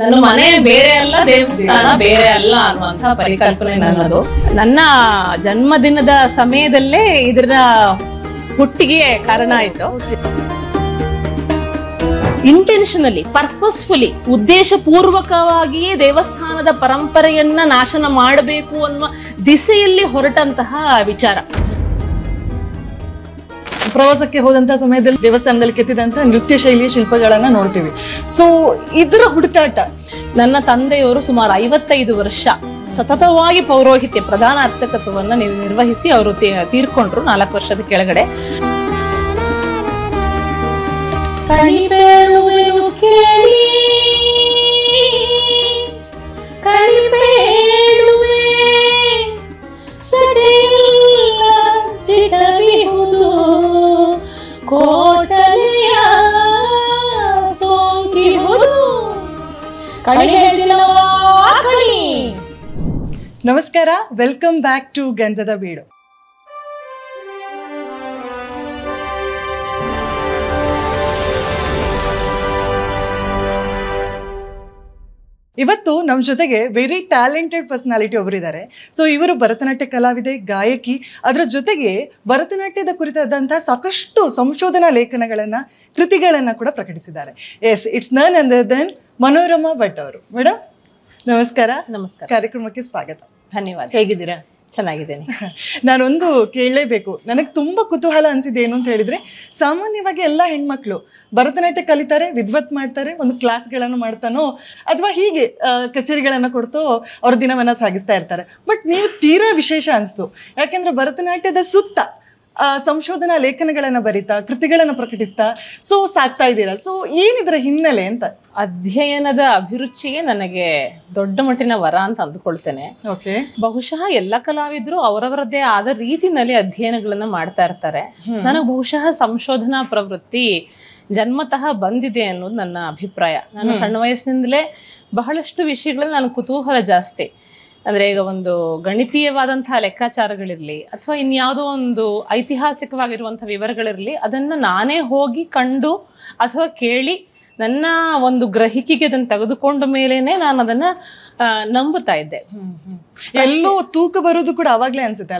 ನನ್ನ ಮನೆ ಬೇರೆ ಅಲ್ಲ ದೇವಸ್ಥಾನ ಬೇರೆ ಅಲ್ಲ ಅನ್ನುವಂತ ಪರಿಕಲ್ಪನೆ ನನ್ನದು ನನ್ನ ಜನ್ಮದಿನದ ಸಮಯದಲ್ಲೇ ಇದ್ರ ಹುಟ್ಟಿಗೆ ಕಾರಣ ಆಯ್ತು ಇಂಟೆನ್ಷನಲಿ ಪರ್ಪಸ್ಫುಲಿ ಉದ್ದೇಶ ಪೂರ್ವಕವಾಗಿಯೇ ದೇವಸ್ಥಾನದ ಪರಂಪರೆಯನ್ನ ನಾಶನ ಮಾಡಬೇಕು ಅನ್ನುವ ದಿಸೆಯಲ್ಲಿ ಹೊರಟಂತಹ ವಿಚಾರ ಪ್ರವಾಸಕ್ಕೆ ಹೋದಂಥ ಸಮಯದಲ್ಲಿ ದೇವಸ್ಥಾನದಲ್ಲಿ ಕೆತ್ತಿದಂತ ನೃತ್ಯ ಶೈಲಿಯ ಶಿಲ್ಪಗಳನ್ನ ನೋಡ್ತೀವಿ ಸೊ ಇದರ ಹುಡುಕಾಟ ನನ್ನ ತಂದೆಯವರು ಸುಮಾರು ಐವತ್ತೈದು ವರ್ಷ ಸತತವಾಗಿ ಪೌರೋಹಿತ್ಯ ಪ್ರಧಾನ ಅರ್ಚಕತ್ವವನ್ನು ನಿರ್ವಹಿಸಿ ಅವರು ತೀರ್ಕೊಂಡ್ರು ನಾಲ್ಕು ವರ್ಷದ ಕೆಳಗಡೆ ಕಣಿಬೇಳುವೆಯು ಸೋಂಕಿ ಸೋಂಕಿಹುದು ಕಣಿ ಹೇಳ್ತಿಲ್ಲವಾ ಕಣಿ ನಮಸ್ಕಾರ ವೆಲ್ಕಮ್ ಬ್ಯಾಕ್ ಟು ಗಂಧದ ಬೀಡು ಇವತ್ತು ನಮ್ಮ ಜೊತೆಗೆ ವೆರಿ ಟ್ಯಾಲೆಂಟೆಡ್ ಪರ್ಸನಾಲಿಟಿ ಒಬ್ಬರಿದ್ದಾರೆ ಸೊ ಇವರು ಭರತನಾಟ್ಯ ಕಲಾವಿದೆ ಗಾಯಕಿ ಅದರ ಜೊತೆಗೆ ಭರತನಾಟ್ಯದ ಕುರಿತಾದಂತಹ ಸಾಕಷ್ಟು ಸಂಶೋಧನಾ ಲೇಖನಗಳನ್ನು ಕೃತಿಗಳನ್ನು ಕೂಡ ಪ್ರಕಟಿಸಿದ್ದಾರೆ ಎಸ್ ಇಟ್ಸ್ ನನ್ ಅಂದರ್ ದೆನ್ ಮನೋರಮಾ ಭಟ್ ಅವರು ಮೇಡಮ್ ನಮಸ್ಕಾರ ನಮಸ್ಕಾರ ಕಾರ್ಯಕ್ರಮಕ್ಕೆ ಸ್ವಾಗತ ಧನ್ಯವಾದ ಹೇಗಿದ್ದೀರಾ ಚೆನ್ನಾಗಿದ್ದೇನೆ ನಾನೊಂದು ಕೇಳಲೇಬೇಕು ನನಗೆ ತುಂಬ ಕುತೂಹಲ ಅನಿಸಿದೆ ಏನು ಅಂತ ಹೇಳಿದರೆ ಸಾಮಾನ್ಯವಾಗಿ ಎಲ್ಲ ಹೆಣ್ಮಕ್ಳು ಭರತನಾಟ್ಯ ಕಲಿತಾರೆ ವಿದ್ವತ್ ಮಾಡ್ತಾರೆ ಒಂದು ಕ್ಲಾಸ್ಗಳನ್ನು ಮಾಡ್ತಾನೋ ಅಥವಾ ಹೀಗೆ ಕಚೇರಿಗಳನ್ನು ಕೊಡ್ತೋ ಅವ್ರ ದಿನವನ್ನು ಸಾಗಿಸ್ತಾ ಇರ್ತಾರೆ ಬಟ್ ನೀವು ತೀರಾ ವಿಶೇಷ ಅನಿಸ್ತು ಯಾಕೆಂದರೆ ಭರತನಾಟ್ಯದ ಸುತ್ತ ಸಂಶೋಧನಾ ಲೇಖನಗಳನ್ನು ಬರಿತಾ ಕೃತಿಗಳನ್ನು ಪ್ರಕಟಿಸ್ತಾ ಸೊ ಸಾಕ್ತಾ ಇದೀರ ಸೊ ಏನಿದ್ರ ಹಿನ್ನೆಲೆ ಅಂತ ಅಧ್ಯಯನದ ಅಭಿರುಚಿಯೇ ನನಗೆ ದೊಡ್ಡ ಮಟ್ಟಿನ ವರ ಅಂತ ಅಂದುಕೊಳ್ತೇನೆ ಬಹುಶಃ ಎಲ್ಲ ಕಲಾವಿದರು ಅವರವರದ್ದೇ ಆದ ರೀತಿನಲ್ಲಿ ಅಧ್ಯಯನಗಳನ್ನು ಮಾಡ್ತಾ ಇರ್ತಾರೆ ನನಗೆ ಬಹುಶಃ ಸಂಶೋಧನಾ ಪ್ರವೃತ್ತಿ ಜನ್ಮತಃ ಬಂದಿದೆ ಅನ್ನೋದು ನನ್ನ ಅಭಿಪ್ರಾಯ ನಾನು ಸಣ್ಣ ವಯಸ್ಸಿನಿಂದಲೇ ಬಹಳಷ್ಟು ವಿಷಯಗಳಲ್ಲಿ ನನ್ನ ಕುತೂಹಲ ಜಾಸ್ತಿ ಅಂದರೆ ಈಗ ಒಂದು ಗಣಿತೀಯವಾದಂತಹ ಲೆಕ್ಕಾಚಾರಗಳಿರಲಿ ಅಥವಾ ಇನ್ಯಾವುದೋ ಒಂದು ಐತಿಹಾಸಿಕವಾಗಿರುವಂಥ ವಿವರಗಳಿರಲಿ ಅದನ್ನು ನಾನೇ ಹೋಗಿ ಕಂಡು ಅಥವಾ ಕೇಳಿ ನನ್ನ ಒಂದು ಗ್ರಹಿಕೆಗೆ ಅದನ್ನ ತೆಗೆದುಕೊಂಡ ಮೇಲೇನೆ ನಾನು ಅದನ್ನ ನಂಬುತ್ತಾ ಇದ್ದೆ ಎಲ್ಲೋ ತೂಕ ಬರೋದು ಕೂಡ ಅವಾಗ್ಲೇ ಅನ್ಸುತ್ತೆ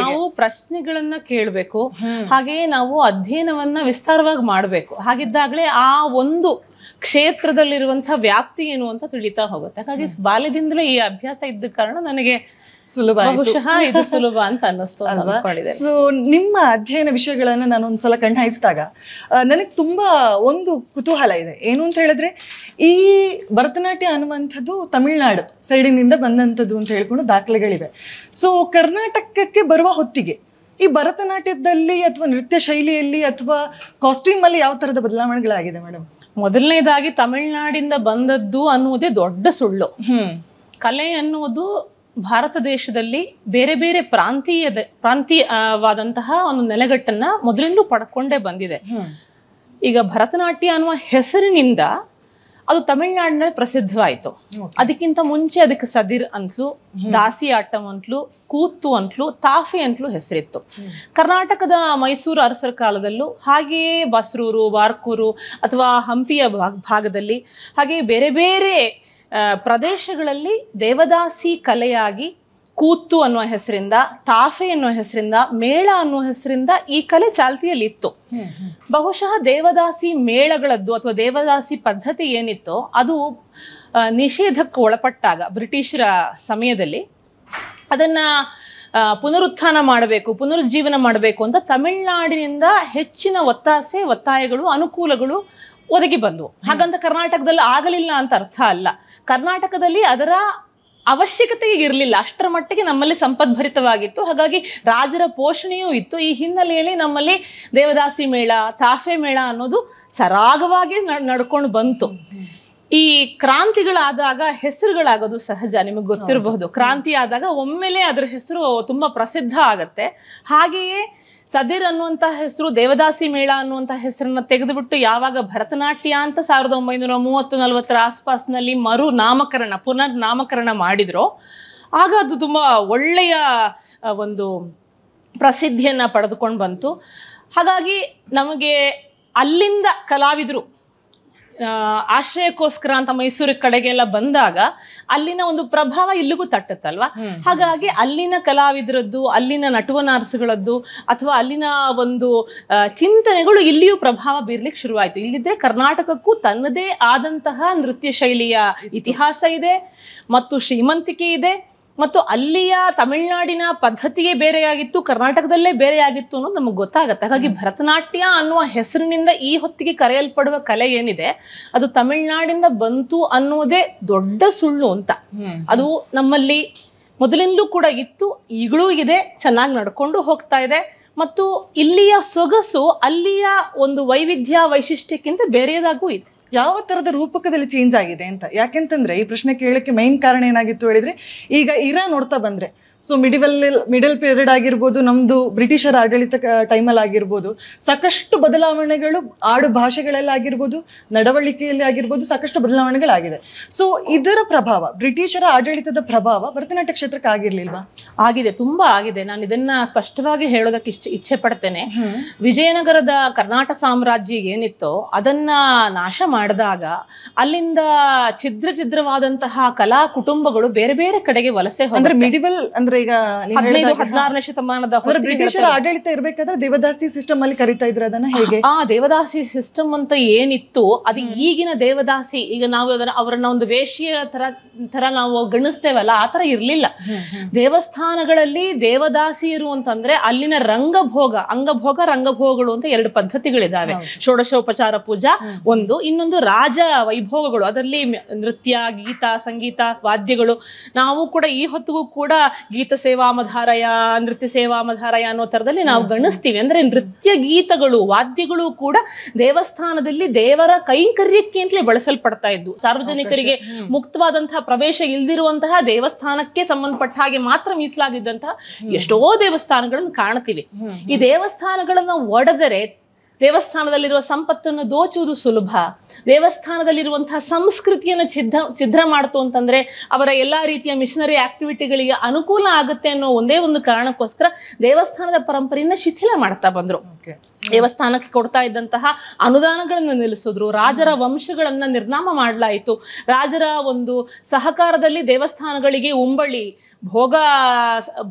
ನಾವು ಪ್ರಶ್ನೆಗಳನ್ನ ಕೇಳಬೇಕು ಹಾಗೆ ನಾವು ಅಧ್ಯಯನವನ್ನ ವಿಸ್ತಾರವಾಗಿ ಮಾಡಬೇಕು ಹಾಗಿದ್ದಾಗಲೇ ಆ ಒಂದು ಕ್ಷೇತ್ರದಲ್ಲಿರುವಂತ ವ್ಯಾಪ್ತಿ ಏನು ಅಂತ ತಿಳಿತಾ ಹೋಗುತ್ತೆ ಹಾಗಾಗಿ ಬಾಲ್ಯದಿಂದಲೇ ಈ ಅಭ್ಯಾಸ ಇದ್ದ ಕಾರಣ ನನಗೆ ಸುಲಭ ಬಹುಶಃ ಇದು ಸುಲಭ ಅಂತ ಅನ್ನಿಸ್ತು ಸೊ ನಿಮ್ಮ ಅಧ್ಯಯನ ವಿಷಯಗಳನ್ನು ನಾನು ಒಂದ್ಸಲ ಕಣ್ಣಾಯಿಸಿದಾಗ ನನಗೆ ತುಂಬಾ ಒಂದು ಕುತೂಹಲ ಇದೆ ಏನು ಅಂತ ಹೇಳಿದ್ರೆ ಈ ಭರತನಾಟ್ಯ ಅನ್ನುವಂಥದ್ದು ತಮಿಳ್ನಾಡು ಸೈಡಿನಿಂದ ಬಂದಂಥದ್ದು ಅಂತ ಹೇಳ್ಕೊಂಡು ದಾಖಲೆಗಳಿವೆ ಸೊ ಕರ್ನಾಟಕಕ್ಕೆ ಬರುವ ಹೊತ್ತಿಗೆ ಈ ಭರತನಾಟ್ಯದಲ್ಲಿ ಅಥವಾ ನೃತ್ಯ ಶೈಲಿಯಲ್ಲಿ ಅಥವಾ ಕಾಸ್ಟ್ಯೂಮ್ ಅಲ್ಲಿ ಯಾವ ತರದ ಬದಲಾವಣೆಗಳಾಗಿದೆ ಮೇಡಮ್ ಮೊದಲನೇದಾಗಿ ತಮಿಳ್ನಾಡಿಂದ ಬಂದದ್ದು ಅನ್ನುವುದೇ ದೊಡ್ಡ ಸುಳ್ಳು ಕಲೆ ಅನ್ನುವುದು ಭಾರತ ದೇಶದಲ್ಲಿ ಬೇರೆ ಬೇರೆ ಪ್ರಾಂತೀಯ ಪ್ರಾಂತೀಯವಾದಂತಹ ಒಂದು ನೆಲೆಗಟ್ಟನ್ನ ಮೊದಲಿಂದಲೂ ಪಡ್ಕೊಂಡೇ ಬಂದಿದೆ ಈಗ ಭರತನಾಟ್ಯ ಅನ್ನುವ ಹೆಸರಿನಿಂದ ಅದು ತಮಿಳ್ನಾಡಿನಲ್ಲಿ ಪ್ರಸಿದ್ಧವಾಯಿತು ಅದಕ್ಕಿಂತ ಮುಂಚೆ ಅದಕ್ಕೆ ಸದಿರ್ ಅಂತಲೂ ದಾಸಿ ಆಟಂ ಅಂತಲೂ ಕೂತು ಅಂತಲೂ ತಾಫೆ ಅಂತಲೂ ಹೆಸರಿತ್ತು ಕರ್ನಾಟಕದ ಮೈಸೂರು ಅರಸರ ಕಾಲದಲ್ಲೂ ಹಾಗೆಯೇ ಬಸ್ರೂರು ಬಾರ್ಕೂರು ಅಥವಾ ಹಂಪಿಯ ಭಾಗದಲ್ಲಿ ಹಾಗೆಯೇ ಬೇರೆ ಬೇರೆ ಪ್ರದೇಶಗಳಲ್ಲಿ ದೇವದಾಸಿ ಕಲೆಯಾಗಿ ಕೂತು ಅನ್ನೋ ಹೆಸರಿಂದ ತಾಫೆ ಅನ್ನೋ ಹೆಸರಿಂದ ಮೇಳ ಅನ್ನೋ ಹೆಸರಿಂದ ಈ ಕಲೆ ಚಾಲ್ತಿಯಲ್ಲಿತ್ತು ಬಹುಶಃ ದೇವದಾಸಿ ಮೇಳಗಳದ್ದು ಅಥವಾ ದೇವದಾಸಿ ಪದ್ಧತಿ ಏನಿತ್ತೋ ಅದು ನಿಷೇಧಕ್ಕೆ ಒಳಪಟ್ಟಾಗ ಬ್ರಿಟಿಷರ ಸಮಯದಲ್ಲಿ ಅದನ್ನ ಪುನರುತ್ಥಾನ ಮಾಡಬೇಕು ಪುನರುಜ್ಜೀವನ ಮಾಡಬೇಕು ಅಂತ ತಮಿಳುನಾಡಿನಿಂದ ಹೆಚ್ಚಿನ ಒತ್ತಾಸೆ ಒತ್ತಾಯಗಳು ಅನುಕೂಲಗಳು ಒದಗಿ ಬಂದವು ಹಾಗಂತ ಕರ್ನಾಟಕದಲ್ಲಿ ಆಗಲಿಲ್ಲ ಅಂತ ಅರ್ಥ ಅಲ್ಲ ಕರ್ನಾಟಕದಲ್ಲಿ ಅದರ ಅವಶ್ಯಕತೆ ಇರಲಿಲ್ಲ ಅಷ್ಟರ ಮಟ್ಟಿಗೆ ನಮ್ಮಲ್ಲಿ ಸಂಪದ್ಭರಿತವಾಗಿತ್ತು ಹಾಗಾಗಿ ರಾಜರ ಪೋಷಣೆಯೂ ಇತ್ತು ಈ ಹಿನ್ನೆಲೆಯಲ್ಲಿ ನಮ್ಮಲ್ಲಿ ದೇವದಾಸಿ ಮೇಳ ತಾಫೆ ಮೇಳ ಅನ್ನೋದು ಸರಾಗವಾಗಿ ನಡ್ಕೊಂಡು ಬಂತು ಈ ಕ್ರಾಂತಿಗಳಾದಾಗ ಹೆಸರುಗಳಾಗೋದು ಸಹಜ ನಿಮಗೆ ಗೊತ್ತಿರಬಹುದು ಕ್ರಾಂತಿ ಆದಾಗ ಒಮ್ಮೆಲೆ ಅದರ ಹೆಸರು ತುಂಬಾ ಪ್ರಸಿದ್ಧ ಆಗತ್ತೆ ಹಾಗೆಯೇ ಸದಿರ್ ಅನ್ನುವಂಥ ಹೆಸರು ದೇವದಾಸಿ ಮೇಳ ಅನ್ನುವಂಥ ಹೆಸರನ್ನು ತೆಗೆದುಬಿಟ್ಟು ಯಾವಾಗ ಭರತನಾಟ್ಯ ಅಂತ ಸಾವಿರದ ಒಂಬೈನೂರ ಮೂವತ್ತು ನಲವತ್ತರ ಆಸ್ಪಾಸ್ನಲ್ಲಿ ಮರು ನಾಮಕರಣ ಪುನರ್ ನಾಮಕರಣ ಮಾಡಿದ್ರು ಆಗ ಅದು ತುಂಬ ಒಳ್ಳೆಯ ಒಂದು ಪ್ರಸಿದ್ಧಿಯನ್ನು ಪಡೆದುಕೊಂಡು ಬಂತು ಹಾಗಾಗಿ ನಮಗೆ ಅಲ್ಲಿಂದ ಕಲಾವಿದರು ಆಶ್ರಯಕ್ಕೋಸ್ಕರ ಅಂತ ಮೈಸೂರು ಕಡೆಗೆಲ್ಲ ಬಂದಾಗ ಅಲ್ಲಿನ ಒಂದು ಪ್ರಭಾವ ಇಲ್ಲಿಗೂ ತಟ್ಟತ್ತಲ್ವಾ ಹಾಗಾಗಿ ಅಲ್ಲಿನ ಕಲಾವಿದರದ್ದು ಅಲ್ಲಿನ ನಾರಸುಗಳದ್ದು ಅಥವಾ ಅಲ್ಲಿನ ಒಂದು ಚಿಂತನೆಗಳು ಇಲ್ಲಿಯೂ ಪ್ರಭಾವ ಬೀರ್ಲಿಕ್ಕೆ ಶುರುವಾಯಿತು ಇಲ್ಲಿದ್ರೆ ಕರ್ನಾಟಕಕ್ಕೂ ತನ್ನದೇ ಆದಂತಹ ನೃತ್ಯ ಶೈಲಿಯ ಇತಿಹಾಸ ಇದೆ ಮತ್ತು ಶ್ರೀಮಂತಿಕೆ ಇದೆ ಮತ್ತು ಅಲ್ಲಿಯ ತಮಿಳುನಾಡಿನ ಪದ್ಧತಿಯೇ ಬೇರೆಯಾಗಿತ್ತು ಕರ್ನಾಟಕದಲ್ಲೇ ಬೇರೆಯಾಗಿತ್ತು ಅನ್ನೋದು ನಮಗೆ ಗೊತ್ತಾಗುತ್ತೆ ಹಾಗಾಗಿ ಭರತನಾಟ್ಯ ಅನ್ನುವ ಹೆಸರಿನಿಂದ ಈ ಹೊತ್ತಿಗೆ ಕರೆಯಲ್ಪಡುವ ಕಲೆ ಏನಿದೆ ಅದು ತಮಿಳುನಾಡಿಂದ ಬಂತು ಅನ್ನೋದೇ ದೊಡ್ಡ ಸುಳ್ಳು ಅಂತ ಅದು ನಮ್ಮಲ್ಲಿ ಮೊದಲಿಂದಲೂ ಕೂಡ ಇತ್ತು ಈಗಲೂ ಇದೆ ಚೆನ್ನಾಗಿ ನಡ್ಕೊಂಡು ಹೋಗ್ತಾ ಇದೆ ಮತ್ತು ಇಲ್ಲಿಯ ಸೊಗಸು ಅಲ್ಲಿಯ ಒಂದು ವೈವಿಧ್ಯ ವೈಶಿಷ್ಟ್ಯಕ್ಕಿಂತ ಬೇರೆಯದಾಗೂ ಇದೆ ಯಾವ ಥರದ ರೂಪಕದಲ್ಲಿ ಚೇಂಜ್ ಆಗಿದೆ ಅಂತ ಯಾಕೆಂತಂದರೆ ಈ ಪ್ರಶ್ನೆ ಕೇಳೋಕ್ಕೆ ಮೈನ್ ಕಾರಣ ಏನಾಗಿತ್ತು ಹೇಳಿದ್ರೆ ಈಗ ಇರಾ ನೋಡ್ತಾ ಬಂದರೆ ಸೊ ಮಿಡಿವಲ್ ಮಿಡಲ್ ಪೀರಿಯಡ್ ಆಗಿರ್ಬೋದು ನಮ್ದು ಬ್ರಿಟಿಷರ ಆಡಳಿತ ಟೈಮಲ್ಲಿ ಆಗಿರ್ಬೋದು ಸಾಕಷ್ಟು ಬದಲಾವಣೆಗಳು ಆಡು ಆಗಿರ್ಬೋದು ನಡವಳಿಕೆಯಲ್ಲಿ ಆಗಿರ್ಬೋದು ಸಾಕಷ್ಟು ಬದಲಾವಣೆಗಳಾಗಿದೆ ಸೊ ಇದರ ಪ್ರಭಾವ ಬ್ರಿಟಿಷರ ಆಡಳಿತದ ಪ್ರಭಾವ ಭರತನಾಟ್ಯ ಕ್ಷೇತ್ರಕ್ಕೆ ಆಗಿರ್ಲಿಲ್ವಾ ಆಗಿದೆ ತುಂಬಾ ಆಗಿದೆ ನಾನು ಇದನ್ನ ಸ್ಪಷ್ಟವಾಗಿ ಹೇಳೋದಕ್ಕೆ ಇಚ್ಛೆ ಇಚ್ಛೆ ಪಡ್ತೇನೆ ವಿಜಯನಗರದ ಕರ್ನಾಟಕ ಸಾಮ್ರಾಜ್ಯ ಏನಿತ್ತೋ ಅದನ್ನ ನಾಶ ಮಾಡಿದಾಗ ಅಲ್ಲಿಂದ ಛಿದ್ರ ಛಿದ್ರವಾದಂತಹ ಕಲಾ ಕುಟುಂಬಗಳು ಬೇರೆ ಬೇರೆ ಕಡೆಗೆ ವಲಸೆ ಮಿಡಿವಲ್ ಅಂದ್ರೆ ಅಂದ್ರೆ ಈಗ ಹದಿನೈದು ಹದಿನಾರನೇ ಶತಮಾನದ ಬ್ರಿಟಿಷರ ಆಡಳಿತ ಇರಬೇಕಾದ್ರೆ ದೇವದಾಸಿ ಸಿಸ್ಟಮ್ ಅಲ್ಲಿ ಕರಿತಾ ಇದ್ರೆ ಅದನ್ನ ಹೇಗೆ ಆ ದೇವದಾಸಿ ಸಿಸ್ಟಮ್ ಅಂತ ಏನಿತ್ತು ಅದು ಈಗಿನ ದೇವದಾಸಿ ಈಗ ನಾವು ಅದನ್ನ ಅವರನ್ನ ಒಂದು ವೇಷಿಯ ತರ ತರ ನಾವು ಗಣಿಸ್ತೇವಲ್ಲ ಆ ತರ ಇರ್ಲಿಲ್ಲ ದೇವಸ್ಥಾನಗಳಲ್ಲಿ ದೇವದಾಸಿಯರು ಅಂತಂದ್ರೆ ಅಲ್ಲಿನ ರಂಗಭೋಗ ಅಂಗಭೋಗ ರಂಗಭೋಗಗಳು ಅಂತ ಎರಡು ಪದ್ಧತಿಗಳಿದಾವೆ ಷೋಡಶೋಪಚಾರ ಪೂಜಾ ಒಂದು ಇನ್ನೊಂದು ರಾಜ ವೈಭೋಗಗಳು ಅದರಲ್ಲಿ ನೃತ್ಯ ಗೀತ ಸಂಗೀತ ವಾದ್ಯಗಳು ನಾವು ಕೂಡ ಈ ಹೊತ್ತಿಗೂ ಕೂಡ ಗೀತ ಸೇವಾಮಧಾರಯ ನೃತ್ಯ ಸೇವಾಮಧಾರಯ ಅನ್ನೋ ತರದಲ್ಲಿ ನಾವು ಗಣಿಸ್ತೀವಿ ಅಂದ್ರೆ ನೃತ್ಯ ಗೀತಗಳು ವಾದ್ಯಗಳು ಕೂಡ ದೇವಸ್ಥಾನದಲ್ಲಿ ದೇವರ ಕೈಂಕರ್ಯಕ್ಕೆ ಅಂತಲೇ ಬಳಸಲ್ಪಡ್ತಾ ಇದ್ದು ಸಾರ್ವಜನಿಕರಿಗೆ ಮುಕ್ತವಾದಂತಹ ಪ್ರವೇಶ ಇಲ್ದಿರುವಂತಹ ದೇವಸ್ಥಾನಕ್ಕೆ ಸಂಬಂಧಪಟ್ಟ ಹಾಗೆ ಮಾತ್ರ ಮೀಸಲಾಗಿದ್ದಂತಹ ಎಷ್ಟೋ ದೇವಸ್ಥಾನಗಳನ್ನು ಕಾಣ್ತೀವಿ ಈ ದೇವಸ್ಥಾನಗಳನ್ನ ಒಡೆದರೆ ದೇವಸ್ಥಾನದಲ್ಲಿರುವ ಸಂಪತ್ತನ್ನು ದೋಚುವುದು ಸುಲಭ ದೇವಸ್ಥಾನದಲ್ಲಿರುವಂತಹ ಸಂಸ್ಕೃತಿಯನ್ನು ಛಿದ್ರ ಛಿದ್ರ ಮಾಡ್ತು ಅಂತಂದರೆ ಅವರ ಎಲ್ಲ ರೀತಿಯ ಮಿಷನರಿ ಆಕ್ಟಿವಿಟಿಗಳಿಗೆ ಅನುಕೂಲ ಆಗುತ್ತೆ ಅನ್ನೋ ಒಂದೇ ಒಂದು ಕಾರಣಕ್ಕೋಸ್ಕರ ದೇವಸ್ಥಾನದ ಪರಂಪರೆಯನ್ನು ಶಿಥಿಲ ಮಾಡ್ತಾ ಬಂದರು ದೇವಸ್ಥಾನಕ್ಕೆ ಕೊಡ್ತಾ ಇದ್ದಂತಹ ಅನುದಾನಗಳನ್ನು ನಿಲ್ಲಿಸಿದ್ರು ರಾಜರ ವಂಶಗಳನ್ನ ನಿರ್ನಾಮ ಮಾಡಲಾಯಿತು ರಾಜರ ಒಂದು ಸಹಕಾರದಲ್ಲಿ ದೇವಸ್ಥಾನಗಳಿಗೆ ಉಂಬಳಿ ಭೋಗ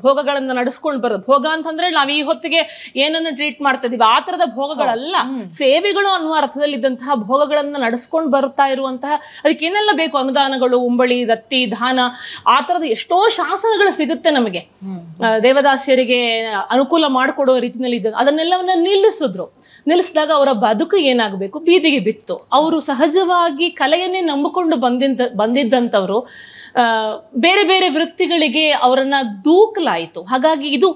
ಭೋಗಗಳನ್ನ ನಡೆಸ್ಕೊಂಡು ಬರೋದು ಭೋಗ ಅಂತಂದ್ರೆ ನಾವ್ ಈ ಹೊತ್ತಿಗೆ ಏನನ್ನ ಟ್ರೀಟ್ ಮಾಡ್ತಾ ಇದೀವಿ ಆ ತರದ ಭೋಗಗಳಲ್ಲ ಸೇವೆಗಳು ಅನ್ನುವ ಅರ್ಥದಲ್ಲಿ ಇದ್ದಂತಹ ಭೋಗಗಳನ್ನ ನಡೆಸ್ಕೊಂಡು ಬರ್ತಾ ಇರುವಂತಹ ಅದಕ್ಕೆ ಏನೆಲ್ಲ ಬೇಕು ಅನುದಾನಗಳು ಉಂಬಳಿ ದತ್ತಿ ದಾನ ಆ ತರದ ಎಷ್ಟೋ ಶಾಸನಗಳು ಸಿಗುತ್ತೆ ನಮಗೆ ದೇವದಾಸಿಯರಿಗೆ ಅನುಕೂಲ ಮಾಡಿಕೊಡುವ ರೀತಿಯಲ್ಲಿ ಅದನ್ನೆಲ್ಲವನ್ನ ನಿಲ್ಲಿಸು ನಿಲ್ಲಿಸಿದ್ರು ನಿಲ್ಲಿಸಿದಾಗ ಅವರ ಬದುಕು ಏನಾಗಬೇಕು ಬೀದಿಗೆ ಬಿತ್ತು ಅವರು ಸಹಜವಾಗಿ ಕಲೆಯನ್ನೇ ನಂಬಿಕೊಂಡು ಬಂದಿದ್ದ ಬಂದಿದ್ದಂಥವರು ಬೇರೆ ಬೇರೆ ವೃತ್ತಿಗಳಿಗೆ ಅವರನ್ನು ದೂಕಲಾಯಿತು ಹಾಗಾಗಿ ಇದು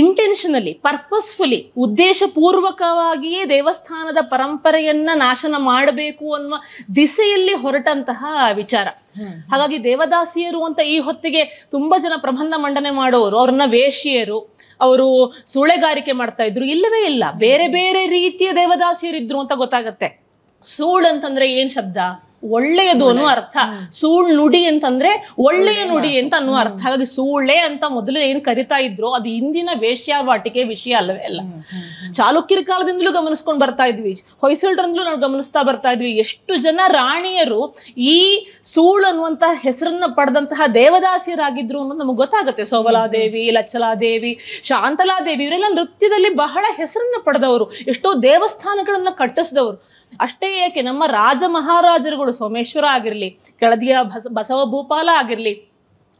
ಇಂಟೆನ್ಷನಲಿ ಪರ್ಪಸ್ಫುಲಿ ಉದ್ದೇಶಪೂರ್ವಕವಾಗಿಯೇ ದೇವಸ್ಥಾನದ ಪರಂಪರೆಯನ್ನ ನಾಶನ ಮಾಡಬೇಕು ಅನ್ನುವ ದಿಸೆಯಲ್ಲಿ ಹೊರಟಂತಹ ವಿಚಾರ ಹಾಗಾಗಿ ದೇವದಾಸಿಯರು ಅಂತ ಈ ಹೊತ್ತಿಗೆ ತುಂಬಾ ಜನ ಪ್ರಬಂಧ ಮಂಡನೆ ಮಾಡೋರು ಅವ್ರನ್ನ ವೇಷಿಯರು ಅವರು ಸೂಳೆಗಾರಿಕೆ ಮಾಡ್ತಾ ಇದ್ರು ಇಲ್ಲವೇ ಇಲ್ಲ ಬೇರೆ ಬೇರೆ ರೀತಿಯ ದೇವದಾಸಿಯರು ಇದ್ರು ಅಂತ ಗೊತ್ತಾಗತ್ತೆ ಸೂಳ್ ಅಂತಂದ್ರೆ ಏನ್ ಶಬ್ದ ಒಳ್ಳೆಯದು ಅನ್ನೋ ಅರ್ಥ ಸೂಳ್ ನುಡಿ ಅಂತಂದ್ರೆ ಒಳ್ಳೆಯ ನುಡಿ ಅಂತ ಅನ್ನೋ ಅರ್ಥ ಹಾಗಾಗಿ ಸೂಳೆ ಅಂತ ಮೊದಲು ಏನ್ ಕರಿತಾ ಇದ್ರು ಅದು ಇಂದಿನ ವೇಶ್ಯಾವಾಟಿಕೆ ವಿಷಯ ಅಲ್ಲವೇ ಅಲ್ಲ ಚಾಲುಕ್ಯರ ಕಾಲದಿಂದಲೂ ಗಮನಿಸ್ಕೊಂಡ್ ಬರ್ತಾ ಇದ್ವಿ ಹೊಯ್ಸಳರಿಂದಲೂ ನಾವು ಗಮನಿಸ್ತಾ ಬರ್ತಾ ಇದ್ವಿ ಎಷ್ಟು ಜನ ರಾಣಿಯರು ಈ ಸೂಳ್ ಅನ್ನುವಂತಹ ಹೆಸರನ್ನ ಪಡೆದಂತಹ ದೇವದಾಸಿಯರಾಗಿದ್ರು ಅನ್ನೋದು ನಮಗೆ ಗೊತ್ತಾಗುತ್ತೆ ಸೋಬಲಾದೇವಿ ಲಚ್ಚಲಾದೇವಿ ಶಾಂತಲಾದೇವಿ ಇವರೆಲ್ಲ ನೃತ್ಯದಲ್ಲಿ ಬಹಳ ಹೆಸರನ್ನ ಪಡೆದವರು ಎಷ್ಟೋ ದೇವಸ್ಥಾನಗಳನ್ನ ಕಟ್ಟಿಸಿದವರು ಅಷ್ಟೇ ಏಕೆ ನಮ್ಮ ರಾಜ ಮಹಾರಾಜರುಗಳು ಸೋಮೇಶ್ವರ ಆಗಿರಲಿ ಕೆಳದಿಯ ಬಸ ಬಸವ ಭೂಪಾಲ ಆಗಿರಲಿ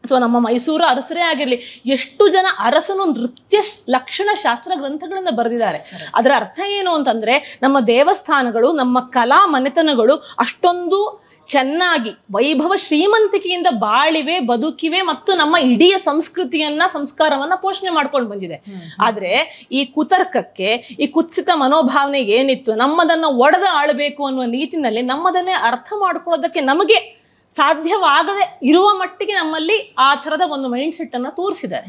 ಅಥವಾ ನಮ್ಮ ಮೈಸೂರು ಅರಸರೇ ಆಗಿರಲಿ ಎಷ್ಟು ಜನ ಅರಸನು ನೃತ್ಯ ಲಕ್ಷಣ ಶಾಸ್ತ್ರ ಗ್ರಂಥಗಳನ್ನ ಬರೆದಿದ್ದಾರೆ ಅದರ ಅರ್ಥ ಏನು ಅಂತಂದ್ರೆ ನಮ್ಮ ದೇವಸ್ಥಾನಗಳು ನಮ್ಮ ಕಲಾ ಮನೆತನಗಳು ಅಷ್ಟೊಂದು ಚೆನ್ನಾಗಿ ವೈಭವ ಶ್ರೀಮಂತಿಕೆಯಿಂದ ಬಾಳಿವೆ ಬದುಕಿವೆ ಮತ್ತು ನಮ್ಮ ಇಡೀ ಸಂಸ್ಕೃತಿಯನ್ನ ಸಂಸ್ಕಾರವನ್ನ ಪೋಷಣೆ ಮಾಡ್ಕೊಂಡು ಬಂದಿದೆ ಆದ್ರೆ ಈ ಕುತರ್ಕಕ್ಕೆ ಈ ಕುತ್ಸಿತ ಮನೋಭಾವನೆ ಏನಿತ್ತು ನಮ್ಮದನ್ನ ಒಡೆದ ಆಳ್ಬೇಕು ಅನ್ನುವ ನೀತಿನಲ್ಲಿ ನಮ್ಮದನ್ನೇ ಅರ್ಥ ಮಾಡ್ಕೊಳ್ಳೋದಕ್ಕೆ ನಮಗೆ ಸಾಧ್ಯವಾಗದೆ ಇರುವ ಮಟ್ಟಿಗೆ ನಮ್ಮಲ್ಲಿ ಆ ತರದ ಒಂದು ಮೈಂಡ್ ಸೆಟ್ ಅನ್ನ ತೋರಿಸಿದ್ದಾರೆ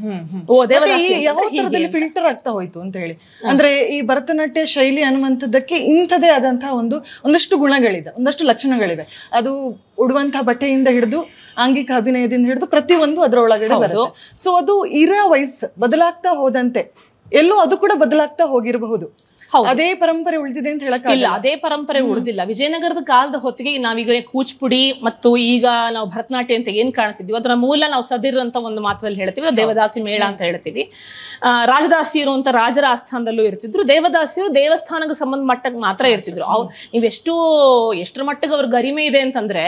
ಫಿಲ್ಟರ್ ಆಗ್ತಾ ಹೋಯ್ತು ಅಂತ ಹೇಳಿ ಅಂದ್ರೆ ಈ ಭರತನಾಟ್ಯ ಶೈಲಿ ಅನ್ನುವಂಥದ್ದಕ್ಕೆ ಇಂಥದೇ ಆದಂತಹ ಒಂದು ಒಂದಷ್ಟು ಗುಣಗಳಿದೆ ಒಂದಷ್ಟು ಲಕ್ಷಣಗಳಿವೆ ಅದು ಉಡುವಂತಹ ಬಟ್ಟೆಯಿಂದ ಹಿಡಿದು ಆಂಗಿಕ ಅಭಿನಯದಿಂದ ಹಿಡಿದು ಪ್ರತಿಯೊಂದು ಅದರೊಳಗಡೆ ಒಳಗಡೆ ಸೊ ಅದು ಇರೋ ವಯಸ್ಸು ಬದಲಾಗ್ತಾ ಹೋದಂತೆ ಎಲ್ಲೋ ಅದು ಕೂಡ ಬದಲಾಗ್ತಾ ಹೋಗಿರಬಹುದು ಅದೇ ಪರಂಪರೆ ಉಳಿದಿದೆ ಅಂತ ಹೇಳಕ್ ಇಲ್ಲ ಅದೇ ಪರಂಪರೆ ಉಳಿದಿಲ್ಲ ವಿಜಯನಗರದ ಕಾಲದ ಹೊತ್ತಿಗೆ ನಾವೀಗ ಕೂಚಪುಡಿ ಮತ್ತು ಈಗ ನಾವು ಭರತನಾಟ್ಯ ಅಂತ ಏನ್ ಕಾಣ್ತಿದ್ವಿ ಅದರ ಮೂಲ ನಾವು ಸದಿರ್ ಅಂತ ಒಂದು ಮಾತ್ರದಲ್ಲಿ ಹೇಳ್ತೀವಿ ದೇವದಾಸಿ ಮೇಳ ಅಂತ ಹೇಳ್ತೀವಿ ರಾಜದಾಸಿ ಇರುವಂತ ರಾಜರ ಆಸ್ಥಾನದಲ್ಲೂ ಇರ್ತಿದ್ರು ದೇವದಾಸಿಯು ದೇವಸ್ಥಾನಕ್ಕೆ ಸಂಬಂಧ ಮಟ್ಟಕ್ಕೆ ಮಾತ್ರ ಇರ್ತಿದ್ರು ಅವ್ ನೀವೆಷ್ಟು ಎಷ್ಟರ ಮಟ್ಟಿಗೆ ಅವ್ರ ಗರಿಮೆ ಇದೆ ಅಂತಂದ್ರೆ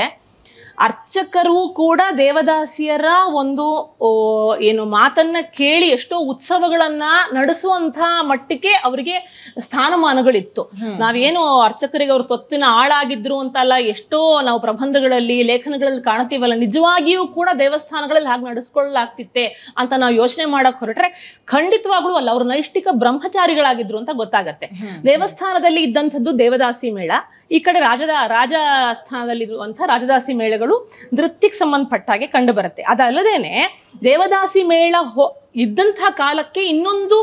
ಅರ್ಚಕರು ಕೂಡ ದೇವದಾಸಿಯರ ಒಂದು ಏನು ಮಾತನ್ನ ಕೇಳಿ ಎಷ್ಟೋ ಉತ್ಸವಗಳನ್ನ ನಡೆಸುವಂತ ಮಟ್ಟಕ್ಕೆ ಅವರಿಗೆ ಸ್ಥಾನಮಾನಗಳಿತ್ತು ನಾವೇನು ಅರ್ಚಕರಿಗೆ ಅವ್ರ ತೊತ್ತಿನ ಆಳಾಗಿದ್ರು ಅಂತ ಅಲ್ಲ ಎಷ್ಟೋ ನಾವು ಪ್ರಬಂಧಗಳಲ್ಲಿ ಲೇಖನಗಳಲ್ಲಿ ಕಾಣ್ತೀವಲ್ಲ ನಿಜವಾಗಿಯೂ ಕೂಡ ದೇವಸ್ಥಾನಗಳಲ್ಲಿ ಹಾಗೆ ನಡೆಸ್ಕೊಳ್ಳಾಗ್ತಿತ್ತೆ ಅಂತ ನಾವು ಯೋಚನೆ ಮಾಡಕ್ ಹೊರಟ್ರೆ ಖಂಡಿತವಾಗ್ಲೂ ಅಲ್ಲ ಅವ್ರ ನೈಷ್ಠಿಕ ಬ್ರಹ್ಮಚಾರಿಗಳಾಗಿದ್ರು ಅಂತ ಗೊತ್ತಾಗತ್ತೆ ದೇವಸ್ಥಾನದಲ್ಲಿ ಇದ್ದಂಥದ್ದು ದೇವದಾಸಿ ಮೇಳ ಈ ಕಡೆ ರಾಜದ ರಾಜಸ್ಥಾನದಲ್ಲಿರುವಂತಹ ರಾಜದಾಸಿ ಮೇಳಗಳು ನೃತ್ಯಕ್ಕೆ ಸಂಬಂಧಪಟ್ಟ ಹಾಗೆ ಕಂಡು ಬರುತ್ತೆ ಅದಲ್ಲದೇನೆ ದೇವದಾಸಿ ಮೇಳ ಇದ್ದಂಥ ಕಾಲಕ್ಕೆ ಇನ್ನೊಂದು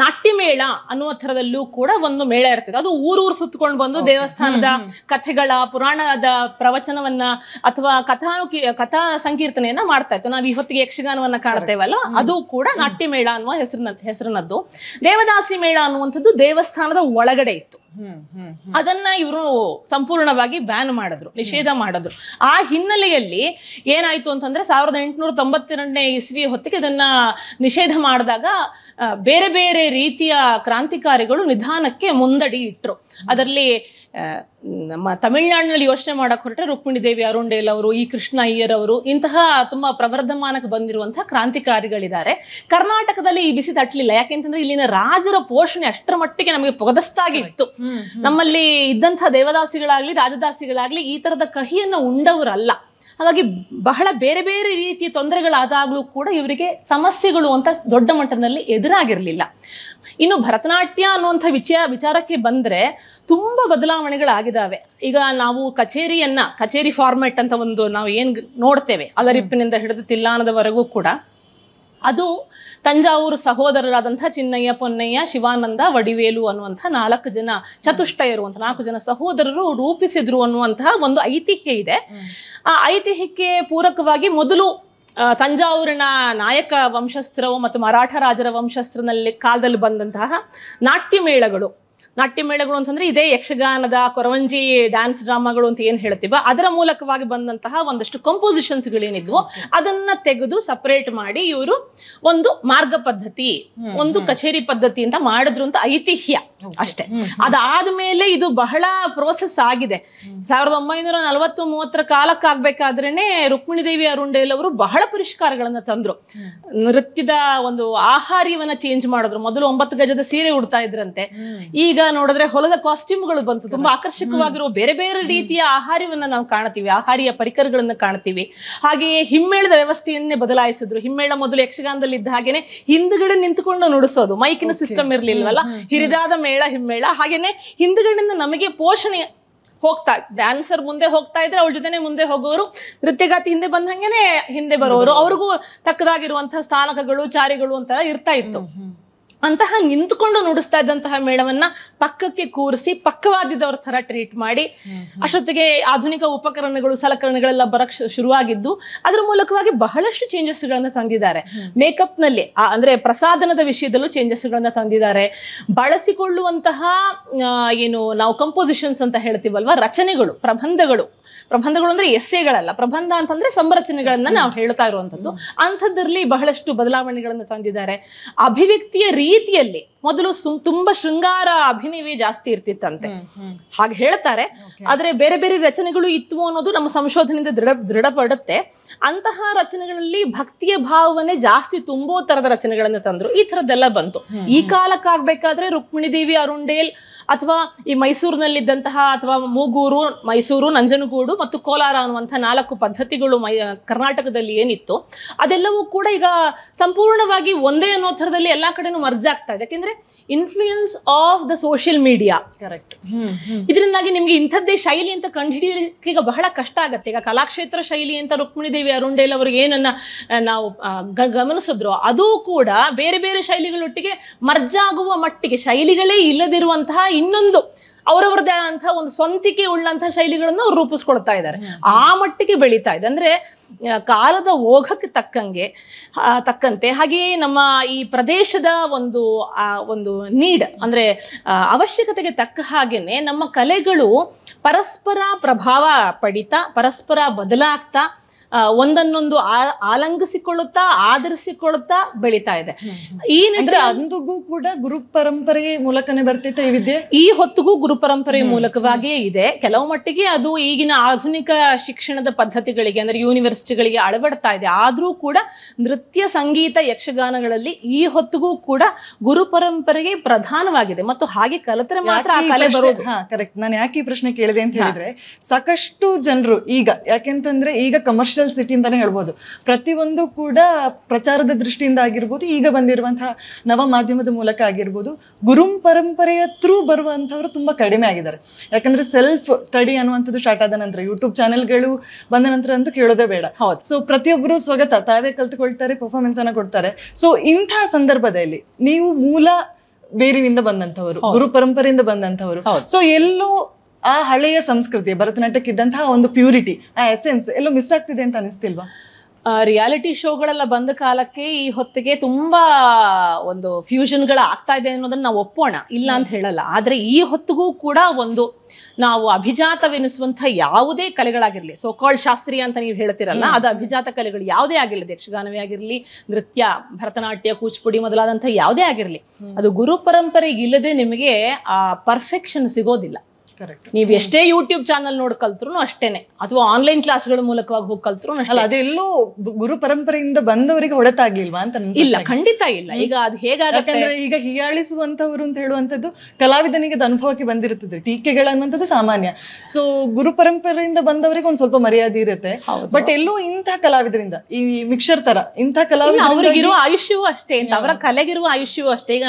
ನಾಟ್ಯ ಮೇಳ ಅನ್ನುವ ಥರದಲ್ಲೂ ಕೂಡ ಒಂದು ಮೇಳ ಇರ್ತದೆ ಅದು ಊರೂರು ಸುತ್ತಕೊಂಡು ಬಂದು ದೇವಸ್ಥಾನದ ಕಥೆಗಳ ಪುರಾಣದ ಪ್ರವಚನವನ್ನ ಅಥವಾ ಕಥಾನು ಕಥಾ ಸಂಕೀರ್ತನೆಯನ್ನ ಮಾಡ್ತಾ ಇತ್ತು ನಾವು ಈ ಹೊತ್ತಿಗೆ ಯಕ್ಷಗಾನವನ್ನ ಕಾಣ್ತೇವಲ್ಲ ಅದು ಕೂಡ ನಾಟ್ಯ ಮೇಳ ಅನ್ನುವ ಹೆಸರಿನ ಹೆಸರಿನದ್ದು ದೇವದಾಸಿ ಮೇಳ ಅನ್ನುವಂಥದ್ದು ದೇವಸ್ಥಾನದ ಒಳಗಡೆ ಇತ್ತು ಅದನ್ನ ಇವರು ಸಂಪೂರ್ಣವಾಗಿ ಬ್ಯಾನ್ ಮಾಡಿದ್ರು ನಿಷೇಧ ಮಾಡಿದ್ರು ಆ ಹಿನ್ನೆಲೆಯಲ್ಲಿ ಏನಾಯ್ತು ಅಂತಂದ್ರೆ ಸಾವಿರದ ಎಂಟುನೂರ ತೊಂಬತ್ತೆರಡನೇ ಇಸ್ವಿ ಹೊತ್ತಿಗೆ ಇದನ್ನ ನಿಷೇಧ ಮಾಡಿದಾಗ ಬೇರೆ ಬೇರೆ ರೀತಿಯ ಕ್ರಾಂತಿಕಾರಿಗಳು ನಿಧಾನಕ್ಕೆ ಮುಂದಡಿ ಇಟ್ಟರು ಅದರಲ್ಲಿ ನಮ್ಮ ತಮಿಳುನಾಡಿನಲ್ಲಿ ಯೋಚನೆ ಮಾಡಕ್ ಹೊರಟ್ರೆ ರುಕ್ಮಿಣಿ ದೇವಿ ಅರುಂಡೇಲ್ ಅವರು ಈ ಕೃಷ್ಣ ಅಯ್ಯರ್ ಅವರು ಇಂತಹ ತುಂಬಾ ಪ್ರವರ್ಧಮಾನಕ್ಕೆ ಬಂದಿರುವಂತಹ ಕ್ರಾಂತಿಕಾರಿಗಳಿದ್ದಾರೆ ಕರ್ನಾಟಕದಲ್ಲಿ ಈ ಬಿಸಿ ತಟ್ಟಲಿಲ್ಲ ಯಾಕೆಂತಂದ್ರೆ ಇಲ್ಲಿನ ರಾಜರ ಪೋಷಣೆ ಅಷ್ಟರ ಮಟ್ಟಿಗೆ ನಮಗೆ ಪೊಗದಸ್ತಾಗಿತ್ತು ನಮ್ಮಲ್ಲಿ ಇದ್ದಂತಹ ದೇವದಾಸಿಗಳಾಗ್ಲಿ ರಾಜದಾಸಿಗಳಾಗ್ಲಿ ಈ ತರದ ಕಹಿಯನ್ನು ಉಂಡವರಲ್ಲ ಹಾಗಾಗಿ ಬಹಳ ಬೇರೆ ಬೇರೆ ರೀತಿಯ ತೊಂದರೆಗಳಾದಾಗಲೂ ಕೂಡ ಇವರಿಗೆ ಸಮಸ್ಯೆಗಳು ಅಂತ ದೊಡ್ಡ ಮಟ್ಟದಲ್ಲಿ ಎದುರಾಗಿರಲಿಲ್ಲ ಇನ್ನು ಭರತನಾಟ್ಯ ಅನ್ನುವಂಥ ವಿಚಾರ ವಿಚಾರಕ್ಕೆ ಬಂದರೆ ತುಂಬ ಬದಲಾವಣೆಗಳಾಗಿದ್ದಾವೆ ಈಗ ನಾವು ಕಚೇರಿಯನ್ನು ಕಚೇರಿ ಫಾರ್ಮೆಟ್ ಅಂತ ಒಂದು ನಾವು ಏನು ನೋಡ್ತೇವೆ ಅಲರಿಪ್ಪಿನಿಂದ ಹಿಡಿದು ತಿಲ್ಲಾನದವರೆಗೂ ಕೂಡ ಅದು ತಂಜಾವೂರು ಸಹೋದರರಾದಂಥ ಚಿನ್ನಯ್ಯ ಪೊನ್ನಯ್ಯ ಶಿವಾನಂದ ವಡಿವೇಲು ಅನ್ನುವಂಥ ನಾಲ್ಕು ಜನ ಚತುಷ್ಟಯರು ಅಂತ ನಾಲ್ಕು ಜನ ಸಹೋದರರು ರೂಪಿಸಿದ್ರು ಅನ್ನುವಂತಹ ಒಂದು ಐತಿಹ್ಯ ಇದೆ ಆ ಐತಿಹ್ಯಕ್ಕೆ ಪೂರಕವಾಗಿ ಮೊದಲು ತಂಜಾವೂರಿನ ನಾಯಕ ವಂಶಸ್ತ್ರವು ಮತ್ತು ಮರಾಠ ರಾಜರ ವಂಶಸ್ತ್ರನಲ್ಲಿ ಕಾಲದಲ್ಲಿ ಬಂದಂತಹ ನಾಟ್ಯ ಮೇಳಗಳು ನಾಟ್ಯ ಮೇಳಗಳು ಅಂತಂದ್ರೆ ಇದೇ ಯಕ್ಷಗಾನದ ಕೊರವಂಜಿ ಡ್ಯಾನ್ಸ್ ಡ್ರಾಮಾಗಳು ಅಂತ ಏನ್ ಹೇಳ್ತೀವ ಅದರ ಮೂಲಕವಾಗಿ ಬಂದಂತಹ ಒಂದಷ್ಟು ಕಂಪೋಸಿಷನ್ಸ್ ಗಳೇನಿದ್ವು ಅದನ್ನ ತೆಗೆದು ಸಪರೇಟ್ ಮಾಡಿ ಇವರು ಒಂದು ಮಾರ್ಗ ಪದ್ಧತಿ ಒಂದು ಕಚೇರಿ ಪದ್ಧತಿ ಅಂತ ಮಾಡಿದ್ರು ಅಂತ ಐತಿಹ್ಯ ಅಷ್ಟೇ ಅದಾದ್ಮೇಲೆ ಇದು ಬಹಳ ಪ್ರೋಸೆಸ್ ಆಗಿದೆ ಸಾವಿರದ ಒಂಬೈನೂರ ನಲವತ್ತು ಮೂವತ್ತರ ಕಾಲಕ್ಕಾಗಬೇಕಾದ್ರೇನೆ ರುಕ್ಮಿಣಿ ದೇವಿ ಅರುಂಡೇಲ್ ಅವರು ಬಹಳ ಪರಿಷ್ಕಾರಗಳನ್ನ ತಂದ್ರು ನೃತ್ಯದ ಒಂದು ಆಹಾರ್ಯವನ್ನ ಚೇಂಜ್ ಮಾಡಿದ್ರು ಮೊದಲು ಒಂಬತ್ತು ಗಜದ ಸೀರೆ ಉಡ್ತಾ ಇದ್ರಂತೆ ಈಗ ನೋಡಿದ್ರೆ ಹೊಲದ ಕಾಸ್ಟ್ಯೂಮ್ಗಳು ಬಂತು ತುಂಬಾ ಆಕರ್ಷಕವಾಗಿರುವ ಬೇರೆ ಬೇರೆ ರೀತಿಯ ಆಹಾರವನ್ನ ನಾವು ಕಾಣ್ತೀವಿ ಆಹಾರಿಯ ಪರಿಕರಗಳನ್ನ ಕಾಣ್ತೀವಿ ಹಾಗೆಯೇ ಹಿಮ್ಮೇಳದ ವ್ಯವಸ್ಥೆಯನ್ನೇ ಬದಲಾಯಿಸಿದ್ರು ಹಿಮ್ಮೇಳ ಮೊದಲು ಯಕ್ಷಗಾನದಲ್ಲಿ ಇದ್ದ ಹಾಗೆನೆ ಹಿಂದ್ಗಡೆ ನಿಂತುಕೊಂಡು ನುಡಿಸೋದು ಮೈಕಿನ ಸಿಸ್ಟಮ್ ಇರ್ಲಿಲ್ವಲ್ಲ ಹಿರಿದಾದ ಮೇಳ ಹಿಮ್ಮೇಳ ಹಾಗೇನೆ ಹಿಂದ್ಗಡೆಯಿಂದ ನಮಗೆ ಪೋಷಣೆ ಹೋಗ್ತಾ ಡ್ಯಾನ್ಸರ್ ಮುಂದೆ ಹೋಗ್ತಾ ಇದ್ರೆ ಅವ್ರ ಜೊತೆನೆ ಮುಂದೆ ಹೋಗೋರು ನೃತ್ಯಗಾತಿ ಹಿಂದೆ ಬಂದಂಗೆನೆ ಹಿಂದೆ ಬರೋರು ಅವ್ರಿಗೂ ತಕ್ಕದಾಗಿರುವಂತಹ ಸ್ಥಾನಕಗಳು ಚಾರಿಗಳು ಅಂತ ಇರ್ತಾ ಇತ್ತು ಅಂತಹ ನಿಂತ್ಕೊಂಡು ನುಡಿಸ್ತಾ ಇದ್ದಂತಹ ಮೇಳವನ್ನ ಪಕ್ಕಕ್ಕೆ ಕೂರಿಸಿ ಪಕ್ಕವಾದಿದ್ದವ್ರ ತರ ಟ್ರೀಟ್ ಮಾಡಿ ಅಷ್ಟೊತ್ತಿಗೆ ಆಧುನಿಕ ಉಪಕರಣಗಳು ಸಲಕರಣೆಗಳೆಲ್ಲ ಬರಕ್ ಶುರುವಾಗಿದ್ದು ಅದರ ಮೂಲಕವಾಗಿ ಬಹಳಷ್ಟು ಚೇಂಜಸ್ ತಂದಿದ್ದಾರೆ ಮೇಕಪ್ ನಲ್ಲಿ ಅಂದ್ರೆ ಪ್ರಸಾದನದ ವಿಷಯದಲ್ಲೂ ಚೇಂಜಸ್ ತಂದಿದ್ದಾರೆ ಬಳಸಿಕೊಳ್ಳುವಂತಹ ಏನು ನಾವು ಕಂಪೋಸಿಷನ್ಸ್ ಅಂತ ಹೇಳ್ತೀವಲ್ವಾ ರಚನೆಗಳು ಪ್ರಬಂಧಗಳು ಪ್ರಬಂಧಗಳು ಅಂದ್ರೆ ಎಸ್ಸೆಗಳಲ್ಲ ಪ್ರಬಂಧ ಅಂತಂದ್ರೆ ಸಂರಚನೆಗಳನ್ನ ನಾವು ಹೇಳ್ತಾ ಇರುವಂತದ್ದು ಅಂಥದ್ದರಲ್ಲಿ ಬಹಳಷ್ಟು ಬದಲಾವಣೆಗಳನ್ನು ತಂದಿದ್ದಾರೆ ಅಭಿವ್ಯಕ್ತಿಯ ರೀತಿ ರೀತಿಯಲ್ಲಿ ಮೊದಲು ಸುಮ್ ತುಂಬಾ ಶೃಂಗಾರ ಅಭಿನಯವೇ ಜಾಸ್ತಿ ಇರ್ತಿತ್ತಂತೆ ಹಾಗೆ ಹೇಳ್ತಾರೆ ಆದ್ರೆ ಬೇರೆ ಬೇರೆ ರಚನೆಗಳು ಇತ್ತು ಅನ್ನೋದು ನಮ್ಮ ಸಂಶೋಧನೆಯಿಂದ ದೃಢ ದೃಢಪಡುತ್ತೆ ಅಂತಹ ರಚನೆಗಳಲ್ಲಿ ಭಕ್ತಿಯ ಭಾವನೆ ಜಾಸ್ತಿ ತುಂಬೋ ತರದ ರಚನೆಗಳನ್ನ ತಂದ್ರು ಈ ತರದ್ದೆಲ್ಲ ಬಂತು ಈ ಕಾಲಕ್ಕಾಗ್ಬೇಕಾದ್ರೆ ರುಕ್ಮಿಣಿ ದೇವಿ ಅರುಂಡೇಲ್ ಅಥವಾ ಈ ಮೈಸೂರಿನಲ್ಲಿದ್ದಂತಹ ಅಥವಾ ಮೂಗೂರು ಮೈಸೂರು ನಂಜನಗೂಡು ಮತ್ತು ಕೋಲಾರ ಅನ್ನುವಂತಹ ನಾಲ್ಕು ಪದ್ಧತಿಗಳು ಮೈ ಕರ್ನಾಟಕದಲ್ಲಿ ಏನಿತ್ತು ಅದೆಲ್ಲವೂ ಕೂಡ ಈಗ ಸಂಪೂರ್ಣವಾಗಿ ಒಂದೇ ಅನ್ನೋ ಥರದಲ್ಲಿ ಎಲ್ಲಾ ಕಡೆನೂ ಮರ್ಜಾಗ್ತಾ ಇದೆ ಯಾಕೆಂದ್ರೆ influence of the social media correct ಇದರಿಂದಾಗಿ ನಿಮಗೆ ಇಂಥದ್ದೇ ಶೈಲಿ ಅಂತ ಕಂಡುಹಿಡಿಯಲಿಕ್ಕೆ ಈಗ ಬಹಳ ಕಷ್ಟ ಆಗುತ್ತೆ ಈಗ ಕಲಾಕ್ಷೇತ್ರ ಶೈಲಿ ಅಂತ ರುಕ್ಮಿಣಿ ದೇವಿ ಅರುಂಡೇಲ್ ಅವ್ರಿಗೆ ಏನನ್ನ ನಾವು ಗಮನಿಸಿದ್ರು ಅದು ಕೂಡ ಬೇರೆ ಬೇರೆ ಶೈಲಿಗಳೊಟ್ಟಿಗೆ ಮರ್ಜಾಗುವ ಮಟ್ಟಿಗೆ ಶೈಲಿಗಳೇ ಇಲ್ಲದಿರುವಂತಹ ಇನ್ನೊಂದು ಅವರವರದೇ ಆದಂತಹ ಒಂದು ಸ್ವಂತಿಕೆ ಉಳ್ಳಂತ ಶೈಲಿಗಳನ್ನು ಅವ್ರು ರೂಪಿಸ್ಕೊಳ್ತಾ ಇದ್ದಾರೆ ಆ ಮಟ್ಟಿಗೆ ಬೆಳೀತಾ ಇದೆ ಅಂದ್ರೆ ಕಾಲದ ಓಘಕ್ಕೆ ತಕ್ಕಂಗೆ ತಕ್ಕಂತೆ ಹಾಗೆಯೇ ನಮ್ಮ ಈ ಪ್ರದೇಶದ ಒಂದು ಒಂದು ನೀಡ್ ಅಂದ್ರೆ ಅವಶ್ಯಕತೆಗೆ ತಕ್ಕ ಹಾಗೇನೆ ನಮ್ಮ ಕಲೆಗಳು ಪರಸ್ಪರ ಪ್ರಭಾವ ಪಡಿತಾ ಪರಸ್ಪರ ಬದಲಾಗ್ತಾ ಒಂದನ್ನೊಂದು ಆಲಂಗಿಸಿಕೊಳ್ಳುತ್ತಾ ಆಧರಿಸಿಕೊಳ್ಳುತ್ತಾ ಬೆಳೀತಾ ಇದೆ ಈ ನಿಟ್ಟಿಗೆ ಕೂಡ ಗುರು ಪರಂಪರೆ ಮೂಲಕನೇ ಬರ್ತಿತ್ತು ಈ ವಿದ್ಯೆ ಈ ಹೊತ್ತಿಗೂ ಗುರು ಪರಂಪರೆ ಮೂಲಕವಾಗಿಯೇ ಇದೆ ಕೆಲವು ಮಟ್ಟಿಗೆ ಅದು ಈಗಿನ ಆಧುನಿಕ ಶಿಕ್ಷಣದ ಪದ್ಧತಿಗಳಿಗೆ ಅಂದ್ರೆ ಯೂನಿವರ್ಸಿಟಿಗಳಿಗೆ ಅಳವಡ್ತಾ ಇದೆ ಆದರೂ ಕೂಡ ನೃತ್ಯ ಸಂಗೀತ ಯಕ್ಷಗಾನಗಳಲ್ಲಿ ಈ ಹೊತ್ತಿಗೂ ಕೂಡ ಗುರು ಪರಂಪರೆಗೆ ಪ್ರಧಾನವಾಗಿದೆ ಮತ್ತು ಹಾಗೆ ಕಲಿತರೆ ಮಾತ್ರ ಆ ಕಲೆ ಬರೋದು ಕರೆಕ್ಟ್ ನಾನು ಯಾಕೆ ಈ ಪ್ರಶ್ನೆ ಕೇಳಿದೆ ಅಂತ ಹೇಳಿದ್ರೆ ಸಾಕಷ್ಟು ಜನರು ಈಗ ಯಾಕೆಂತಂದ್ರೆ ಈಗ ಕಮರ್ಷಿಯಲ್ ಕಮರ್ಷಿಯಲ್ ಸಿಟಿ ಅಂತಲೇ ಹೇಳ್ಬೋದು ಪ್ರತಿಯೊಂದು ಕೂಡ ಪ್ರಚಾರದ ದೃಷ್ಟಿಯಿಂದ ಆಗಿರ್ಬೋದು ಈಗ ಬಂದಿರುವಂತಹ ನವ ಮಾಧ್ಯಮದ ಮೂಲಕ ಆಗಿರ್ಬೋದು ಗುರುಂ ಪರಂಪರೆಯ ಥ್ರೂ ಬರುವಂಥವ್ರು ತುಂಬ ಕಡಿಮೆ ಆಗಿದ್ದಾರೆ ಯಾಕಂದರೆ ಸೆಲ್ಫ್ ಸ್ಟಡಿ ಅನ್ನುವಂಥದ್ದು ಸ್ಟಾರ್ಟ್ ಆದ ನಂತರ ಯೂಟ್ಯೂಬ್ ಚಾನೆಲ್ಗಳು ಬಂದ ನಂತರ ಅಂತೂ ಕೇಳೋದೇ ಬೇಡ ಸೊ ಪ್ರತಿಯೊಬ್ಬರು ಸ್ವಗತ ತಾವೇ ಕಲ್ತ್ಕೊಳ್ತಾರೆ ಅನ್ನು ಕೊಡ್ತಾರೆ ಸೊ ಇಂಥ ಸಂದರ್ಭದಲ್ಲಿ ನೀವು ಮೂಲ ಬೇರಿನಿಂದ ಬಂದಂಥವರು ಗುರು ಪರಂಪರೆಯಿಂದ ಬಂದಂಥವರು ಸೊ ಎಲ್ಲೋ ಆ ಹಳೆಯ ಸಂಸ್ಕೃತಿ ಭರತನಾಟ್ಯಕ್ಕಿದ್ದಂತಹ ಒಂದು ಪ್ಯೂರಿಟಿ ಆ ಎಸೆನ್ಸ್ ಎಲ್ಲೋ ಮಿಸ್ ಆಗ್ತಿದೆ ಅಂತ ಅನಿಸ್ತಿಲ್ವಾ ರಿಯಾಲಿಟಿ ಶೋಗಳೆಲ್ಲ ಬಂದ ಕಾಲಕ್ಕೆ ಈ ಹೊತ್ತಿಗೆ ತುಂಬಾ ಒಂದು ಫ್ಯೂಷನ್ಗಳು ಆಗ್ತಾ ಇದೆ ಅನ್ನೋದನ್ನ ನಾವು ಒಪ್ಪೋಣ ಇಲ್ಲ ಅಂತ ಹೇಳಲ್ಲ ಆದರೆ ಈ ಹೊತ್ತಿಗೂ ಕೂಡ ಒಂದು ನಾವು ಅಭಿಜಾತವೆನಿಸುವಂಥ ಯಾವುದೇ ಕಲೆಗಳಾಗಿರಲಿ ಸೋಕಾಳ್ ಶಾಸ್ತ್ರೀಯ ಅಂತ ನೀವು ಹೇಳ್ತಿರಲ್ಲ ಅದು ಅಭಿಜಾತ ಕಲೆಗಳು ಯಾವುದೇ ಆಗಿರಲಿ ಯಕ್ಷಗಾನವೇ ಆಗಿರಲಿ ನೃತ್ಯ ಭರತನಾಟ್ಯ ಕೂಚಿಪುಡಿ ಮೊದಲಾದಂಥ ಯಾವುದೇ ಆಗಿರಲಿ ಅದು ಗುರು ಇಲ್ಲದೆ ನಿಮಗೆ ಆ ಪರ್ಫೆಕ್ಷನ್ ಸಿಗೋದಿಲ್ಲ ನೀವು ಎಷ್ಟೇ ಯೂಟ್ಯೂಬ್ ಚಾನಲ್ ನೋಡಿ ಕಲ್ತ್ರು ಅಷ್ಟೇನೆ ಅಥವಾ ಆನ್ಲೈನ್ ಕ್ಲಾಸ್ಗಳ ಮೂಲಕವಾಗಿ ಹೋಗಿ ಕಲ್ತ್ರು ಅದೆಲ್ಲೂ ಗುರು ಪರಂಪರೆಯಿಂದ ಬಂದವರಿಗೆ ಹೊಡೆತಾಗಿಲ್ವಾ ಅಂತ ಇಲ್ಲ ಖಂಡಿತ ಇಲ್ಲ ಈಗ ಅದು ಹೇಗಾಗುತ್ತೆ ಈಗ ಹೀಯಾಳಿಸುವಂತವ್ರು ಅಂತ ಹೇಳುವಂತದ್ದು ಕಲಾವಿದನಿಗೆ ಅನುಭವಕ್ಕೆ ಬಂದಿರುತ್ತದೆ ಟೀಕೆಗಳು ಅನ್ನುವಂಥದ್ದು ಸಾಮಾನ್ಯ ಸೊ ಗುರು ಪರಂಪರೆಯಿಂದ ಬಂದವರಿಗೆ ಒಂದ್ ಸ್ವಲ್ಪ ಮರ್ಯಾದೆ ಇರುತ್ತೆ ಬಟ್ ಎಲ್ಲೂ ಇಂತಹ ಕಲಾವಿದರಿಂದ ಈ ಮಿಕ್ಸರ್ ತರ ಇಂತಹ ಕಲಾವಿದ ಅವರಿಗಿರುವ ಆಯುಷ್ಯವೂ ಅಷ್ಟೇ ಅವರ ಕಲೆಗಿರುವ ಆಯುಷ್ಯವೂ ಅಷ್ಟೇ ಈಗ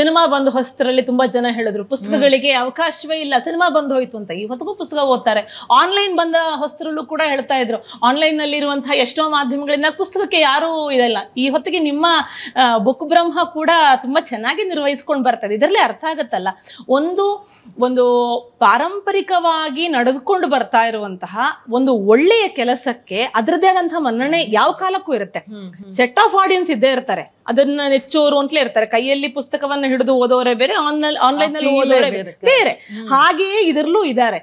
ಸಿನಿಮಾ ಬಂದು ಹೊಸದ್ರಲ್ಲಿ ತುಂಬಾ ಜನ ಹೇಳಿದ್ರು ಪುಸ್ತಕಗಳಿಗೆ ಅವಕಾಶವೇ ಇಲ್ಲ ಸಿನಿಮಾ ಬಂದು ಹೋಯ್ತು ಅಂತ ಇವತ್ತಿಗೂ ಪುಸ್ತಕ ಓದ್ತಾರೆ ಆನ್ಲೈನ್ ಬಂದ ಹೊಸರಲ್ಲೂ ಕೂಡ ಹೇಳ್ತಾ ಇದ್ರು ಆನ್ಲೈನ್ ನಲ್ಲಿ ಇರುವಂತಹ ಎಷ್ಟೋ ಮಾಧ್ಯಮಗಳಿಂದ ಪುಸ್ತಕಕ್ಕೆ ಯಾರು ಇರಲ್ಲ ಈ ಹೊತ್ತಿಗೆ ನಿಮ್ಮ ಬುಕ್ ಬ್ರಹ್ಮ ಕೂಡ ತುಂಬಾ ಚೆನ್ನಾಗಿ ನಿರ್ವಹಿಸ್ಕೊಂಡು ಬರ್ತದೆ ಇದರಲ್ಲಿ ಅರ್ಥ ಆಗತ್ತಲ್ಲ ಒಂದು ಒಂದು ಪಾರಂಪರಿಕವಾಗಿ ನಡೆದುಕೊಂಡು ಬರ್ತಾ ಇರುವಂತಹ ಒಂದು ಒಳ್ಳೆಯ ಕೆಲಸಕ್ಕೆ ಅದರದೇ ಆದಂತಹ ಮನ್ನಣೆ ಯಾವ ಕಾಲಕ್ಕೂ ಇರುತ್ತೆ ಸೆಟ್ ಆಫ್ ಆಡಿಯನ್ಸ್ ಇದ್ದೇ ಇರ್ತಾರೆ ಅದನ್ನ ನೆಚ್ಚೋರು ಅಂತಲೇ ಇರ್ತಾರೆ ಕೈಯಲ್ಲಿ ಪುಸ್ತಕವನ್ನ ಹಿಡಿದು ಓದೋರೇ ಬೇರೆ ಆನ್ಲೈನ್ ಆನ್ಲೈನ್ ಅಲ್ಲಿ ಬೇರೆ ಹಾಗೆಯೇ ಇದರಲ್ಲೂ ಇದ್ದಾರೆ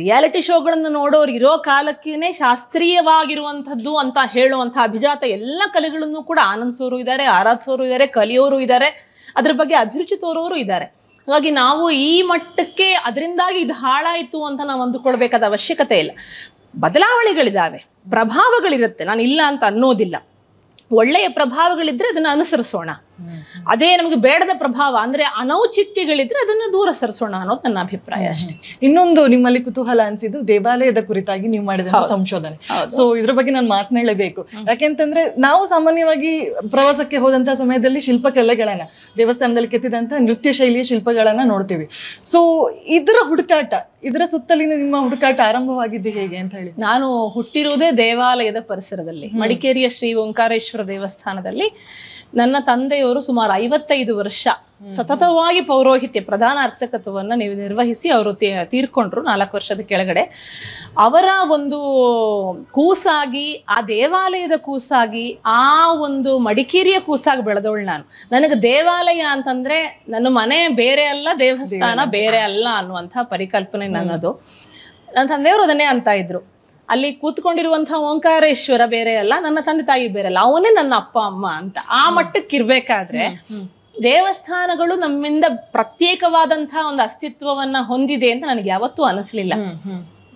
ರಿಯಾಲಿಟಿ ಶೋಗಳನ್ನು ನೋಡೋರು ಇರೋ ಕಾಲಕ್ಕೇನೆ ಶಾಸ್ತ್ರೀಯವಾಗಿರುವಂತದ್ದು ಅಂತ ಹೇಳುವಂತಹ ಅಭಿಜಾತ ಎಲ್ಲ ಕಲೆಗಳನ್ನು ಕೂಡ ಆನಂದಿಸೋರು ಇದ್ದಾರೆ ಆರಾಧಿಸೋರು ಇದ್ದಾರೆ ಕಲಿಯೋರು ಇದ್ದಾರೆ ಅದ್ರ ಬಗ್ಗೆ ಅಭಿರುಚಿ ತೋರೋರು ಇದ್ದಾರೆ ಹಾಗಾಗಿ ನಾವು ಈ ಮಟ್ಟಕ್ಕೆ ಅದರಿಂದಾಗಿ ಇದು ಹಾಳಾಯಿತು ಅಂತ ನಾವು ಅಂದುಕೊಳ್ಬೇಕಾದ ಅವಶ್ಯಕತೆ ಇಲ್ಲ ಬದಲಾವಣೆಗಳಿದ್ದಾವೆ ಪ್ರಭಾವಗಳಿರುತ್ತೆ ನಾನು ಇಲ್ಲ ಅಂತ ಅನ್ನೋದಿಲ್ಲ ಒಳ್ಳೆಯ ಪ್ರಭಾವಗಳಿದ್ದರೆ ಅದನ್ನು ಅನುಸರಿಸೋಣ ಅದೇ ನಮಗೆ ಬೇಡದ ಪ್ರಭಾವ ಅಂದ್ರೆ ಅನೌಚಿತ್ಯಗಳಿದ್ರೆ ಅದನ್ನ ದೂರ ಸರಿಸೋಣ ಅನ್ನೋದು ನನ್ನ ಅಭಿಪ್ರಾಯ ಅಷ್ಟೇ ಇನ್ನೊಂದು ನಿಮ್ಮಲ್ಲಿ ಕುತೂಹಲ ಅನ್ಸಿದ್ದು ದೇವಾಲಯದ ಕುರಿತಾಗಿ ನೀವು ಮಾಡಿದ ಸಂಶೋಧನೆ ಸೊ ಇದ್ರ ಬಗ್ಗೆ ನಾನು ಮಾತನಾಡಲೇಬೇಕು ಯಾಕೆಂತಂದ್ರೆ ನಾವು ಸಾಮಾನ್ಯವಾಗಿ ಪ್ರವಾಸಕ್ಕೆ ಹೋದಂತಹ ಸಮಯದಲ್ಲಿ ಶಿಲ್ಪಕಲೆಗಳನ್ನ ದೇವಸ್ಥಾನದಲ್ಲಿ ಕೆತ್ತಿದಂತಹ ನೃತ್ಯ ಶೈಲಿಯ ಶಿಲ್ಪಗಳನ್ನ ನೋಡ್ತೀವಿ ಸೊ ಇದರ ಹುಡುಕಾಟ ಇದರ ಸುತ್ತಲಿನ ನಿಮ್ಮ ಹುಡುಕಾಟ ಆರಂಭವಾಗಿದ್ದು ಹೇಗೆ ಅಂತ ಹೇಳಿ ನಾನು ಹುಟ್ಟಿರುವುದೇ ದೇವಾಲಯದ ಪರಿಸರದಲ್ಲಿ ಮಡಿಕೇರಿಯ ಶ್ರೀ ಓಂಕಾರೇಶ್ವರ ದೇವಸ್ಥಾನದಲ್ಲಿ ನನ್ನ ತಂದೆಯವರು ಸುಮಾರು ಐವತ್ತೈದು ವರ್ಷ ಸತತವಾಗಿ ಪೌರೋಹಿತ್ಯ ಪ್ರಧಾನ ಅರ್ಚಕತ್ವವನ್ನು ನೀವು ನಿರ್ವಹಿಸಿ ಅವರು ತೀರ್ಕೊಂಡ್ರು ನಾಲ್ಕು ವರ್ಷದ ಕೆಳಗಡೆ ಅವರ ಒಂದು ಕೂಸಾಗಿ ಆ ದೇವಾಲಯದ ಕೂಸಾಗಿ ಆ ಒಂದು ಮಡಿಕೇರಿಯ ಕೂಸಾಗಿ ಬೆಳೆದವಳು ನಾನು ನನಗೆ ದೇವಾಲಯ ಅಂತಂದ್ರೆ ನನ್ನ ಮನೆ ಬೇರೆ ಅಲ್ಲ ದೇವಸ್ಥಾನ ಬೇರೆ ಅಲ್ಲ ಅನ್ನುವಂತಹ ಪರಿಕಲ್ಪನೆ ನನ್ನದು ನನ್ನ ತಂದೆಯವರು ಅದನ್ನೇ ಅಂತ ಇದ್ರು ಅಲ್ಲಿ ಕೂತ್ಕೊಂಡಿರುವಂತಹ ಓಂಕಾರೇಶ್ವರ ಬೇರೆ ಅಲ್ಲ ನನ್ನ ತಂದೆ ತಾಯಿ ಬೇರೆ ಅಲ್ಲ ಅವನೇ ನನ್ನ ಅಪ್ಪ ಅಮ್ಮ ಅಂತ ಆ ಮಟ್ಟಕ್ಕಿರ್ಬೇಕಾದ್ರೆ ದೇವಸ್ಥಾನಗಳು ನಮ್ಮಿಂದ ಪ್ರತ್ಯೇಕವಾದಂತಹ ಒಂದು ಅಸ್ತಿತ್ವವನ್ನ ಹೊಂದಿದೆ ಅಂತ ನನಗೆ ಯಾವತ್ತೂ ಅನಿಸ್ಲಿಲ್ಲ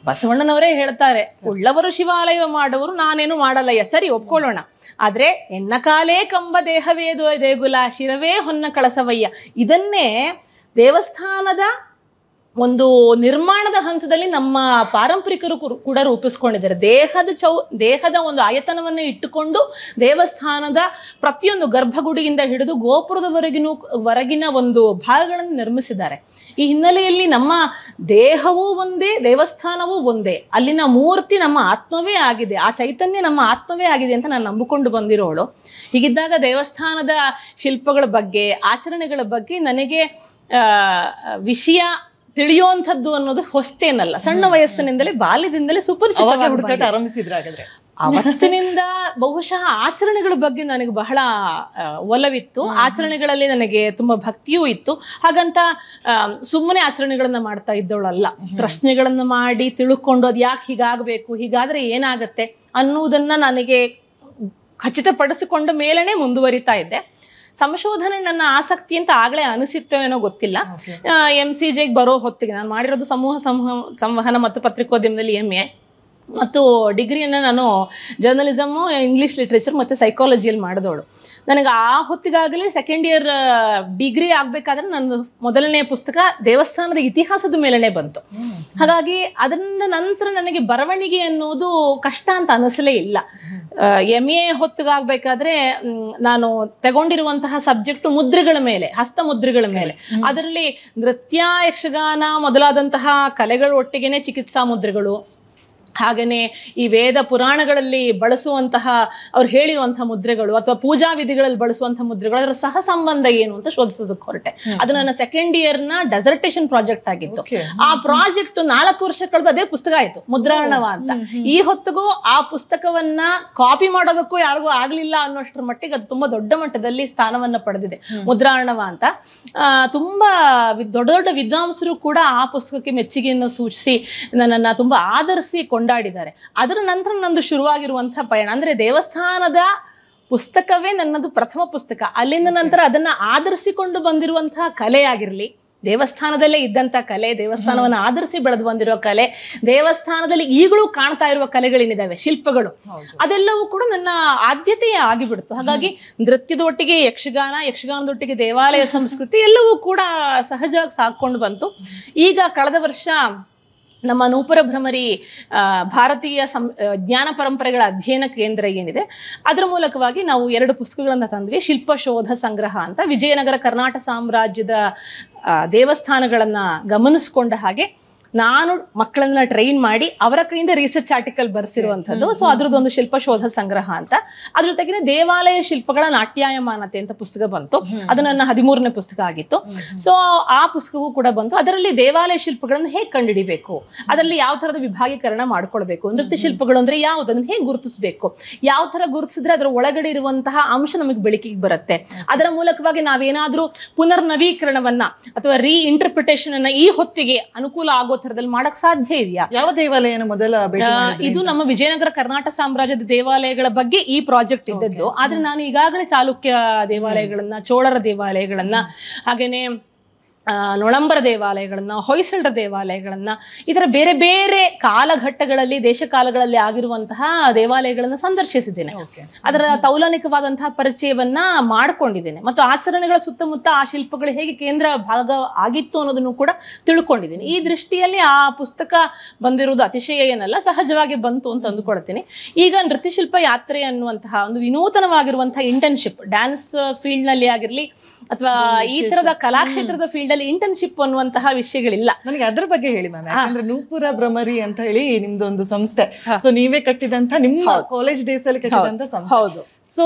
ಬಸವಣ್ಣನವರೇ ಹೇಳ್ತಾರೆ ಉಳ್ಳವರು ಶಿವಾಲಯ ಮಾಡುವರು ನಾನೇನು ಮಾಡಲ್ಲಯ್ಯ ಸರಿ ಒಪ್ಕೊಳ್ಳೋಣ ಆದ್ರೆ ಎನ್ನ ಕಾಲೇ ಕಂಬ ದೇಹವೇ ದೇಗುಲ ಶಿರವೇ ಹೊನ್ನ ಕಳಸವಯ್ಯ ಇದನ್ನೇ ದೇವಸ್ಥಾನದ ಒಂದು ನಿರ್ಮಾಣದ ಹಂತದಲ್ಲಿ ನಮ್ಮ ಪಾರಂಪರಿಕರು ಕೂಡ ರೂಪಿಸ್ಕೊಂಡಿದ್ದಾರೆ ದೇಹದ ಚೌ ದೇಹದ ಒಂದು ಆಯತನವನ್ನು ಇಟ್ಟುಕೊಂಡು ದೇವಸ್ಥಾನದ ಪ್ರತಿಯೊಂದು ಗರ್ಭಗುಡಿಯಿಂದ ಹಿಡಿದು ಗೋಪುರದವರೆಗಿನೂ ವರೆಗಿನ ಒಂದು ಭಾಗಗಳನ್ನು ನಿರ್ಮಿಸಿದ್ದಾರೆ ಈ ಹಿನ್ನೆಲೆಯಲ್ಲಿ ನಮ್ಮ ದೇಹವೂ ಒಂದೇ ದೇವಸ್ಥಾನವೂ ಒಂದೇ ಅಲ್ಲಿನ ಮೂರ್ತಿ ನಮ್ಮ ಆತ್ಮವೇ ಆಗಿದೆ ಆ ಚೈತನ್ಯ ನಮ್ಮ ಆತ್ಮವೇ ಆಗಿದೆ ಅಂತ ನಾನು ನಂಬಿಕೊಂಡು ಬಂದಿರೋಳು ಹೀಗಿದ್ದಾಗ ದೇವಸ್ಥಾನದ ಶಿಲ್ಪಗಳ ಬಗ್ಗೆ ಆಚರಣೆಗಳ ಬಗ್ಗೆ ನನಗೆ ವಿಷಯ ತಿಳಿಯುವಂಥದ್ದು ಅನ್ನೋದು ಹೊಸ್ತೇನಲ್ಲ ಸಣ್ಣ ವಯಸ್ಸಿನಿಂದಲೇ ಬಾಲ್ಯದಿಂದಲೇ ಸುಪರಿಚಿತ ಹುಡುಕಾಟ ಆರಂಭಿಸಿದ್ರೆ ಹಾಗಾದ್ರೆ ಅವತ್ತಿನಿಂದ ಬಹುಶಃ ಆಚರಣೆಗಳ ಬಗ್ಗೆ ನನಗೆ ಬಹಳ ಒಲವಿತ್ತು ಆಚರಣೆಗಳಲ್ಲಿ ನನಗೆ ತುಂಬಾ ಭಕ್ತಿಯೂ ಇತ್ತು ಹಾಗಂತ ಸುಮ್ಮನೆ ಆಚರಣೆಗಳನ್ನ ಮಾಡ್ತಾ ಇದ್ದವಳಲ್ಲ ಪ್ರಶ್ನೆಗಳನ್ನ ಮಾಡಿ ತಿಳ್ಕೊಂಡು ಅದು ಯಾಕೆ ಹೀಗಾಗಬೇಕು ಹೀಗಾದ್ರೆ ಏನಾಗತ್ತೆ ಅನ್ನುವುದನ್ನ ನನಗೆ ಖಚಿತಪಡಿಸಿಕೊಂಡ ಮೇಲೇನೆ ಮುಂದುವರಿತಾ ಇದ್ದೆ ಸಂಶೋಧನೆ ನನ್ನ ಆಸಕ್ತಿ ಅಂತ ಆಗಲೇ ಅನಿಸಿತ್ತೋ ಏನೋ ಗೊತ್ತಿಲ್ಲ ಎಂ ಸಿ ಜೆಗೆ ಬರೋ ಹೊತ್ತಿಗೆ ನಾನು ಮಾಡಿರೋದು ಸಮೂಹ ಸಂವಹನ ಮತ್ತು ಪತ್ರಿಕೋದ್ಯಮದಲ್ಲಿ ಎಂ ಎ ಮತ್ತು ಡಿಗ್ರಿಯನ್ನು ನಾನು ಜರ್ನಲಿಸಮು ಇಂಗ್ಲೀಷ್ ಲಿಟ್ರೇಚರ್ ಮತ್ತು ಸೈಕಾಲಜಿಯಲ್ಲಿ ಮಾಡಿದವಳು ನನಗೆ ಆ ಹೊತ್ತಿಗಾಗಲೇ ಸೆಕೆಂಡ್ ಇಯರ್ ಡಿಗ್ರಿ ಆಗಬೇಕಾದ್ರೆ ನನ್ನ ಮೊದಲನೇ ಪುಸ್ತಕ ದೇವಸ್ಥಾನದ ಇತಿಹಾಸದ ಮೇಲೇ ಬಂತು ಹಾಗಾಗಿ ಅದರಿಂದ ನಂತರ ನನಗೆ ಬರವಣಿಗೆ ಅನ್ನೋದು ಕಷ್ಟ ಅಂತ ಅನಿಸಲೇ ಇಲ್ಲ ಎಮ್ ಎ ಹೊತ್ತಿಗಾಗಬೇಕಾದ್ರೆ ನಾನು ತಗೊಂಡಿರುವಂತಹ ಸಬ್ಜೆಕ್ಟ್ ಮುದ್ರೆಗಳ ಮೇಲೆ ಹಸ್ತ ಮುದ್ರೆಗಳ ಮೇಲೆ ಅದರಲ್ಲಿ ನೃತ್ಯ ಯಕ್ಷಗಾನ ಮೊದಲಾದಂತಹ ಕಲೆಗಳ ಒಟ್ಟಿಗೆನೆ ಚಿಕಿತ್ಸಾ ಮುದ್ರೆಗಳು ಹಾಗೆಯೇ ಈ ವೇದ ಪುರಾಣಗಳಲ್ಲಿ ಬಳಸುವಂತಹ ಅವ್ರು ಹೇಳಿರುವಂತಹ ಮುದ್ರೆಗಳು ಅಥವಾ ಪೂಜಾ ವಿಧಿಗಳಲ್ಲಿ ಬಳಸುವಂತಹ ಮುದ್ರೆಗಳು ಅದರ ಸಹ ಸಂಬಂಧ ಏನು ಅಂತ ಶೋಧಿಸೋದಕ್ಕೆ ಹೊರಟೆ ಅದು ನನ್ನ ಸೆಕೆಂಡ್ ಇಯರ್ ನ ಡೆಸರ್ಟೇಷನ್ ಪ್ರಾಜೆಕ್ಟ್ ಆಗಿತ್ತು ಆ ಪ್ರಾಜೆಕ್ಟ್ ನಾಲ್ಕು ವರ್ಷ ಕಳೆದು ಅದೇ ಪುಸ್ತಕ ಆಯ್ತು ಮುದ್ರಾಣವ ಅಂತ ಈ ಹೊತ್ತಿಗೂ ಆ ಪುಸ್ತಕವನ್ನ ಕಾಪಿ ಮಾಡೋದಕ್ಕೂ ಯಾರಿಗೂ ಆಗ್ಲಿಲ್ಲ ಅನ್ನೋಷ್ಟರ ಮಟ್ಟಿಗೆ ಅದು ತುಂಬಾ ದೊಡ್ಡ ಮಟ್ಟದಲ್ಲಿ ಸ್ಥಾನವನ್ನ ಪಡೆದಿದೆ ಮುದ್ರಾಣವ ಅಂತ ತುಂಬಾ ದೊಡ್ಡ ದೊಡ್ಡ ವಿದ್ವಾಂಸರು ಕೂಡ ಆ ಪುಸ್ತಕಕ್ಕೆ ಮೆಚ್ಚುಗೆಯನ್ನು ಸೂಚಿಸಿ ನನ್ನನ್ನು ತುಂಬಾ ಆಧರಿಸಿ ಕೊಂಡಾಡಿದ್ದಾರೆ ಅದರ ನಂತರ ನಂದು ಶುರುವಾಗಿರುವಂಥ ಪಯಣ ಅಂದರೆ ದೇವಸ್ಥಾನದ ಪುಸ್ತಕವೇ ನನ್ನದು ಪ್ರಥಮ ಪುಸ್ತಕ ಅಲ್ಲಿಂದ ನಂತರ ಅದನ್ನು ಆಧರಿಸಿಕೊಂಡು ಬಂದಿರುವಂತಹ ಕಲೆಯಾಗಿರಲಿ ದೇವಸ್ಥಾನದಲ್ಲೇ ಇದ್ದಂಥ ಕಲೆ ದೇವಸ್ಥಾನವನ್ನು ಆಧರಿಸಿ ಬೆಳೆದು ಬಂದಿರುವ ಕಲೆ ದೇವಸ್ಥಾನದಲ್ಲಿ ಈಗಲೂ ಕಾಣ್ತಾ ಇರುವ ಕಲೆಗಳೇನಿದಾವೆ ಶಿಲ್ಪಗಳು ಅದೆಲ್ಲವೂ ಕೂಡ ನನ್ನ ಆದ್ಯತೆಯೇ ಆಗಿಬಿಡ್ತು ಹಾಗಾಗಿ ನೃತ್ಯದೊಟ್ಟಿಗೆ ಯಕ್ಷಗಾನ ಯಕ್ಷಗಾನದೊಟ್ಟಿಗೆ ದೇವಾಲಯ ಸಂಸ್ಕೃತಿ ಎಲ್ಲವೂ ಕೂಡ ಸಹಜವಾಗಿ ಸಾಕೊಂಡು ಬಂತು ಈಗ ಕಳೆದ ವರ್ಷ ನಮ್ಮ ನೂಪುರ ಭ್ರಮರಿ ಭಾರತೀಯ ಸಂ ಜ್ಞಾನ ಪರಂಪರೆಗಳ ಅಧ್ಯಯನ ಕೇಂದ್ರ ಏನಿದೆ ಅದರ ಮೂಲಕವಾಗಿ ನಾವು ಎರಡು ಪುಸ್ತಕಗಳನ್ನು ತಂದ್ವಿ ಶಿಲ್ಪಶೋಧ ಸಂಗ್ರಹ ಅಂತ ವಿಜಯನಗರ ಕರ್ನಾಟಕ ಸಾಮ್ರಾಜ್ಯದ ದೇವಸ್ಥಾನಗಳನ್ನು ಗಮನಿಸ್ಕೊಂಡ ಹಾಗೆ ನಾನು ಮಕ್ಕಳನ್ನ ಟ್ರೈನ್ ಮಾಡಿ ಅವರ ಕೈಯಿಂದ ರಿಸರ್ಚ್ ಆರ್ಟಿಕಲ್ ಬರ್ಸಿರುವಂಥದ್ದು ಸೊ ಒಂದು ಶಿಲ್ಪ ಶೋಧ ಸಂಗ್ರಹ ಅಂತ ಅದ್ರ ಜೊತೆಗೆ ದೇವಾಲಯ ಶಿಲ್ಪಗಳ ನಾಟ್ಯಾಯಮಾನತೆ ಅಂತ ಪುಸ್ತಕ ಬಂತು ಅದು ನನ್ನ ಹದಿಮೂರನೇ ಪುಸ್ತಕ ಆಗಿತ್ತು ಸೊ ಆ ಪುಸ್ತಕವೂ ಕೂಡ ಬಂತು ಅದರಲ್ಲಿ ದೇವಾಲಯ ಶಿಲ್ಪಗಳನ್ನು ಹೇಗೆ ಕಂಡುಹಿಡಿಬೇಕು ಅದರಲ್ಲಿ ಯಾವ ತರದ ವಿಭಾಗೀಕರಣ ಮಾಡ್ಕೊಳ್ಬೇಕು ನೃತ್ಯ ಶಿಲ್ಪಗಳು ಅಂದ್ರೆ ಯಾವ್ದು ಅದನ್ನು ಹೇಗೆ ಗುರುತಿಸಬೇಕು ಯಾವ ತರ ಗುರುತಿಸಿದ್ರೆ ಅದರ ಒಳಗಡೆ ಇರುವಂತಹ ಅಂಶ ನಮಗೆ ಬೆಳಕಿಗೆ ಬರುತ್ತೆ ಅದರ ಮೂಲಕವಾಗಿ ನಾವೇನಾದ್ರೂ ಪುನರ್ ನವೀಕರಣವನ್ನ ಅಥವಾ ರೀ ಇಂಟರ್ಪ್ರಿಟೇಷನ್ ಅನ್ನ ಈ ಹೊತ್ತಿಗೆ ಅನುಕೂಲ ಆಗೋ ಸ್ತೋತ್ರದಲ್ಲಿ ಮಾಡಕ್ ಸಾಧ್ಯ ಇದೆಯಾ ಯಾವ ದೇವಾಲಯನ ಮೊದಲ ಇದು ನಮ್ಮ ವಿಜಯನಗರ ಕರ್ನಾಟಕ ಸಾಮ್ರಾಜ್ಯದ ದೇವಾಲಯಗಳ ಬಗ್ಗೆ ಈ ಪ್ರಾಜೆಕ್ಟ್ ಇದ್ದದ್ದು ಆದ್ರೆ ನಾನು ಈಗಾಗಲೇ ಚಾಲುಕ್ಯ ದೇವಾಲಯಗಳನ್ನ ಚೋಳರ ದೇವಾಲಯಗಳನ್ನ ಹಾಗೇನೆ ನೊಳಂಬರ ದೇವಾಲಯಗಳನ್ನು ಹೊಯ್ಸಳರ ದೇವಾಲಯಗಳನ್ನು ಈ ಥರ ಬೇರೆ ಬೇರೆ ಕಾಲಘಟ್ಟಗಳಲ್ಲಿ ದೇಶಕಾಲಗಳಲ್ಲಿ ಆಗಿರುವಂತಹ ದೇವಾಲಯಗಳನ್ನು ಸಂದರ್ಶಿಸಿದ್ದೇನೆ ಅದರ ತೌಲನಿಕವಾದಂತಹ ಪರಿಚಯವನ್ನ ಮಾಡಿಕೊಂಡಿದ್ದೇನೆ ಮತ್ತು ಆಚರಣೆಗಳ ಸುತ್ತಮುತ್ತ ಆ ಶಿಲ್ಪಗಳು ಹೇಗೆ ಕೇಂದ್ರ ಭಾಗ ಆಗಿತ್ತು ಅನ್ನೋದನ್ನು ಕೂಡ ತಿಳ್ಕೊಂಡಿದ್ದೀನಿ ಈ ದೃಷ್ಟಿಯಲ್ಲಿ ಆ ಪುಸ್ತಕ ಬಂದಿರುವುದು ಅತಿಶಯ ಏನಲ್ಲ ಸಹಜವಾಗಿ ಬಂತು ಅಂತ ಅಂದುಕೊಳ್ತೀನಿ ಈಗ ನೃತ್ಯಶಿಲ್ಪ ಯಾತ್ರೆ ಅನ್ನುವಂತಹ ಒಂದು ವಿನೂತನವಾಗಿರುವಂತಹ ಇಂಟರ್ನ್ಶಿಪ್ ಡ್ಯಾನ್ಸ್ ಫೀಲ್ಡ್ನಲ್ಲಿ ಆಗಿರಲಿ ಅಥವಾ ಈ ತರದ ಕಲಾಕ್ಷೇತ್ರದ ಫೀಲ್ಡ್ ಅಲ್ಲಿ ಇಂಟರ್ನ್ಶಿಪ್ ಅನ್ನುವಂತಹ ವಿಷಯಗಳಿಲ್ಲ ನನಗೆ ಅದ್ರ ಬಗ್ಗೆ ಹೇಳಿ ಮ್ಯಾಮ್ ಯಾಕಂದ್ರೆ ನೂಪುರ ಭ್ರಮರಿ ಅಂತ ಹೇಳಿ ನಿಮ್ದು ಒಂದು ಸಂಸ್ಥೆ ಸೊ ನೀವೇ ಕಟ್ಟಿದಂತ ನಿಮ್ಮ ಕಾಲೇಜ್ ಡೇಸ್ ಅಲ್ಲಿ ಕಟ್ಟಿದಂತ ಸಂಸ್ಥೆ ಹೌದು so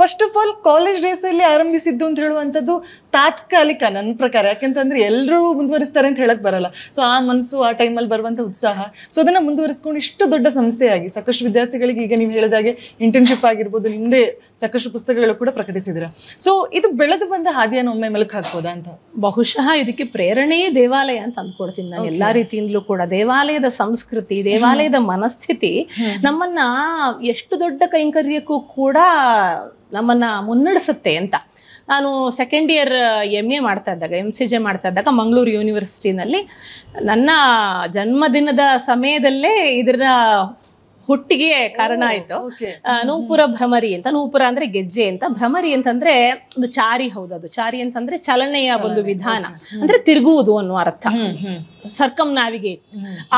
first of all college ಡೇಸಲ್ಲಿ ಆರಂಭಿಸಿದ್ದು ಅಂತ ಹೇಳುವಂಥದ್ದು ತಾತ್ಕಾಲಿಕ ನನ್ನ ಪ್ರಕಾರ ಯಾಕೆಂತಂದ್ರೆ ಎಲ್ಲರೂ ಮುಂದುವರಿಸ್ತಾರೆ ಅಂತ ಹೇಳಕ್ ಬರಲ್ಲ ಸೊ ಆ ಮನಸ್ಸು ಆ ಟೈಮಲ್ಲಿ ಬರುವಂಥ ಉತ್ಸಾಹ ಸೊ ಅದನ್ನ ಮುಂದುವರಿಸ್ಕೊಂಡು ಇಷ್ಟು ದೊಡ್ಡ ಸಂಸ್ಥೆಯಾಗಿ ಸಾಕಷ್ಟು ವಿದ್ಯಾರ್ಥಿಗಳಿಗೆ ಈಗ ನೀವು ಹೇಳಿದಾಗೆ ಇಂಟರ್ನ್ಶಿಪ್ ಆಗಿರ್ಬೋದು ನಿಮ್ಮದೇ ಸಾಕಷ್ಟು ಪುಸ್ತಕಗಳು ಕೂಡ ಪ್ರಕಟಿಸಿದಿರ ಸೊ ಇದು ಬೆಳೆದು ಬಂದ ಹಾದಿಯನ್ನು ಒಮ್ಮೆ ಮೆಲುಕು ಹಾಕ್ಬೋದಾ ಅಂತ ಬಹುಶಃ ಇದಕ್ಕೆ ಪ್ರೇರಣೆಯೇ ದೇವಾಲಯ ಅಂತ ಅಂದ್ಕೊಡ್ತೀನಿ ನಾನು ಎಲ್ಲಾ ರೀತಿಯಿಂದಲೂ ಕೂಡ ದೇವಾಲಯದ ಸಂಸ್ಕೃತಿ ದೇವಾಲಯದ ಮನಸ್ಥಿತಿ ನಮ್ಮನ್ನ ಎಷ್ಟು ದೊಡ್ಡ ಕೈಂಕರ್ಯಕ್ಕೂ ಕೂಡ ನಮ್ಮನ್ನು ಮುನ್ನಡೆಸುತ್ತೆ ಅಂತ ನಾನು ಸೆಕೆಂಡ್ ಇಯರ್ ಎಮ್ ಎ ಮಾಡ್ತಾ ಇದ್ದಾಗ ಎಮ್ ಸಿ ಜೆ ಮಾಡ್ತಾ ಇದ್ದಾಗ ಮಂಗಳೂರು ಯೂನಿವರ್ಸಿಟಿನಲ್ಲಿ ನನ್ನ ಜನ್ಮದಿನದ ಸಮಯದಲ್ಲೇ ಇದರ ಹುಟ್ಟಿಗೆ ಕಾರಣ ಆಯ್ತು ನೂಪುರ ಭ್ರಮರಿ ಅಂತ ನೂಪುರ ಅಂದ್ರೆ ಗೆಜ್ಜೆ ಅಂತ ಭ್ರಮರಿ ಅಂತಂದ್ರೆ ಒಂದು ಚಾರಿ ಅದು ಚಾರಿ ಅಂತಂದ್ರೆ ಚಲನೆಯ ಒಂದು ವಿಧಾನ ಅಂದ್ರೆ ತಿರುಗುವುದು ಅನ್ನುವ ಅರ್ಥ ಸರ್ಕಮ್ ನ್ಯಾವಿಗೇಟ್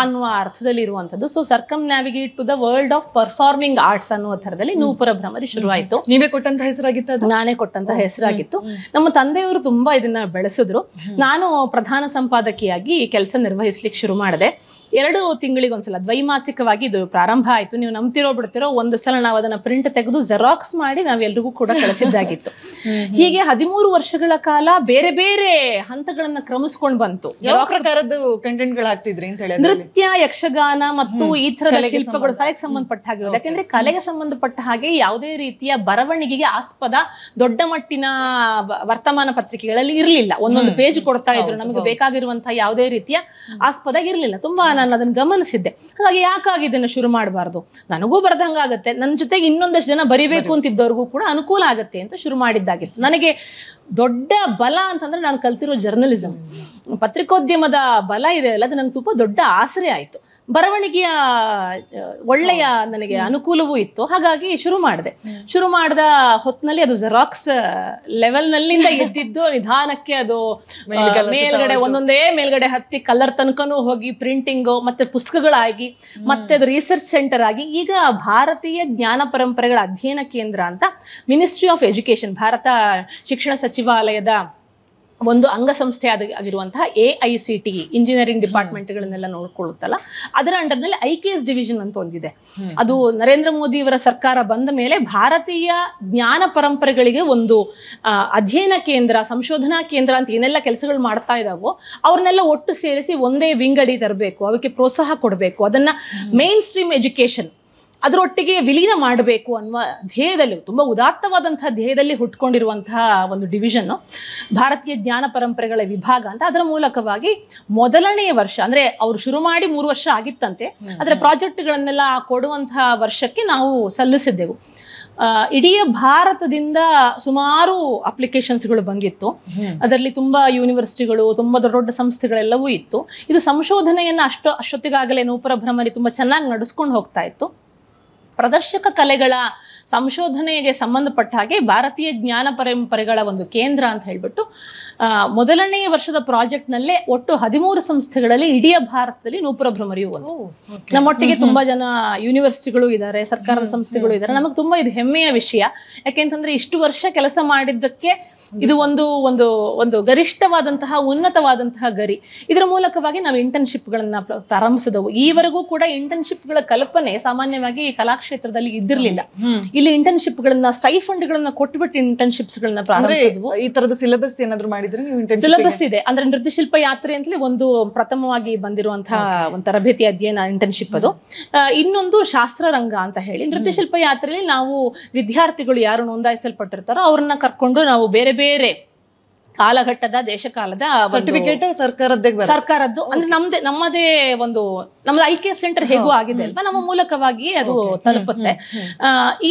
ಅನ್ನುವ ಅರ್ಥದಲ್ಲಿ ಇರುವಂತದ್ದು so circumnavigate to the world of performing arts ಅನ್ನುವ ಥರದಲ್ಲಿ ನೂಪುರ ಭ್ರಮರಿ ಶುರುವಾಯಿತು ನೀವೇ ಕೊಟ್ಟಂತ ಹೆಸರಾಗಿತ್ತು ನಾನೇ ಕೊಟ್ಟಂತ ಹೆಸರಾಗಿತ್ತು ನಮ್ಮ ತಂದೆಯವರು ತುಂಬಾ ಇದನ್ನ ಬೆಳೆಸಿದ್ರು ನಾನು ಪ್ರಧಾನ ಸಂಪಾದಕಿಯಾಗಿ ಕೆಲಸ ನಿರ್ವಹಿಸ್ಲಿಕ್ಕೆ ಶುರು ಮಾಡಿದೆ ಎರಡು ತಿಂಗಳಿಗೆ ಒಂದ್ಸಲ ದ್ವೈಮಾಸಿಕವಾಗಿ ಇದು ಪ್ರಾರಂಭ ಆಯ್ತು ನೀವು ನಂಬ್ತಿರೋ ಬಿಡ್ತಿರೋ ಒಂದು ಸಲ ನಾವು ಅದನ್ನ ಪ್ರಿಂಟ್ ತೆಗೆದು ಜೆರಾಕ್ಸ್ ಮಾಡಿ ನಾವೆಲ್ರಿಗೂ ಕೂಡ ಕಳಿಸಿದ್ದಾಗಿತ್ತು ಹೀಗೆ ಹದಿಮೂರು ವರ್ಷಗಳ ಕಾಲ ಬೇರೆ ಬೇರೆ ಹಂತಗಳನ್ನ ಕ್ರಮಿಸ್ಕೊಂಡು ಬಂತು ನೃತ್ಯ ಯಕ್ಷಗಾನ ಮತ್ತು ಈ ತರದ ಶಿಲ್ಪಗಳು ಕಲೆಗೆ ಸಂಬಂಧಪಟ್ಟ ಹಾಗೆ ಯಾಕಂದ್ರೆ ಕಲೆಗೆ ಸಂಬಂಧಪಟ್ಟ ಹಾಗೆ ಯಾವುದೇ ರೀತಿಯ ಬರವಣಿಗೆಗೆ ಆಸ್ಪದ ದೊಡ್ಡ ಮಟ್ಟಿನ ವರ್ತಮಾನ ಪತ್ರಿಕೆಗಳಲ್ಲಿ ಇರಲಿಲ್ಲ ಒಂದೊಂದು ಪೇಜ್ ಕೊಡ್ತಾ ಇದ್ರು ನಮಗೆ ಬೇಕಾಗಿರುವಂತಹ ಯಾವುದೇ ರೀತಿಯ ಆಸ್ಪದ ಇರಲಿಲ್ಲ ತುಂಬಾ ನಾನು ಅದನ್ನು ಗಮನಿಸಿದ್ದೆ ಹಾಗಾಗಿ ಯಾಕಾಗಿ ಇದನ್ನು ಶುರು ಮಾಡಬಾರ್ದು ನನಗೂ ಆಗುತ್ತೆ ನನ್ನ ಜೊತೆಗೆ ಇನ್ನೊಂದಷ್ಟು ಜನ ಬರಿಬೇಕು ಅಂತಿದ್ದವ್ರಿಗೂ ಕೂಡ ಅನುಕೂಲ ಆಗುತ್ತೆ ಅಂತ ಶುರು ಮಾಡಿದ್ದಾಗಿತ್ತು ನನಗೆ ದೊಡ್ಡ ಬಲ ಅಂತಂದ್ರೆ ನಾನು ಕಲ್ತಿರೋ ಜರ್ನಲಿಸಮ್ ಪತ್ರಿಕೋದ್ಯಮದ ಬಲ ಇದೆ ಅಲ್ಲ ಅದು ನಂಗೆ ತುಂಬ ದೊಡ್ಡ ಆಸರೆ ಆಯಿತು ಬರವಣಿಗೆಯ ಒಳ್ಳೆಯ ನನಗೆ ಅನುಕೂಲವೂ ಇತ್ತು ಹಾಗಾಗಿ ಶುರು ಮಾಡಿದೆ ಶುರು ಮಾಡಿದ ಹೊತ್ತಿನಲ್ಲಿ ಅದು ಜೆರಾಕ್ಸ್ ಲೆವೆಲ್ನಲ್ಲಿಂದ ಎದ್ದಿದ್ದು ನಿಧಾನಕ್ಕೆ ಅದು ಮೇಲ್ಗಡೆ ಒಂದೊಂದೇ ಮೇಲ್ಗಡೆ ಹತ್ತಿ ಕಲರ್ ತನಕನೂ ಹೋಗಿ ಪ್ರಿಂಟಿಂಗು ಮತ್ತೆ ಪುಸ್ತಕಗಳಾಗಿ ಮತ್ತೆ ಅದು ರಿಸರ್ಚ್ ಸೆಂಟರ್ ಆಗಿ ಈಗ ಭಾರತೀಯ ಜ್ಞಾನ ಪರಂಪರೆಗಳ ಅಧ್ಯಯನ ಕೇಂದ್ರ ಅಂತ ಮಿನಿಸ್ಟ್ರಿ ಆಫ್ ಎಜುಕೇಶನ್ ಭಾರತ ಶಿಕ್ಷಣ ಸಚಿವಾಲಯದ ಒಂದು ಅಂಗಸಂಸ್ಥೆ ಆದ ಆಗಿರುವಂತಹ A I C T engineering e, ಡಿಪಾರ್ಟ್ಮೆಂಟ್ಗಳನ್ನೆಲ್ಲ ನೋಡ್ಕೊಳ್ಳುತ್ತಲ್ಲ ಅದರ ಅಂಡರ್ನಲ್ಲಿ ಐ ಕೆ ಎಸ್ ಡಿವಿಷನ್ ಅಂತ ಒಂದಿದೆ ಅದು ನರೇಂದ್ರ ಮೋದಿ ಸರ್ಕಾರ ಬಂದ ಮೇಲೆ ಭಾರತೀಯ ಜ್ಞಾನ ಪರಂಪರೆಗಳಿಗೆ ಒಂದು ಅಧ್ಯಯನ ಕೇಂದ್ರ ಸಂಶೋಧನಾ ಕೇಂದ್ರ ಅಂತ ಏನೆಲ್ಲ ಕೆಲಸಗಳು ಮಾಡ್ತಾ ಇದ್ದಾವೋ ಅವ್ರನ್ನೆಲ್ಲ ಒಟ್ಟು ಸೇರಿಸಿ ಒಂದೇ ವಿಂಗಡಿ ತರಬೇಕು ಅವಕ್ಕೆ ಪ್ರೋತ್ಸಾಹ ಕೊಡಬೇಕು ಅದನ್ನ ಮೇನ್ ಸ್ಟ್ರೀಮ್ ಎಜುಕೇಶನ್ ಅದರೊಟ್ಟಿಗೆ ವಿಲೀನ ಮಾಡಬೇಕು ಅನ್ನುವ ಧ್ಯೇಯದಲ್ಲಿ ತುಂಬ ಉದಾತ್ತವಾದಂತಹ ಧ್ಯೇಯದಲ್ಲಿ ಹುಟ್ಕೊಂಡಿರುವಂತಹ ಒಂದು ಡಿವಿಷನ್ನು ಭಾರತೀಯ ಜ್ಞಾನ ಪರಂಪರೆಗಳ ವಿಭಾಗ ಅಂತ ಅದರ ಮೂಲಕವಾಗಿ ಮೊದಲನೆಯ ವರ್ಷ ಅಂದರೆ ಅವರು ಶುರು ಮಾಡಿ ಮೂರು ವರ್ಷ ಆಗಿತ್ತಂತೆ ಅದರ ಪ್ರಾಜೆಕ್ಟ್ಗಳನ್ನೆಲ್ಲ ಕೊಡುವಂತಹ ವರ್ಷಕ್ಕೆ ನಾವು ಸಲ್ಲಿಸಿದ್ದೆವು ಇಡೀ ಭಾರತದಿಂದ ಸುಮಾರು ಅಪ್ಲಿಕೇಶನ್ಸ್ಗಳು ಬಂದಿತ್ತು ಅದರಲ್ಲಿ ತುಂಬ ಯೂನಿವರ್ಸಿಟಿಗಳು ತುಂಬ ದೊಡ್ಡ ದೊಡ್ಡ ಸಂಸ್ಥೆಗಳೆಲ್ಲವೂ ಇತ್ತು ಇದು ಸಂಶೋಧನೆಯನ್ನು ಅಷ್ಟು ಅಷ್ಟೊತ್ತಿಗಾಗಲೇ ನೂಪುರ ಭ್ರಮರಿ ತುಂಬ ಚೆನ್ನಾಗಿ ನಡೆಸ್ಕೊಂಡು ಹೋಗ್ತಾ ಇತ್ತು ಪ್ರದರ್ಶಕ ಕಲೆಗಳ ಸಂಶೋಧನೆಗೆ ಸಂಬಂಧಪಟ್ಟ ಹಾಗೆ ಭಾರತೀಯ ಜ್ಞಾನ ಪರಂಪರೆಗಳ ಒಂದು ಕೇಂದ್ರ ಅಂತ ಹೇಳಿಬಿಟ್ಟು ಮೊದಲನೆಯ ವರ್ಷದ ಪ್ರಾಜೆಕ್ಟ್ ನಲ್ಲೇ ಒಟ್ಟು ಹದಿಮೂರು ಸಂಸ್ಥೆಗಳಲ್ಲಿ ಇಡೀ ಭಾರತದಲ್ಲಿ ನೂಪುರ ಭ್ರಮರಿಯು ಒಂದು ನಮ್ಮೊಟ್ಟಿಗೆ ತುಂಬಾ ಜನ ಯೂನಿವರ್ಸಿಟಿಗಳು ಇದ್ದಾರೆ ಸರ್ಕಾರದ ಸಂಸ್ಥೆಗಳು ಇದ್ದಾರೆ ನಮಗೆ ತುಂಬಾ ಇದು ಹೆಮ್ಮೆಯ ವಿಷಯ ಯಾಕೆಂತಂದ್ರೆ ಇಷ್ಟು ವರ್ಷ ಕೆಲಸ ಮಾಡಿದ್ದಕ್ಕೆ ಇದು ಒಂದು ಒಂದು ಒಂದು ಗರಿಷ್ಠವಾದಂತಹ ಉನ್ನತವಾದಂತಹ ಗರಿ ಇದರ ಮೂಲಕವಾಗಿ ನಾವು ಇಂಟರ್ನ್ಶಿಪ್ಗಳನ್ನ ಪ್ರಾರಂಭಿಸಿದವು ಈವರೆಗೂ ಕೂಡ ಇಂಟರ್ನ್ಶಿಪ್ಗಳ ಕಲ್ಪನೆ ಸಾಮಾನ್ಯವಾಗಿ ಕಲಾಕ್ಷೇತ್ರದಲ್ಲಿ ಇದ್ದಿರಲಿಲ್ಲ ಇಲ್ಲಿ ಇಂಟರ್ನ್ಶಿಪ್ಗಳನ್ನ ಸ್ಟೈಫಂಡ್ಗಳನ್ನ ಕೊಟ್ಬಿಟ್ಟು ಇಂಟರ್ನ್ಶಿಪ್ಸ್ಗಳನ್ನ ಪ್ರಾರಂಭಿಸಿದ್ವು ಈ ತರದ ಸಿಲೆಬಸ್ ಏನಾದ್ರು ಮಾಡಿದ್ರೆ ನೀವು ಸಿಲೆಬಸ್ ಇದೆ ಅಂದ್ರೆ ನೃತ್ಯಶಿಲ್ಪ ಯಾತ್ರೆ ಅಂತಲೇ ಒಂದು ಪ್ರಥಮವಾಗಿ ಬಂದಿರುವಂತಹ ಒಂದು ತರಬೇತಿ ಅಧ್ಯಯನ ಇಂಟರ್ನ್ಶಿಪ್ ಅದು ಇನ್ನೊಂದು ಶಾಸ್ತ್ರ ರಂಗ ಅಂತ ಹೇಳಿ ನೃತ್ಯಶಿಲ್ಪ ಯಾತ್ರೆಯಲ್ಲಿ ನಾವು ವಿದ್ಯಾರ್ಥಿಗಳು ಯಾರು ನೋಂದಾಯಿಸಲ್ಪಟ್ಟಿರ್ತಾರೋ ಅವ್ರನ್ನ ಕರ್ಕೊಂಡು ನಾವು ಬೇರೆ ಬೇರೆ ಕಾಲಘಟ್ಟದ ದೇಶಕಾಲದ ಸರ್ಟಿಫಿಕೇಟ್ ಸರ್ಕಾರದ್ದೇ ಸರ್ಕಾರದ್ದು ಅಂದ್ರೆ ನಮ್ದೇ ನಮ್ಮದೇ ಒಂದು ನಮ್ದು ಐ ಕೆ ಸೆಂಟರ್ ಹೇಗೂ ಆಗಿದೆ ಅಲ್ವಾ ನಮ್ಮ ಮೂಲಕವಾಗಿ ಅದು ತಲುಪುತ್ತೆ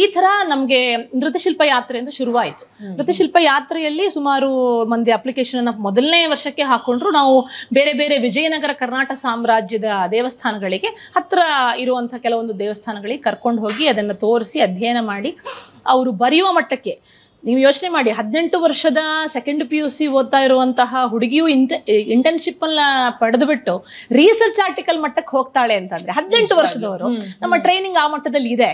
ಈ ತರ ನಮ್ಗೆ ನೃತ್ಯಶಿಲ್ಪ ಯಾತ್ರೆ ಅಂತ ಶುರುವಾಯಿತು ನೃತ್ಯಶಿಲ್ಪ ಯಾತ್ರೆಯಲ್ಲಿ ಸುಮಾರು ಮಂದಿ ಅಪ್ಲಿಕೇಶನ್ ಅನ್ನ ಮೊದಲನೇ ವರ್ಷಕ್ಕೆ ಹಾಕೊಂಡ್ರು ನಾವು ಬೇರೆ ಬೇರೆ ವಿಜಯನಗರ ಕರ್ನಾಟಕ ಸಾಮ್ರಾಜ್ಯದ ದೇವಸ್ಥಾನಗಳಿಗೆ ಹತ್ರ ಇರುವಂತಹ ಕೆಲವೊಂದು ದೇವಸ್ಥಾನಗಳಿಗೆ ಕರ್ಕೊಂಡು ಹೋಗಿ ಅದನ್ನ ತೋರಿಸಿ ಅಧ್ಯಯನ ಮಾಡಿ ಅವರು ಬರೆಯುವ ಮಟ್ಟಕ್ಕೆ ನೀವು ಯೋಚನೆ ಮಾಡಿ ಹದಿನೆಂಟು ವರ್ಷದ ಸೆಕೆಂಡ್ ಪಿ ಯು ಸಿ ಓದ್ತಾ ಇರುವಂತಹ ಹುಡುಗಿಯು ಇಂಟ ಇಂಟರ್ನ್ಶಿಪ್ ಅನ್ನ ಪಡೆದುಬಿಟ್ಟು ರಿಸರ್ಚ್ ಆರ್ಟಿಕಲ್ ಮಟ್ಟಕ್ಕೆ ಹೋಗ್ತಾಳೆ ಅಂತಂದ್ರೆ ಹದಿನೆಂಟು ವರ್ಷದವರು ನಮ್ಮ ಟ್ರೈನಿಂಗ್ ಆ ಮಟ್ಟದಲ್ಲಿ ಇದೆ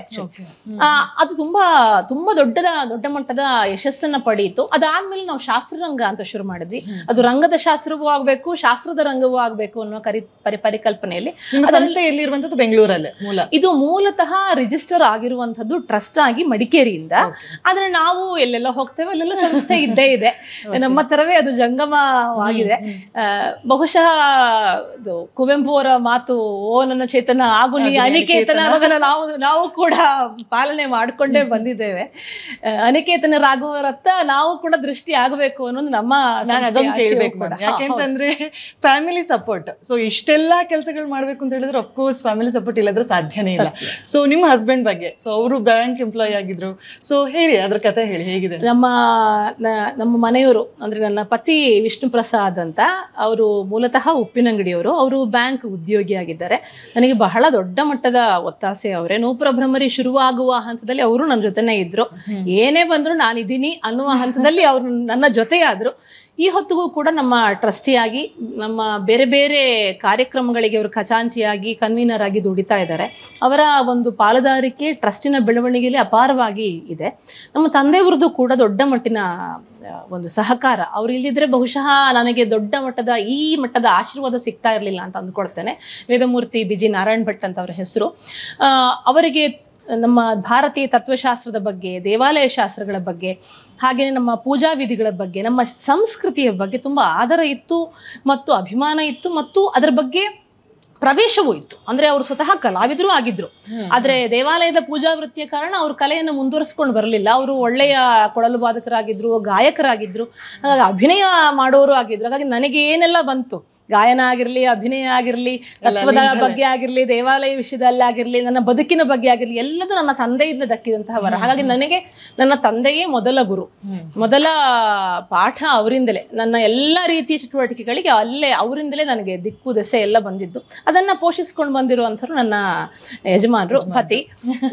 ಅದು ತುಂಬಾ ತುಂಬಾ ದೊಡ್ಡದ ದೊಡ್ಡ ಮಟ್ಟದ ಯಶಸ್ಸನ್ನ ಪಡೆಯಿತು ಅದಾದ್ಮೇಲೆ ನಾವು ಶಾಸ್ತ್ರರಂಗ ಅಂತ ಶುರು ಮಾಡಿದ್ವಿ ಅದು ರಂಗದ ಶಾಸ್ತ್ರವೂ ಆಗ್ಬೇಕು ಶಾಸ್ತ್ರದ ರಂಗವೂ ಆಗ್ಬೇಕು ಅನ್ನೋ ಕರಿ ಪರಿಕಲ್ಪನೆಯಲ್ಲಿ ಬೆಂಗಳೂರಲ್ಲಿ ಇದು ಮೂಲತಃ ರಿಜಿಸ್ಟರ್ ಆಗಿರುವಂತದ್ದು ಟ್ರಸ್ಟ್ ಆಗಿ ಮಡಿಕೇರಿಯಿಂದ ಆದ್ರೆ ನಾವು ಎಲ್ಲ ಎಲ್ಲೆಲ್ಲ ಹೋಗ್ತೇವೆ ಅಲ್ಲೆಲ್ಲ ಸಂಸ್ಥೆ ಇದ್ದೇ ಇದೆ ನಮ್ಮ ತರವೇ ಅದು ಜಂಗಮವಾಗಿದೆ ಬಹುಶಃ ಕುವೆಂಪು ಅವರ ಮಾತು ಓ ನನ್ನ ಚೇತನ ಆಗು ನೀ ಅನಿಕೇತನ ನಾವು ನಾವು ಕೂಡ ಪಾಲನೆ ಮಾಡಿಕೊಂಡೇ ಬಂದಿದ್ದೇವೆ ಅನಿಕೇತನ ನಾವು ಕೂಡ ದೃಷ್ಟಿ ಆಗಬೇಕು ಅನ್ನೋದು ನಮ್ಮ ನಾನು ಯಾಕೆಂತಂದ್ರೆ ಫ್ಯಾಮಿಲಿ ಸಪೋರ್ಟ್ ಸೊ ಇಷ್ಟೆಲ್ಲ ಕೆಲಸಗಳು ಮಾಡಬೇಕು ಅಂತ ಹೇಳಿದ್ರೆ ಅಫ್ಕೋರ್ಸ್ ಫ್ಯಾಮಿಲಿ ಸಪೋರ್ಟ್ ಇಲ್ಲದ್ರೆ ಸಾಧ್ಯನೇ ಇಲ್ಲ ಸೊ ನಿಮ್ಮ ಹಸ್ಬೆಂಡ್ ಬಗ್ಗೆ ಸೊ ಅವರು ಬ್ಯಾಂಕ್ ಎಂಪ್ಲಾಯ್ ಆಗಿದ್ರು ಸೊ ಹೇಳಿ ಅದ್ರ ಕತೆ ಹೇಳಿ ಹೇಗೆ ನಮ್ಮ ನಮ್ಮ ಮನೆಯವರು ಅಂದ್ರೆ ನನ್ನ ಪತಿ ವಿಷ್ಣು ಪ್ರಸಾದ್ ಅಂತ ಅವರು ಮೂಲತಃ ಉಪ್ಪಿನಂಗಡಿಯವರು ಅವರು ಬ್ಯಾಂಕ್ ಉದ್ಯೋಗಿ ಆಗಿದ್ದಾರೆ ನನಗೆ ಬಹಳ ದೊಡ್ಡ ಮಟ್ಟದ ಒತ್ತಾಸೆ ಅವರೇ ಭ್ರಮರಿ ಶುರುವಾಗುವ ಹಂತದಲ್ಲಿ ಅವರು ನನ್ನ ಜೊತೆನೆ ಇದ್ರು ಏನೇ ಬಂದ್ರು ನಾನಿದ್ದೀನಿ ಅನ್ನುವ ಹಂತದಲ್ಲಿ ಅವರು ನನ್ನ ಜೊತೆಯಾದ್ರು ಈ ಹೊತ್ತಿಗೂ ಕೂಡ ನಮ್ಮ ಟ್ರಸ್ಟಿಯಾಗಿ ನಮ್ಮ ಬೇರೆ ಬೇರೆ ಕಾರ್ಯಕ್ರಮಗಳಿಗೆ ಅವರು ಖಜಾಂಚಿಯಾಗಿ ಕನ್ವೀನರ್ ಆಗಿ ದುಡಿತಾ ಇದ್ದಾರೆ ಅವರ ಒಂದು ಪಾಲುದಾರಿಕೆ ಟ್ರಸ್ಟಿನ ಬೆಳವಣಿಗೆಯಲ್ಲಿ ಅಪಾರವಾಗಿ ಇದೆ ನಮ್ಮ ತಂದೆಯವ್ರದ್ದು ಕೂಡ ದೊಡ್ಡ ಮಟ್ಟಿನ ಒಂದು ಸಹಕಾರ ಅವರು ಇಲ್ಲದಿದ್ದರೆ ಬಹುಶಃ ನನಗೆ ದೊಡ್ಡ ಮಟ್ಟದ ಈ ಮಟ್ಟದ ಆಶೀರ್ವಾದ ಸಿಗ್ತಾ ಇರಲಿಲ್ಲ ಅಂತ ಅಂದ್ಕೊಳ್ತೇನೆ ವೇದಮೂರ್ತಿ ಬಿ ಜಿ ನಾರಾಯಣ್ ಭಟ್ ಅಂತ ಅವರ ಹೆಸರು ಅವರಿಗೆ ನಮ್ಮ ಭಾರತೀಯ ತತ್ವಶಾಸ್ತ್ರದ ಬಗ್ಗೆ ದೇವಾಲಯ ಶಾಸ್ತ್ರಗಳ ಬಗ್ಗೆ ಹಾಗೆಯೇ ನಮ್ಮ ಪೂಜಾ ವಿಧಿಗಳ ಬಗ್ಗೆ ನಮ್ಮ ಸಂಸ್ಕೃತಿಯ ಬಗ್ಗೆ ತುಂಬ ಆದರ ಇತ್ತು ಮತ್ತು ಅಭಿಮಾನ ಇತ್ತು ಮತ್ತು ಅದರ ಬಗ್ಗೆ ಪ್ರವೇಶವೂ ಇತ್ತು ಅಂದ್ರೆ ಅವರು ಸ್ವತಃ ಕಲಾವಿದರು ಆಗಿದ್ರು ಆದ್ರೆ ದೇವಾಲಯದ ಪೂಜಾ ವೃತ್ತಿಯ ಕಾರಣ ಅವರು ಕಲೆಯನ್ನು ಮುಂದುವರಿಸ್ಕೊಂಡು ಬರಲಿಲ್ಲ ಅವರು ಒಳ್ಳೆಯ ಕೊಳಲು ಬಾಧಕರಾಗಿದ್ರು ಗಾಯಕರಾಗಿದ್ರು ಅಭಿನಯ ಮಾಡೋರು ಆಗಿದ್ರು ಹಾಗಾಗಿ ನನಗೆ ಏನೆಲ್ಲ ಬಂತು ಗಾಯನ ಆಗಿರಲಿ ಅಭಿನಯ ಆಗಿರಲಿ ತತ್ವದ ಬಗ್ಗೆ ಆಗಿರಲಿ ದೇವಾಲಯ ವಿಷಯದಲ್ಲಾಗಿರಲಿ ನನ್ನ ಬದುಕಿನ ಬಗ್ಗೆ ಆಗಿರಲಿ ಎಲ್ಲದೂ ನನ್ನ ತಂದೆಯಿಂದ ದಕ್ಕಿದಂತಹ ವರ ಹಾಗಾಗಿ ನನಗೆ ನನ್ನ ತಂದೆಯೇ ಮೊದಲ ಗುರು ಮೊದಲ ಪಾಠ ಅವರಿಂದಲೇ ನನ್ನ ಎಲ್ಲ ರೀತಿಯ ಚಟುವಟಿಕೆಗಳಿಗೆ ಅಲ್ಲೇ ಅವರಿಂದಲೇ ನನಗೆ ದಿಕ್ಕು ದೆಸೆ ಎಲ್ಲ ಬಂದಿದ್ದು ಅದನ್ನ ಪೋಷಿಸ್ಕೊಂಡು ಬಂದಿರುವಂಥರು ನನ್ನ ಯಜಮಾನರು ಪತಿ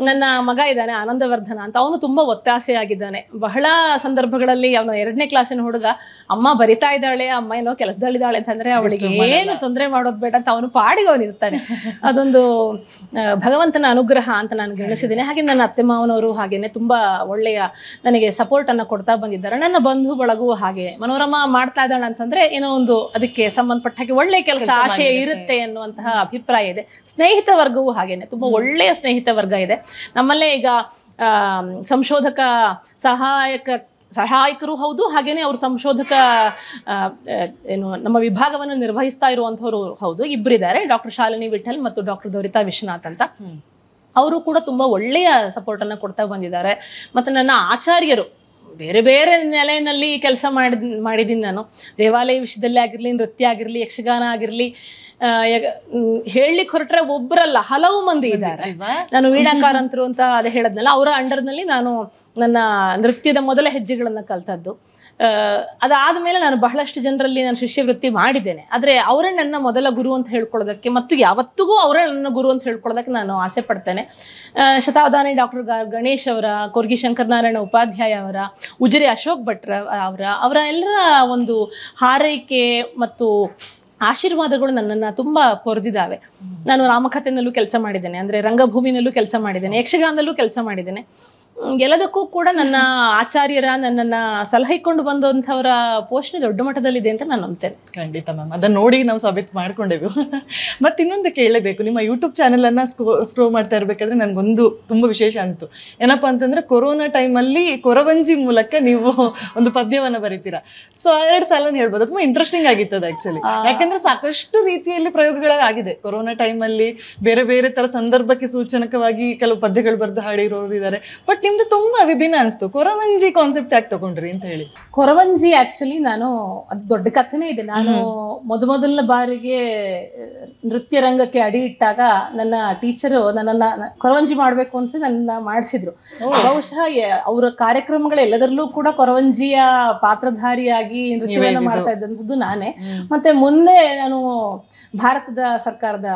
ನನ್ನ ಮಗ ಇದ್ದಾನೆ ಆನಂದವರ್ಧನ ಅಂತ ಅವನು ತುಂಬಾ ಒತ್ತಾಸೆಯಾಗಿದ್ದಾನೆ ಬಹಳ ಸಂದರ್ಭಗಳಲ್ಲಿ ಅವನ ಎರಡನೇ ಕ್ಲಾಸಿನ ಹುಡುಗ ಅಮ್ಮ ಬರಿತಾ ಇದ್ದಾಳೆ ಅಮ್ಮ ಏನೋ ಕೆಲಸದಲ್ಲಿದ್ದಾಳೆ ಅಂತಂದ್ರೆ ಅವಳಿಗೆ ಏನು ತೊಂದರೆ ಮಾಡೋದು ಬೇಡ ಅಂತ ಅವನು ಪಾಡಿಗೆ ಅವನು ಇರ್ತಾನೆ ಅದೊಂದು ಭಗವಂತನ ಅನುಗ್ರಹ ಅಂತ ನಾನು ಗಣಿಸಿದ್ದೇನೆ ಹಾಗೆ ನನ್ನ ಅತ್ತೆ ಮಾವನವರು ಹಾಗೇನೆ ತುಂಬಾ ಒಳ್ಳೆಯ ನನಗೆ ಸಪೋರ್ಟ್ ಅನ್ನ ಕೊಡ್ತಾ ಬಂದಿದ್ದಾರೆ ನನ್ನ ಬಂಧು ಬಳಗು ಹಾಗೆ ಮನೋರಮ ಮಾಡ್ತಾ ಇದ್ದಾಳೆ ಅಂತಂದ್ರೆ ಏನೋ ಒಂದು ಅದಕ್ಕೆ ಸಂಬಂಧಪಟ್ಟ ಹಾಗೆ ಒಳ್ಳೆ ಕೆಲಸ ಆಶಯ ಇರುತ್ತೆ ಅನ್ನುವಂತಹ ಅಭಿಪ್ರಾಯ ಇದೆ ಸ್ನೇಹಿತ ವರ್ಗವೂ ಹಾಗೇನೆ ತುಂಬಾ ಒಳ್ಳೆಯ ಸ್ನೇಹಿತ ವರ್ಗ ಇದೆ ನಮ್ಮಲ್ಲೇ ಈಗ ಸಂಶೋಧಕ ಸಹಾಯಕ ಸಹಾಯಕರು ಹೌದು ಹಾಗೇನೆ ಅವರು ಸಂಶೋಧಕ ಏನು ನಮ್ಮ ವಿಭಾಗವನ್ನು ನಿರ್ವಹಿಸ್ತಾ ಇರುವಂತವ್ರು ಹೌದು ಇಬ್ಬರಿದ್ದಾರೆ ಡಾಕ್ಟರ್ ಶಾಲಿನಿ ವಿಠಲ್ ಮತ್ತು ಡಾಕ್ಟರ್ ದೊರಿತಾ ವಿಶ್ವನಾಥ್ ಅಂತ ಅವರು ಕೂಡ ತುಂಬಾ ಒಳ್ಳೆಯ ಸಪೋರ್ಟನ್ನು ಕೊಡ್ತಾ ಬಂದಿದ್ದಾರೆ ಮತ್ತೆ ನನ್ನ ಆಚಾರ್ಯರು ಬೇರೆ ಬೇರೆ ನೆಲೆಯಲ್ಲಿ ಕೆಲಸ ಮಾಡಿ ಮಾಡಿದ್ದೀನಿ ನಾನು ದೇವಾಲಯ ವಿಷಯದಲ್ಲಿ ಆಗಿರಲಿ ನೃತ್ಯ ಆಗಿರಲಿ ಯಕ್ಷಗಾನ ಆಗಿರಲಿ ಹೇಳಲಿಕ್ಕೆ ಹೊರಟ್ರೆ ಒಬ್ಬರಲ್ಲ ಹಲವು ಮಂದಿ ಇದ್ದಾರೆ ನಾನು ವೀಣಾಕಾರ ಅಂತರು ಅಂತ ಅದೇ ಹೇಳದ್ನಲ್ಲ ಅವರ ಅಂಡರ್ನಲ್ಲಿ ನಾನು ನನ್ನ ನೃತ್ಯದ ಮೊದಲ ಹೆಜ್ಜೆಗಳನ್ನು ಕಲ್ತದ್ದು ಅದಾದಮೇಲೆ ನಾನು ಬಹಳಷ್ಟು ಜನರಲ್ಲಿ ನಾನು ಶಿಷ್ಯವೃತ್ತಿ ಮಾಡಿದ್ದೇನೆ ಆದರೆ ಅವರೇ ನನ್ನ ಮೊದಲ ಗುರು ಅಂತ ಹೇಳ್ಕೊಳ್ಳೋದಕ್ಕೆ ಮತ್ತು ಯಾವತ್ತಿಗೂ ಅವರೇ ನನ್ನ ಗುರು ಅಂತ ಹೇಳ್ಕೊಳ್ಳೋದಕ್ಕೆ ನಾನು ಆಸೆ ಪಡ್ತೇನೆ ಶತಾವಧಾನಿ ಡಾಕ್ಟರ್ ಗಣೇಶ್ ಅವರ ಕೊರ್ಗಿ ಶಂಕರನಾರಾಯಣ ಉಪಾಧ್ಯಾಯ ಅವರ ಉಜಿರೆ ಅಶೋಕ್ ಭಟ್ರ ಅವರ ಅವರ ಎಲ್ಲರ ಒಂದು ಹಾರೈಕೆ ಮತ್ತು ಆಶೀರ್ವಾದಗಳು ನನ್ನನ್ನು ತುಂಬ ಪೊರೆದಿದ್ದಾವೆ ನಾನು ರಾಮಕಥೆಯಲ್ಲೂ ಕೆಲಸ ಮಾಡಿದ್ದೇನೆ ಅಂದರೆ ರಂಗಭೂಮಿನಲ್ಲೂ ಕೆಲಸ ಮಾಡಿದ್ದೇನೆ ಯಕ್ಷಗಾನದಲ್ಲೂ ಕೆಲಸ ಮಾಡಿದ್ದೇನೆ ಎಲ್ಲದಕ್ಕೂ ಕೂಡ ನನ್ನ ಆಚಾರ್ಯರ ನನ್ನನ್ನು ಸಲಹೆಕೊಂಡು ಬಂದಂಥವರ ಪೋಷಣೆ ದೊಡ್ಡ ಮಟ್ಟದಲ್ಲಿದೆ ಅಂತ ನಾನು ನಂಬ್ತೇನೆ ಖಂಡಿತ ಮ್ಯಾಮ್ ಅದನ್ನು ನೋಡಿ ನಾವು ಸಾಬೀತು ಮಾಡ್ಕೊಂಡೆವು ಮತ್ತು ಇನ್ನೊಂದು ಕೇಳಬೇಕು ನಿಮ್ಮ ಯೂಟ್ಯೂಬ್ ಚಾನಲನ್ನು ಸ್ಕ್ರೋ ಸ್ಕ್ರೋ ಮಾಡ್ತಾ ಇರಬೇಕಾದ್ರೆ ನನಗೊಂದು ತುಂಬ ವಿಶೇಷ ಅನಿಸ್ತು ಏನಪ್ಪ ಅಂತಂದರೆ ಕೊರೋನಾ ಟೈಮಲ್ಲಿ ಕೊರವಂಜಿ ಮೂಲಕ ನೀವು ಒಂದು ಪದ್ಯವನ್ನು ಬರೀತೀರಾ ಸೊ ಎರಡು ಸಾಲನ್ನು ಹೇಳ್ಬೋದು ತುಂಬ ಇಂಟ್ರೆಸ್ಟಿಂಗ್ ಆಗಿತ್ತು ಅದು ಆ್ಯಕ್ಚುಲಿ ಯಾಕೆಂದರೆ ಸಾಕಷ್ಟು ರೀತಿಯಲ್ಲಿ ಪ್ರಯೋಗಗಳಾಗಿದೆ ಕೊರೋನಾ ಟೈಮಲ್ಲಿ ಬೇರೆ ಬೇರೆ ಥರ ಸಂದರ್ಭಕ್ಕೆ ಸೂಚನಕವಾಗಿ ಕೆಲವು ಪದ್ಯಗಳು ಬರೆದು ಹಾಡಿರೋರು ಇದ್ದಾರೆ ಬಟ್ ನಿಮ್ದು ತುಂಬಾ ವಿಭಿನ್ನ ಅನಿಸ್ತು ಕೊರವಂಜಿ ಕಾನ್ಸೆಪ್ಟ್ ಯಾಕೆ ತಗೊಂಡ್ರಿ ಅಂತ ಹೇಳಿ ಕೊರವಂಜಿ ಆಕ್ಚುಲಿ ನಾನು ಅದು ದೊಡ್ಡ ಕಥೆನೇ ಇದೆ ನಾನು ಮೊದಮೊದಲ ಬಾರಿಗೆ ನೃತ್ಯ ರಂಗಕ್ಕೆ ಅಡಿ ಇಟ್ಟಾಗ ನನ್ನ ಟೀಚರು ನನ್ನನ್ನ ಕೊರವಂಜಿ ಮಾಡಬೇಕು ಅಂತ ನನ್ನ ಮಾಡಿಸಿದ್ರು ಬಹುಶಃ ಅವರ ಕಾರ್ಯಕ್ರಮಗಳೆಲ್ಲದರಲ್ಲೂ ಕೂಡ ಕೊರವಂಜಿಯ ಪಾತ್ರಧಾರಿಯಾಗಿ ನೃತ್ಯವನ್ನು ಮಾಡ್ತಾ ಇದ್ದಂಥದ್ದು ನಾನೇ ಮತ್ತೆ ಮುಂದೆ ನಾನು ಭಾರತದ ಸರ್ಕಾರದ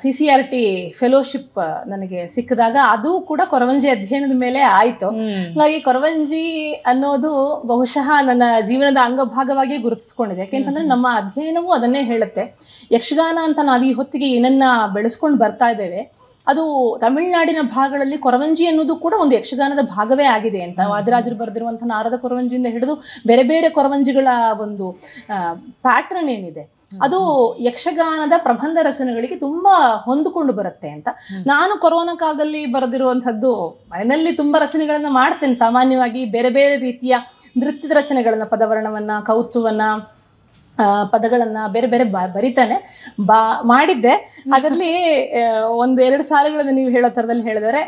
C C R T fellowship ನನಗೆ ಸಿಕ್ಕಿದಾಗ ಅದು ಕೂಡ ಕೊರವಂಜಿ ಅಧ್ಯಯನದ ಮೇಲೆ ಆಯಿತು ಹಾಗಾಗಿ ಕೊರವಂಜಿ ಅನ್ನೋದು ಬಹುಶಃ ನನ್ನ ಜೀವನದ ಅಂಗಭಾಗವಾಗಿ ಗುರುತಿಸ್ಕೊಂಡಿದೆ ಯಾಕೆಂತಂದ್ರೆ ನಮ್ಮ ಅಧ್ಯಯನವೂ ಅದನ್ನೇ ಹೇಳುತ್ತೆ ಯಕ್ಷಗಾನ ಅಂತ ನಾವು ಈ ಹೊತ್ತಿಗೆ ಏನನ್ನ ಬೆಳೆಸ್ಕೊಂಡು ಬರ್ತಾ ಇದ್ದೇವೆ ಅದು ತಮಿಳುನಾಡಿನ ಭಾಗಗಳಲ್ಲಿ ಕೊರವಂಜಿ ಅನ್ನೋದು ಕೂಡ ಒಂದು ಯಕ್ಷಗಾನದ ಭಾಗವೇ ಆಗಿದೆ ಅಂತ ವಾದರಾಜರು ಬರೆದಿರುವಂತಹ ನಾರದ ಕೊರವಂಜಿಯಿಂದ ಹಿಡಿದು ಬೇರೆ ಬೇರೆ ಕೊರವಂಜಿಗಳ ಒಂದು ಪ್ಯಾಟ್ರನ್ ಏನಿದೆ ಅದು ಯಕ್ಷಗಾನದ ಪ್ರಬಂಧ ರಚನೆಗಳಿಗೆ ತುಂಬ ಹೊಂದಿಕೊಂಡು ಬರುತ್ತೆ ಅಂತ ನಾನು ಕೊರೋನಾ ಕಾಲದಲ್ಲಿ ಬರೆದಿರುವಂಥದ್ದು ಮನೆಯಲ್ಲಿ ತುಂಬ ರಚನೆಗಳನ್ನು ಮಾಡ್ತೇನೆ ಸಾಮಾನ್ಯವಾಗಿ ಬೇರೆ ಬೇರೆ ರೀತಿಯ ನೃತ್ಯದ ರಚನೆಗಳನ್ನು ಪದವರ್ಣವನ್ನು ಕೌತುವನ್ನ ಪದಗಳನ್ನ ಬೇರೆ ಬೇರೆ ಬರಿತಾನೆ ಬಾ ಮಾಡಿದ್ದೆ ಅದರಲ್ಲಿ ಒಂದು ಎರಡು ಸಾಲುಗಳನ್ನು ನೀವು ಹೇಳೋ ಥರದಲ್ಲಿ ಹೇಳಿದರೆ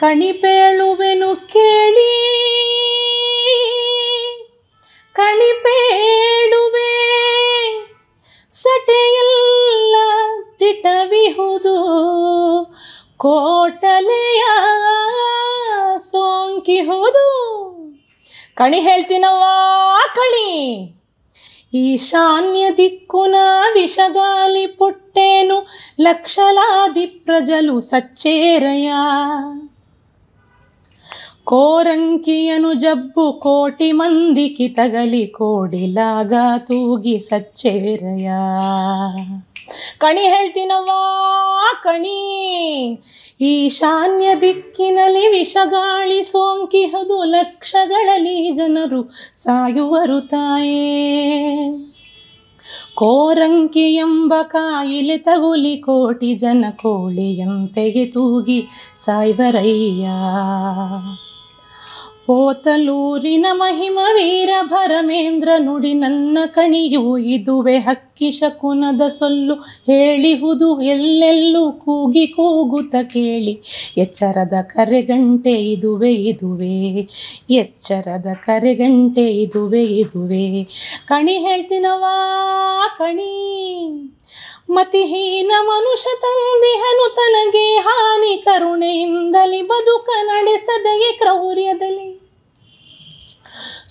ಕಣಿಪೇಳುವೆನು ಕೇಳಿ ಕಣಿಪೇಳುವೆ ಸಟೆಯಲ್ಲ ತಿಟವಿಹುದು ಕೋಟಲೆಯ ಸೋಂಕಿಹುದು ಕಣಿ ಹೇಳ್ತೀನವ್ವಾ ಕಣಿ ఈశాన్య దిక్కున విషగాలి పుట్టేను లక్షలాది ప్రజలు సచ్చేరయా కోరంకియను జబ్బు కోటి మందికి తగలి కోడిలాగా తూగి సచ్చేరయా ಕಣಿ ಹೇಳ್ತೀನವ್ವಾ ಕಣಿ ಈಶಾನ್ಯ ದಿಕ್ಕಿನಲ್ಲಿ ವಿಷಗಾಳಿ ಸೋಂಕಿಹದು ಲಕ್ಷಗಳಲ್ಲಿ ಜನರು ಸಾಯುವರು ತಾಯೇ ಕೋರಂಕಿ ಎಂಬ ಕಾಯಿಲೆ ತಗುಲಿ ಕೋಟಿ ಜನ ಕೋಳಿಯಂತೆಗೆ ತೂಗಿ ಸಾಯ್ವರಯ್ಯ ಪೋತಲೂರಿನ ಮಹಿಮ ವೀರ ಭರಮೇಂದ್ರ ನುಡಿ ನನ್ನ ಕಣಿಯು ಇದುವೆ ಹಕ್ಕ ಕಿಶಕುನದ ಕುನದ ಸೊಲ್ಲು ಹೇಳಿಹುದು ಎಲ್ಲೆಲ್ಲೂ ಕೂಗಿ ಕೂಗುತ್ತ ಕೇಳಿ ಎಚ್ಚರದ ಕರೆಗಂಟೆ ಇದುವೆ ಇದುವೆ ಎಚ್ಚರದ ಕರೆಗಂಟೆ ಇದುವೆ ಇದುವೆ ಕಣಿ ಹೇಳ್ತಿನವಾ ಕಣಿ ಮತಿಹೀನ ಮನುಷ್ಯ ತಂದಿಹನು ತನಗೆ ಹಾನಿ ಕರುಣೆಯಿಂದಲಿ ಬದುಕ ನಡೆಸದೆಯೇ ಕ್ರೌರ್ಯದಲ್ಲಿ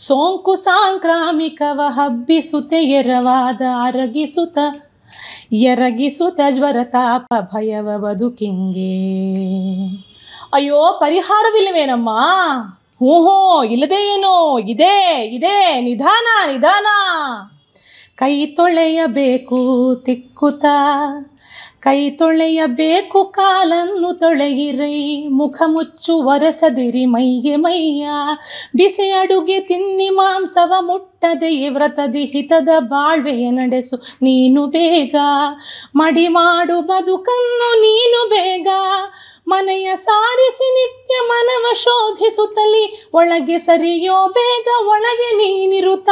ಸೋಂಕು ಸಾಂಕ್ರಾಮಿಕವ ಹಬ್ಬಿಸುತ್ತೆ ಎರವಾದ ಅರಗಿಸುತ್ತ ಎರಗಿಸುತ್ತ ಜ್ವರ ತಾಪ ಭಯವ ಬದುಕಿಂಗೆ ಅಯ್ಯೋ ಪರಿಹಾರವಿಲ್ಲವೇನಮ್ಮ ಹ್ಞೂ ಹ್ಞೂ ಇಲ್ಲದೆ ಏನು ಇದೆ ಇದೆ ನಿಧಾನ ನಿಧಾನ ಕೈ ತೊಳೆಯಬೇಕು ತಿಕ್ಕುತ ಕೈ ತೊಳೆಯಬೇಕು ಕಾಲನ್ನು ತೊಳೆಯಿರೈ ಮುಖ ಮುಚ್ಚು ಒರೆಸದಿರಿ ಮೈಗೆ ಮೈಯ ಬಿಸಿ ಅಡುಗೆ ತಿನ್ನಿ ಮಾಂಸವ ಮುಟ್ಟದೆಯೇ ವ್ರತದಿ ಹಿತದ ಬಾಳ್ವೆಯ ನಡೆಸು ನೀನು ಬೇಗ ಮಡಿ ಮಾಡು ಬದುಕನ್ನು ನೀನು ಬೇಗ ಮನೆಯ ಸಾರಿಸಿ ನಿತ್ಯ ಮನವ ಶೋಧಿಸುತ್ತಲಿ ಒಳಗೆ ಸರಿಯೋ ಬೇಗ ಒಳಗೆ ನೀನಿರುತ್ತ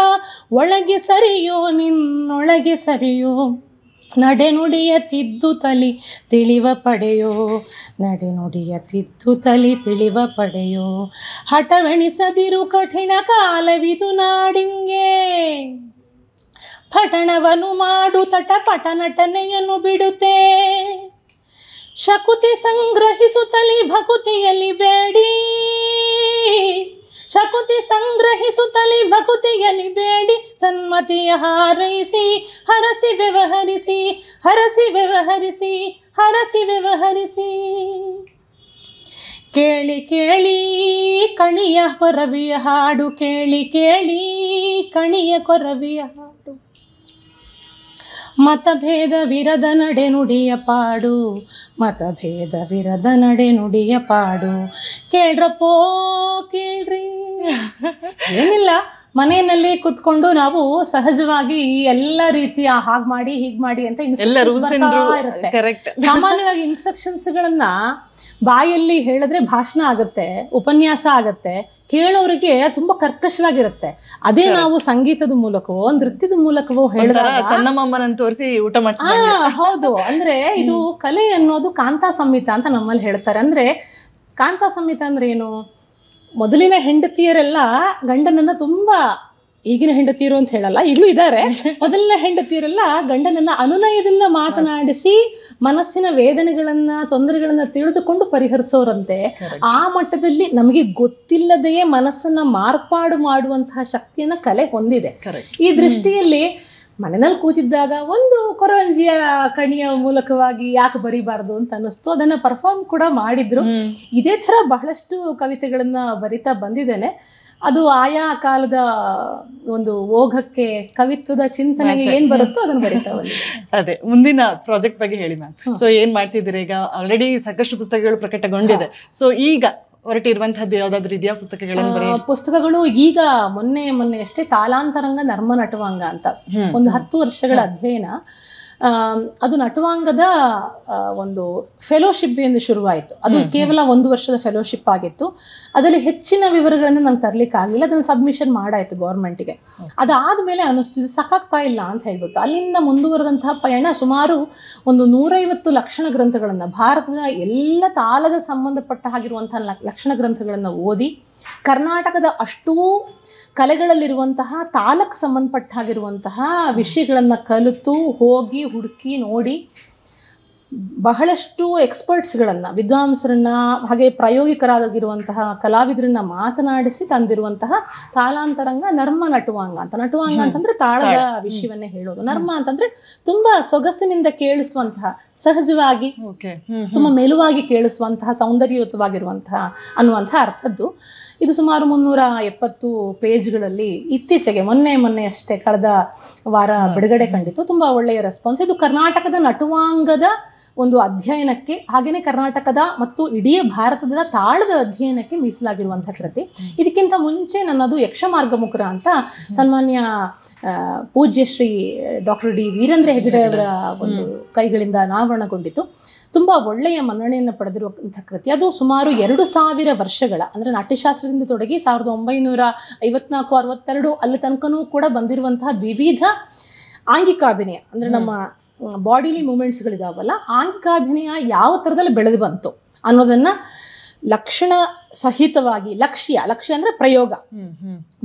ಒಳಗೆ ಸರಿಯೋ ನಿನ್ನೊಳಗೆ ಸರಿಯೋ ನಡೆನುಡಿಯ ತಿದ್ದು ತಲಿ ತಿಳಿವ ಪಡೆಯೋ ನಡೆನುಡಿಯ ತಿದ್ದು ತಲಿ ತಿಳಿವ ಪಡೆಯೋ ಹಠವೆಣಿಸದಿರು ಕಠಿಣ ಕಾಲವಿದು ನಾಡಿಂಗೆ ಪಠಣವನ್ನು ಮಾಡು ತಟ ಪಟ ನಟನೆಯನ್ನು ಬಿಡುತ್ತೆ ಶಕುತಿ ಸಂಗ್ರಹಿಸುತ್ತಲಿ ಭಕುತಿಯಲ್ಲಿ ಬೇಡಿ ಶಕುತಿ ಸಂಗ್ರಹಿಸುತ್ತಲೇ ಭಕುತಿಯಲ್ಲಿ ಬೇಡಿ ಸನ್ಮತಿಯ ಹಾರೈಸಿ ಹರಸಿ ವ್ಯವಹರಿಸಿ ಹರಸಿ ವ್ಯವಹರಿಸಿ ಹರಸಿ ವ್ಯವಹರಿಸಿ ಕೇಳಿ ಕೇಳಿ ಕಣಿಯ ಕೊರವಿಯ ಹಾಡು ಕೇಳಿ ಕೇಳಿ ಕಣಿಯ ಕೊರವಿಯ ಹಾಡು ಮತಭೇದ ವಿರದ ನಡೆ ನುಡಿಯ ಪಾಡು ಮತಭೇದ ವಿರದ ನಡೆ ನುಡಿಯ ಪಾಡು ಕೇಳ್ರಪ್ಪೋ ಕೇಳ್ರಿ ಏನಿಲ್ಲ ಮನೆಯಲ್ಲಿ ಕುತ್ಕೊಂಡು ನಾವು ಸಹಜವಾಗಿ ಈ ಎಲ್ಲ ರೀತಿಯ ಹಾಗ್ ಮಾಡಿ ಹೀಗ್ ಮಾಡಿ ಅಂತ ಸಾಮಾನ್ಯವಾಗಿ ಇನ್ಸ್ಟ್ರಕ್ಷನ್ಸ್ ಗಳನ್ನ ಬಾಯಲ್ಲಿ ಹೇಳಿದ್ರೆ ಭಾಷಣ ಆಗುತ್ತೆ ಉಪನ್ಯಾಸ ಆಗುತ್ತೆ ಕೇಳೋರಿಗೆ ತುಂಬಾ ಕರ್ಕಶವಾಗಿರುತ್ತೆ ಅದೇ ನಾವು ಸಂಗೀತದ ಮೂಲಕವೋ ನೃತ್ಯದ ಮೂಲಕವೋ ತೋರಿಸಿ ಊಟ ಹೌದು ಅಂದ್ರೆ ಇದು ಕಲೆ ಅನ್ನೋದು ಕಾಂತಾ ಸಂಹಿತ ಅಂತ ನಮ್ಮಲ್ಲಿ ಹೇಳ್ತಾರೆ ಅಂದ್ರೆ ಕಾಂತಾ ಸಂಹಿತ ಅಂದ್ರೆ ಏನು ಮೊದಲಿನ ಹೆಂಡತಿಯರೆಲ್ಲ ಗಂಡನನ್ನ ತುಂಬಾ ಈಗಿನ ಹೆಂಡತಿಯರು ಅಂತ ಹೇಳಲ್ಲ ಈಗಲೂ ಇದ್ದಾರೆ ಮೊದಲಿನ ಹೆಂಡತಿಯರೆಲ್ಲ ಗಂಡನನ್ನ ಅನುನಯದಿಂದ ಮಾತನಾಡಿಸಿ ಮನಸ್ಸಿನ ವೇದನೆಗಳನ್ನ ತೊಂದರೆಗಳನ್ನ ತಿಳಿದುಕೊಂಡು ಪರಿಹರಿಸೋರಂತೆ ಆ ಮಟ್ಟದಲ್ಲಿ ನಮಗೆ ಗೊತ್ತಿಲ್ಲದೆಯೇ ಮನಸ್ಸನ್ನು ಮಾರ್ಪಾಡು ಮಾಡುವಂತಹ ಶಕ್ತಿಯನ್ನ ಕಲೆ ಹೊಂದಿದೆ ಈ ದೃಷ್ಟಿಯಲ್ಲಿ ಮನೆಯಲ್ಲಿ ಕೂತಿದ್ದಾಗ ಒಂದು ಕೊರವಂಜಿಯ ಕಣಿಯ ಮೂಲಕವಾಗಿ ಯಾಕೆ ಬರಿಬಾರ್ದು ಅಂತ ಅನ್ನಿಸ್ತು ಅದನ್ನ ಪರ್ಫಾರ್ಮ್ ಕೂಡ ಮಾಡಿದ್ರು ಇದೇ ತರ ಬಹಳಷ್ಟು ಕವಿತೆಗಳನ್ನು ಬರಿತಾ ಬಂದಿದ್ದೇನೆ ಅದು ಆಯಾ ಕಾಲದ ಒಂದು ಓಘಕ್ಕೆ ಕವಿತ್ವದ ಚಿಂತನೆ ಏನ್ ಬರುತ್ತೋ ಅದನ್ನ ಬರೀತಾ ಅದೇ ಮುಂದಿನ ಪ್ರಾಜೆಕ್ಟ್ ಬಗ್ಗೆ ಹೇಳಿ ನಾನು ಸೊ ಏನ್ ಮಾಡ್ತಿದ್ದೀರಿ ಈಗ ಆಲ್ರೆಡಿ ಸಾಕಷ್ಟು ಪುಸ್ತಕಗಳು ಪ್ರಕಟಗೊಂಡಿದೆ ಸೊ ಈಗ ಹೊರಟಿರುವಂತಹದ್ದು ಯಾವ್ದಾದ್ರು ಇದೆಯಾ ಪುಸ್ತಕಗಳನ್ನು ಪುಸ್ತಕಗಳು ಈಗ ಮೊನ್ನೆ ಮೊನ್ನೆ ಅಷ್ಟೇ ತಾಲಾಂತರಂಗ ನರ್ಮ ನಟವಾಂಗ ಅಂತ ಒಂದು ಹತ್ತು ವರ್ಷಗಳ ಅಧ್ಯಯನ ಅದು ನಟುವಾಂಗದ ಒಂದು ಫೆಲೋಶಿಪ್ ಎಂದು ಶುರುವಾಯಿತು ಅದು ಕೇವಲ ಒಂದು ವರ್ಷದ ಫೆಲೋಶಿಪ್ ಆಗಿತ್ತು ಅದರಲ್ಲಿ ಹೆಚ್ಚಿನ ವಿವರಗಳನ್ನು ನಾನು ತರಲಿಕ್ಕೆ ಆಗಲಿಲ್ಲ ಅದನ್ನು ಸಬ್ಮಿಷನ್ ಮಾಡಾಯಿತು ಅದಾದ ಮೇಲೆ ಅನಿಸ್ತಿದ್ದು ಸಾಕಾಗ್ತಾ ಇಲ್ಲ ಅಂತ ಹೇಳ್ಬಿಟ್ಟು ಅಲ್ಲಿಂದ ಮುಂದುವರೆದಂತಹ ಪಯಣ ಸುಮಾರು ಒಂದು ನೂರೈವತ್ತು ಲಕ್ಷಣ ಗ್ರಂಥಗಳನ್ನು ಭಾರತದ ಎಲ್ಲ ತಾಲದ ಸಂಬಂಧಪಟ್ಟ ಆಗಿರುವಂತಹ ಲಕ್ಷಣ ಗ್ರಂಥಗಳನ್ನು ಓದಿ ಕರ್ನಾಟಕದ ಅಷ್ಟೂ ಕಲೆಗಳಲ್ಲಿರುವಂತಹ ತಾಲಕ್ಕೆ ಸಂಬಂಧಪಟ್ಟಾಗಿರುವಂತಹ ವಿಷಯಗಳನ್ನ ವಿಷಯಗಳನ್ನು ಕಲಿತು ಹೋಗಿ ಹುಡುಕಿ ನೋಡಿ ಬಹಳಷ್ಟು ಎಕ್ಸ್ಪರ್ಟ್ಸ್ಗಳನ್ನು ವಿದ್ವಾಂಸರನ್ನ ಹಾಗೆ ಪ್ರಾಯೋಗಿಕರಾಗಿರುವಂತಹ ಕಲಾವಿದರನ್ನ ಮಾತನಾಡಿಸಿ ತಂದಿರುವಂತಹ ತಾಲಾಂತರಂಗ ನರ್ಮ ನಟುವಾಂಗ ಅಂತ ನಟುವಾಂಗ ಅಂತಂದ್ರೆ ತಾಳದ ವಿಷಯವನ್ನೇ ಹೇಳೋದು ನರ್ಮ ಅಂತಂದ್ರೆ ತುಂಬಾ ಸೊಗಸಿನಿಂದ ಕೇಳಿಸುವಂತಹ ಸಹಜವಾಗಿ ತುಂಬಾ ಮೆಲುವಾಗಿ ಕೇಳಿಸುವಂತಹ ಸೌಂದರ್ಯಯುತವಾಗಿರುವಂತಹ ಅನ್ನುವಂತಹ ಅರ್ಥದ್ದು ಇದು ಸುಮಾರು ಮುನ್ನೂರ ಎಪ್ಪತ್ತು ಪೇಜ್ಗಳಲ್ಲಿ ಇತ್ತೀಚೆಗೆ ಮೊನ್ನೆ ಮೊನ್ನೆ ಅಷ್ಟೇ ಕಳೆದ ವಾರ ಬಿಡುಗಡೆ ಕಂಡಿತು ತುಂಬಾ ಒಳ್ಳೆಯ ರೆಸ್ಪಾನ್ಸ್ ಇದು ಕರ್ನಾಟಕದ ನಟುವಾಂಗದ ಒಂದು ಅಧ್ಯಯನಕ್ಕೆ ಹಾಗೆಯೇ ಕರ್ನಾಟಕದ ಮತ್ತು ಇಡೀ ಭಾರತದ ತಾಳದ ಅಧ್ಯಯನಕ್ಕೆ ಮೀಸಲಾಗಿರುವಂಥ ಕೃತಿ ಇದಕ್ಕಿಂತ ಮುಂಚೆ ನನ್ನದು ಯಕ್ಷಮಾರ್ಗಮುಖರ ಅಂತ ಸನ್ಮಾನ್ಯ ಪೂಜ್ಯ ಶ್ರೀ ಡಾಕ್ಟರ್ ಡಿ ವೀರೇಂದ್ರ ಅವರ ಒಂದು ಕೈಗಳಿಂದ ಅನಾವರಣಗೊಂಡಿತು ತುಂಬ ಒಳ್ಳೆಯ ಮನ್ನಣೆಯನ್ನು ಪಡೆದಿರುವಂಥ ಕೃತಿ ಅದು ಸುಮಾರು ಎರಡು ಸಾವಿರ ವರ್ಷಗಳ ಅಂದರೆ ನಾಟ್ಯಶಾಸ್ತ್ರದಿಂದ ತೊಡಗಿ ಸಾವಿರದ ಒಂಬೈನೂರ ಐವತ್ನಾಲ್ಕು ಅರವತ್ತೆರಡು ಅಲ್ಲಿ ತನಕನೂ ಕೂಡ ಬಂದಿರುವಂತಹ ವಿವಿಧ ಆಂಗಿಕಾಭಿನಯ ಅಂದರೆ ನಮ್ಮ ಬಾಡಿಲಿ ಮೂಮೆಂಟ್ಸ್ಗಳಿದಾವಲ್ಲ ಆಂಗಿಕಾಭಿನಯ ಯಾವ ಥರದಲ್ಲಿ ಬೆಳೆದು ಬಂತು ಅನ್ನೋದನ್ನು ಲಕ್ಷಣ ಸಹಿತವಾಗಿ ಲಕ್ಷ್ಯ ಲಕ್ಷ್ಯ ಅಂದರೆ ಪ್ರಯೋಗ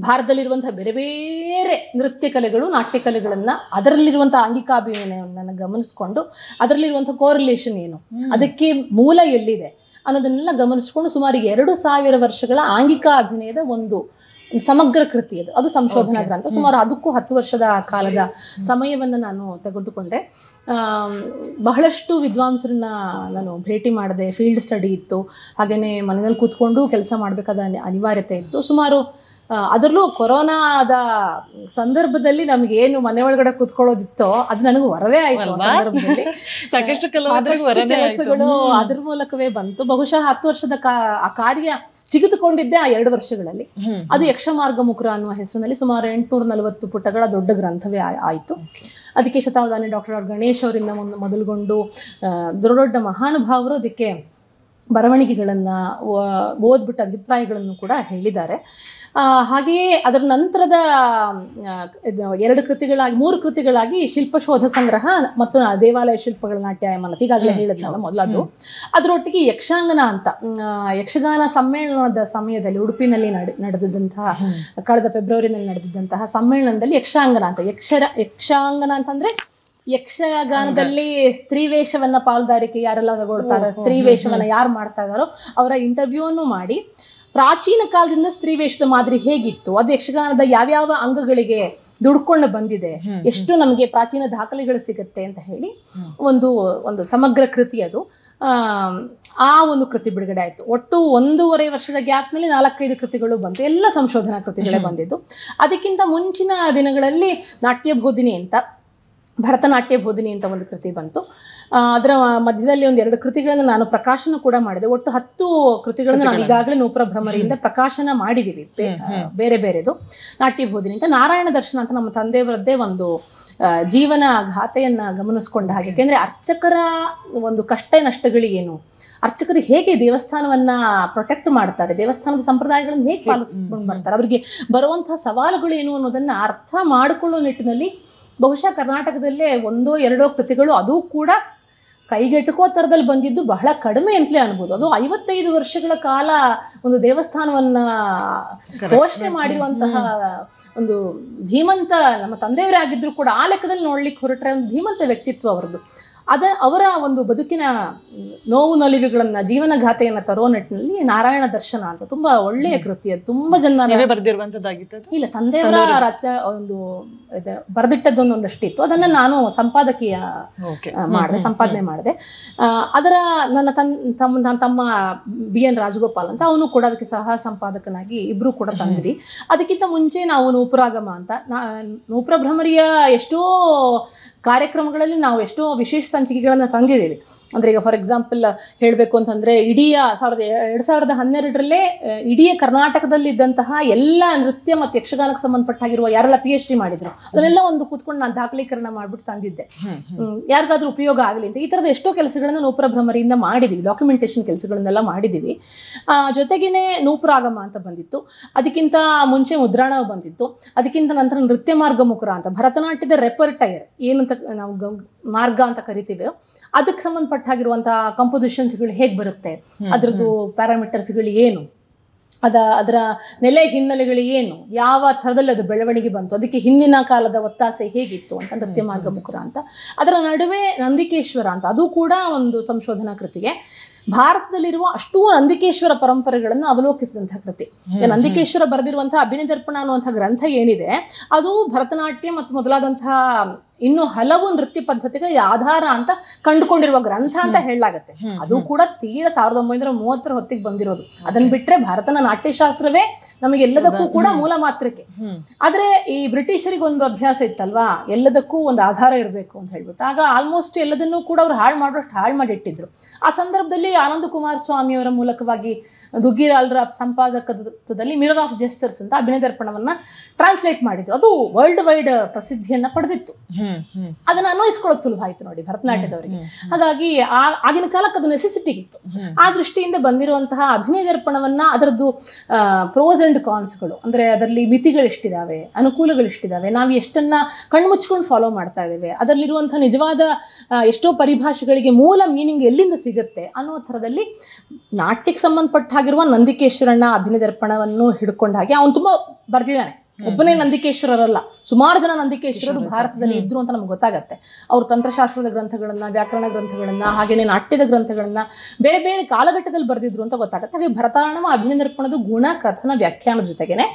ಭಾರತದಲ್ಲಿರುವಂಥ ಬೇರೆ ಬೇರೆ ನೃತ್ಯ ಕಲೆಗಳು ನಾಟ್ಯ ಕಲೆಗಳನ್ನು ಅದರಲ್ಲಿರುವಂಥ ಆಂಗಿಕಾಭಿನಯವನ್ನು ಗಮನಿಸ್ಕೊಂಡು ಅದರಲ್ಲಿರುವಂಥ ಕೋರಿಲೇಷನ್ ಏನು ಅದಕ್ಕೆ ಮೂಲ ಎಲ್ಲಿದೆ ಅನ್ನೋದನ್ನೆಲ್ಲ ಗಮನಿಸ್ಕೊಂಡು ಸುಮಾರು ಎರಡು ಸಾವಿರ ವರ್ಷಗಳ ಆಂಗಿಕ ಅಭಿನಯದ ಒಂದು ಸಮಗ್ರ ಕೃತಿ ಅದು ಅದು ಸಂಶೋಧನಾ ಗ್ರಂಥ ಸುಮಾರು ಅದಕ್ಕೂ ಹತ್ತು ವರ್ಷದ ಕಾಲದ ಸಮಯವನ್ನು ನಾನು ತೆಗೆದುಕೊಂಡೆ ಬಹಳಷ್ಟು ವಿದ್ವಾಂಸರನ್ನ ನಾನು ಭೇಟಿ ಮಾಡಿದೆ ಫೀಲ್ಡ್ ಸ್ಟಡಿ ಇತ್ತು ಹಾಗೆಯೇ ಮನೆಯಲ್ಲಿ ಕೂತ್ಕೊಂಡು ಕೆಲಸ ಮಾಡಬೇಕಾದ ಅನಿವಾರ್ಯತೆ ಇತ್ತು ಸುಮಾರು ಅದರಲ್ಲೂ ಕೊರೋನಾದ ಸಂದರ್ಭದಲ್ಲಿ ನಮ್ಗೆ ಏನು ಮನೆ ಒಳಗಡೆ ಕೂತ್ಕೊಳ್ಳೋದಿತ್ತೋ ಅದು ನನಗೆ ವರವೇ ಆಯ್ತು ಸಂದರ್ಭದಲ್ಲಿ ಸಾಕಷ್ಟು ಕೆಲಸಗಳು ಅದ್ರ ಮೂಲಕವೇ ಬಂತು ಬಹುಶಃ ಹತ್ತು ವರ್ಷದ ಆ ಕಾರ್ಯ ಚಿಗಿದುಕೊಂಡಿದ್ದೆ ಆ ಎರಡು ವರ್ಷಗಳಲ್ಲಿ ಅದು ಯಕ್ಷಮಾರ್ಗ ಮುಖರ ಅನ್ನುವ ಹೆಸರಿನಲ್ಲಿ ಸುಮಾರು ಎಂಟುನೂರ ನಲವತ್ತು ಪುಟಗಳ ದೊಡ್ಡ ಗ್ರಂಥವೇ ಆಯಿತು ಅದಕ್ಕೆ ಶತಾವಧಾನಿ ಡಾಕ್ಟರ್ ಆರ್ ಗಣೇಶ್ ಅವರಿಂದ ಮೊದಲುಗೊಂಡು ದೊಡ್ಡ ದೊಡ್ಡ ಮಹಾನುಭಾವರು ಅದಕ್ಕೆ ಬರವಣಿಗೆಗಳನ್ನು ಓದ್ಬಿಟ್ಟ ಅಭಿಪ್ರಾಯಗಳನ್ನು ಕೂಡ ಹೇಳಿದ್ದಾರೆ ಹಾಗೆಯೇ ಅದರ ನಂತರದ ಎರಡು ಕೃತಿಗಳಾಗಿ ಮೂರು ಕೃತಿಗಳಾಗಿ ಶಿಲ್ಪಶೋಧ ಸಂಗ್ರಹ ಮತ್ತು ದೇವಾಲಯ ಶಿಲ್ಪಗಳ ನಾಟ್ಯಾಯಮಾನತೆ ಈಗಾಗಲೇ ಹೇಳಿದ್ನಲ್ಲ ಮೊದಲದು ಅದರೊಟ್ಟಿಗೆ ಯಕ್ಷಾಂಗನ ಅಂತ ಯಕ್ಷಗಾನ ಸಮ್ಮೇಳನದ ಸಮಯದಲ್ಲಿ ಉಡುಪಿನಲ್ಲಿ ನಡೆ ನಡೆದಿದ್ದಂತಹ ಕಳೆದ ಫೆಬ್ರವರಿನಲ್ಲಿ ನಡೆದಿದ್ದಂತಹ ಸಮ್ಮೇಳನದಲ್ಲಿ ಯಕ್ಷಾಂಗನ ಅಂತ ಯಕ್ಷರ ಯಕ್ಷಾಂಗನ ಅಂತಂದ್ರೆ ಯಕ್ಷಗಾನದಲ್ಲಿ ಸ್ತ್ರೀ ವೇಷವನ್ನ ಪಾಲ್ದಾರಿಕೆ ಯಾರೆಲ್ಲ ತಗೊಳ್ತಾರೋ ಸ್ತ್ರೀ ವೇಷವನ್ನ ಯಾರು ಮಾಡ್ತಾ ಇದ್ದಾರೋ ಅವರ ಅನ್ನು ಮಾಡಿ ಪ್ರಾಚೀನ ಕಾಲದಿಂದ ಸ್ತ್ರೀ ವೇಷದ ಮಾದರಿ ಹೇಗಿತ್ತು ಅದು ಯಕ್ಷಗಾನದ ಯಾವ್ಯಾವ ಅಂಗಗಳಿಗೆ ದುಡ್ಕೊಂಡು ಬಂದಿದೆ ಎಷ್ಟು ನಮಗೆ ಪ್ರಾಚೀನ ದಾಖಲೆಗಳು ಸಿಗುತ್ತೆ ಅಂತ ಹೇಳಿ ಒಂದು ಒಂದು ಸಮಗ್ರ ಕೃತಿ ಅದು ಆ ಒಂದು ಕೃತಿ ಬಿಡುಗಡೆ ಆಯಿತು ಒಟ್ಟು ಒಂದೂವರೆ ವರ್ಷದ ಗ್ಯಾಪ್ನಲ್ಲಿ ನಾಲ್ಕೈದು ಕೃತಿಗಳು ಬಂತು ಎಲ್ಲ ಸಂಶೋಧನಾ ಕೃತಿಗಳೇ ಬಂದಿದ್ದು ಅದಕ್ಕಿಂತ ಮುಂಚಿನ ದಿನಗಳಲ್ಲಿ ನಾಟ್ಯ ಬೋಧಿನಿ ಅಂತ ಭರತನಾಟ್ಯ ಬೋಧಿನಿ ಅಂತ ಒಂದು ಕೃತಿ ಬಂತು ಅದರ ಮಧ್ಯದಲ್ಲಿ ಒಂದು ಎರಡು ಕೃತಿಗಳನ್ನು ನಾನು ಪ್ರಕಾಶನ ಕೂಡ ಮಾಡಿದೆ ಒಟ್ಟು ಹತ್ತು ಕೃತಿಗಳನ್ನು ನಾವು ಈಗಾಗಲೇ ನೂಪುರ ಭ್ರಮರಿಯಿಂದ ಪ್ರಕಾಶನ ಮಾಡಿದ್ದೀವಿ ಬೇರೆ ಬೇರೆದು ನಾಟ್ಯ ಬೋಧಿನಿ ಅಂತ ನಾರಾಯಣ ದರ್ಶನ ಅಂತ ನಮ್ಮ ತಂದೆಯವರದ್ದೇ ಒಂದು ಜೀವನ ಘಾತೆಯನ್ನು ಗಮನಿಸ್ಕೊಂಡ ಹಾಗೆ ಯಾಕೆಂದರೆ ಅರ್ಚಕರ ಒಂದು ಕಷ್ಟ ನಷ್ಟಗಳಿಗೇನು ಅರ್ಚಕರು ಹೇಗೆ ದೇವಸ್ಥಾನವನ್ನ ಪ್ರೊಟೆಕ್ಟ್ ಮಾಡ್ತಾರೆ ದೇವಸ್ಥಾನದ ಸಂಪ್ರದಾಯಗಳನ್ನು ಹೇಗೆ ಪಾಲಿಸ್ಕೊಂಡು ಬರ್ತಾರೆ ಅವರಿಗೆ ಬರುವಂತಹ ಸವಾಲುಗಳು ಏನು ಅನ್ನೋದನ್ನ ಅರ್ಥ ಮಾಡಿಕೊಳ್ಳೋ ನಿಟ್ಟಿನಲ್ಲಿ ಬಹುಶಃ ಕರ್ನಾಟಕದಲ್ಲೇ ಒಂದೋ ಎರಡೋ ಕೃತಿಗಳು ಅದು ಕೂಡ ಕೈಗೆಟುಕೋ ಥರದಲ್ಲಿ ಬಂದಿದ್ದು ಬಹಳ ಕಡಿಮೆ ಅಂತಲೇ ಅನ್ಬೋದು ಅದು ಐವತ್ತೈದು ವರ್ಷಗಳ ಕಾಲ ಒಂದು ದೇವಸ್ಥಾನವನ್ನ ಘೋಷಣೆ ಮಾಡಿರುವಂತಹ ಒಂದು ಧೀಮಂತ ನಮ್ಮ ತಂದೆಯವರೇ ಆಗಿದ್ರು ಕೂಡ ಆ ಲೆಕ್ಕದಲ್ಲಿ ನೋಡ್ಲಿಕ್ಕೆ ಹೊರಟ್ರೆ ಒಂದು ಧೀಮಂತ ವ್ಯಕ್ತಿತ್ವ ಅವರದ್ದು ಅದ ಅವರ ಒಂದು ಬದುಕಿನ ನೋವು ನಲಿವುಗಳನ್ನು ಜೀವನಗಾಥೆಯನ್ನು ತರೋ ನಿಟ್ಟಿನಲ್ಲಿ ನಾರಾಯಣ ದರ್ಶನ ಅಂತ ತುಂಬಾ ಒಳ್ಳೆಯ ಕೃತಿಯ ಅದು ತುಂಬಾ ಜನ ಇಲ್ಲ ತಂದೆಯವರ ರಾಜ್ಯ ಒಂದು ಬರೆದಿಟ್ಟದ್ದೊಂದು ಒಂದಷ್ಟಿತ್ತು ಅದನ್ನ ನಾನು ಸಂಪಾದಕೀಯ ಮಾಡಿದೆ ಸಂಪಾದನೆ ಮಾಡಿದೆ ಅದರ ನನ್ನ ತಮ್ಮ ನನ್ನ ತಮ್ಮ ಬಿ ಎನ್ ರಾಜಗೋಪಾಲ್ ಅಂತ ಅವನು ಕೂಡ ಅದಕ್ಕೆ ಸಹ ಸಂಪಾದಕನಾಗಿ ಇಬ್ರು ಕೂಡ ತಂದ್ರಿ ಅದಕ್ಕಿಂತ ಮುಂಚೆ ನಾವು ನೂಪುರಾಗಮ ಅಂತ ನೂಪುರ ಭ್ರಮರಿಯ ಎಷ್ಟೋ ಕಾರ್ಯಕ್ರಮಗಳಲ್ಲಿ ನಾವು ಎಷ್ಟೋ ವಿಶೇಷ ಸಂಚಿಕೆಗಳನ್ನು ತಂದಿದ್ದೀವಿ ಅಂದರೆ ಈಗ ಫಾರ್ ಎಕ್ಸಾಂಪಲ್ ಹೇಳಬೇಕು ಅಂತಂದರೆ ಇಡೀ ಸಾವಿರದ ಎರಡು ಸಾವಿರದ ಹನ್ನೆರಡರಲ್ಲೇ ಇಡೀ ಕರ್ನಾಟಕದಲ್ಲಿದ್ದಂತಹ ಎಲ್ಲ ನೃತ್ಯ ಮತ್ತು ಯಕ್ಷಗಾನಕ್ಕೆ ಸಂಬಂಧಪಟ್ಟಾಗಿರುವ ಯಾರೆಲ್ಲ ಪಿ ಎಚ್ ಡಿ ಮಾಡಿದ್ರು ಅದನ್ನೆಲ್ಲ ಒಂದು ಕೂತ್ಕೊಂಡು ನಾನು ದಾಖಲೀಕರಣ ಮಾಡಿಬಿಟ್ಟು ತಂದಿದ್ದೆ ಯಾರಿಗಾದ್ರೂ ಉಪಯೋಗ ಆಗಲಿ ಅಂತ ಈ ಥರದ ಎಷ್ಟೋ ಕೆಲಸಗಳನ್ನು ನೂಪುರ ಭ್ರಮರಿಯಿಂದ ಮಾಡಿದ್ದೀವಿ ಡಾಕ್ಯುಮೆಂಟೇಷನ್ ಕೆಲಸಗಳನ್ನೆಲ್ಲ ಮಾಡಿದ್ದೀವಿ ಜೊತೆಗೇನೆ ನೂಪುರ ಆಗಮ ಅಂತ ಬಂದಿತ್ತು ಅದಕ್ಕಿಂತ ಮುಂಚೆ ಮುದ್ರಾಣ ಬಂದಿತ್ತು ಅದಕ್ಕಿಂತ ನಂತರ ನೃತ್ಯ ಮಾರ್ಗ ಮುಖರ ಅಂತ ಭರತನಾಟ್ಯದ ರೆಪರ್ಟೈರ್ ಏನಂತ ನಾವು ಮಾರ್ಗ ಅಂತ ಕರಿ ಕರಿತೀವಿ ಅದಕ್ಕೆ ಸಂಬಂಧಪಟ್ಟ ಹಾಗಿರುವಂತಹ ಕಂಪೋಸಿಷನ್ಸ್ಗಳು ಹೇಗೆ ಬರುತ್ತೆ ಅದರದ್ದು ಪ್ಯಾರಾಮೀಟರ್ಸ್ಗಳು ಏನು ಅದ ಅದರ ನೆಲೆ ಹಿನ್ನೆಲೆಗಳು ಏನು ಯಾವ ಥರದಲ್ಲಿ ಅದು ಬೆಳವಣಿಗೆ ಬಂತು ಅದಕ್ಕೆ ಹಿಂದಿನ ಕಾಲದ ಒತ್ತಾಸೆ ಹೇಗಿತ್ತು ಅಂತ ನೃತ್ಯ ಮಾರ್ಗ ಮುಖರ ಅಂತ ಅದರ ನಡುವೆ ನಂದಿಕೇಶ್ವರ ಅಂತ ಅದು ಕೂಡ ಒಂದು ಸಂಶೋಧನಾ ಕೃತಿಗೆ ಭಾರತದಲ್ಲಿರುವ ಅಷ್ಟೂ ನಂದಿಕೇಶ್ವರ ಪರಂಪರೆಗಳನ್ನು ಅವಲೋಕಿಸಿದಂತಹ ಕೃತಿ ನಂದಿಕೇಶ್ವರ ಬರೆದಿರುವಂತಹ ಅಭಿನಯ ದರ್ಪಣ ಅನ್ನುವಂಥ ಗ್ರಂಥ ಏನಿದೆ ಅದು ಭರತನಾಟ್ಯ ಮತ್ತು ಮೊದಲಾದಂತಹ ಇನ್ನು ಹಲವು ನೃತ್ಯ ಪದ್ಧತಿಗೆ ಆಧಾರ ಅಂತ ಕಂಡುಕೊಂಡಿರುವ ಗ್ರಂಥ ಅಂತ ಹೇಳಲಾಗತ್ತೆ ಅದು ಕೂಡ ತೀರ ಸಾವಿರದ ಒಂಬೈನೂರ ಮೂವತ್ತರ ಹೊತ್ತಿಗೆ ಬಂದಿರೋದು ಅದನ್ನ ಬಿಟ್ರೆ ಭಾರತನ ನಾಟ್ಯಶಾಸ್ತ್ರವೇ ನಮಗೆ ಎಲ್ಲದಕ್ಕೂ ಕೂಡ ಮೂಲ ಮಾತ್ರಕ್ಕೆ ಆದ್ರೆ ಈ ಬ್ರಿಟಿಷರಿಗೆ ಒಂದು ಅಭ್ಯಾಸ ಇತ್ತಲ್ವಾ ಎಲ್ಲದಕ್ಕೂ ಒಂದು ಆಧಾರ ಇರಬೇಕು ಅಂತ ಹೇಳ್ಬಿಟ್ಟು ಆಗ ಆಲ್ಮೋಸ್ಟ್ ಎಲ್ಲದನ್ನೂ ಕೂಡ ಅವ್ರು ಹಾಳು ಮಾಡೋಷ್ಟು ಹಾಳು ಮಾಡಿಟ್ಟಿದ್ರು ಆ ಸಂದರ್ಭದಲ್ಲಿ ಆನಂದ ಕುಮಾರ್ ಸ್ವಾಮಿಯವರ ಮೂಲಕವಾಗಿ ದುಗ್ಗಿರಾಲ್ರ ಸಂಪಾದಕತ್ವದಲ್ಲಿ ಮಿರರ್ ಆಫ್ ಜೆಸ್ಟರ್ಸ್ ಅಂತ ಅಭಿನಯ ದರ್ಪಣವನ್ನು ಟ್ರಾನ್ಸ್ಲೇಟ್ ಮಾಡಿದ್ರು ಅದು ವರ್ಲ್ಡ್ ವೈಡ್ ಪ್ರಸಿದ್ಧಿಯನ್ನ ಪಡೆದಿತ್ತು ಅದನ್ನ ಅನ್ವಯಿಸ್ಕೊಳ್ಳೋದು ಸುಲಭ ಆಯ್ತು ನೋಡಿ ಭರತನಾಟ್ಯದವರಿಗೆ ಹಾಗಾಗಿ ಆಗಿನ ಕಾಲಕ್ಕೆ ಅದು ನೆಸೆಸಿಟಿ ಇತ್ತು ಆ ದೃಷ್ಟಿಯಿಂದ ಬಂದಿರುವಂತಹ ಅಭಿನಯ ದರ್ಪಣವನ್ನ ಅದರದ್ದು ಪ್ರೋಸ್ ಅಂಡ್ ಕಾನ್ಸ್ಗಳು ಅಂದ್ರೆ ಅದರಲ್ಲಿ ಮಿತಿಗಳು ಅನುಕೂಲಗಳು ಎಷ್ಟಿದಾವೆ ನಾವು ಎಷ್ಟನ್ನ ಕಣ್ಮುಚ್ಕೊಂಡು ಫಾಲೋ ಮಾಡ್ತಾ ಇದ್ದೇವೆ ಅದರಲ್ಲಿರುವಂತಹ ನಿಜವಾದ ಎಷ್ಟೋ ಪರಿಭಾಷೆಗಳಿಗೆ ಮೂಲ ಮೀನಿಂಗ್ ಎಲ್ಲಿಂದ ಸಿಗುತ್ತೆ ಅನ್ನೋ ಥರದಲ್ಲಿ ನಾಟ್ಯಕ್ಕೆ ಸಂಬಂಧಪಟ್ಟಾಗಿರುವ ನಂದಿಕೇಶ್ವರಣ್ಣ ಅಭಿನಯ ದರ್ಪಣವನ್ನು ಹಿಡ್ಕೊಂಡ ಹಾಗೆ ಅವನು ತುಂಬಾ ಬರ್ತಿದ್ದಾನೆ ಒಬ್ಬನೇ ನಂದಿಕೇಶ್ವರರಲ್ಲ ಸುಮಾರು ಜನ ನಂದಿಕೇಶ್ವರರು ಭಾರತದಲ್ಲಿ ಇದ್ರು ಅಂತ ನಮ್ಗೆ ಗೊತ್ತಾಗತ್ತೆ ಅವ್ರು ತಂತ್ರಶಾಸ್ತ್ರದ ಗ್ರಂಥಗಳನ್ನ ವ್ಯಾಕರಣ ಗ್ರಂಥಗಳನ್ನ ಹಾಗೇನೆ ನಾಟ್ಯದ ಗ್ರಂಥಗಳನ್ನ ಬೇರೆ ಬೇರೆ ಕಾಲಘಟ್ಟದಲ್ಲಿ ಬರೆದಿದ್ರು ಅಂತ ಗೊತ್ತಾಗತ್ತೆ ಹಾಗೆ ಭರತಾರ್ಣವ ಅಭಿನಂದರ್ಪಣದ ಗುಣ ಕಥನ ವ್ಯಾಖ್ಯಾನದ ಜೊತೆಗೇನೆ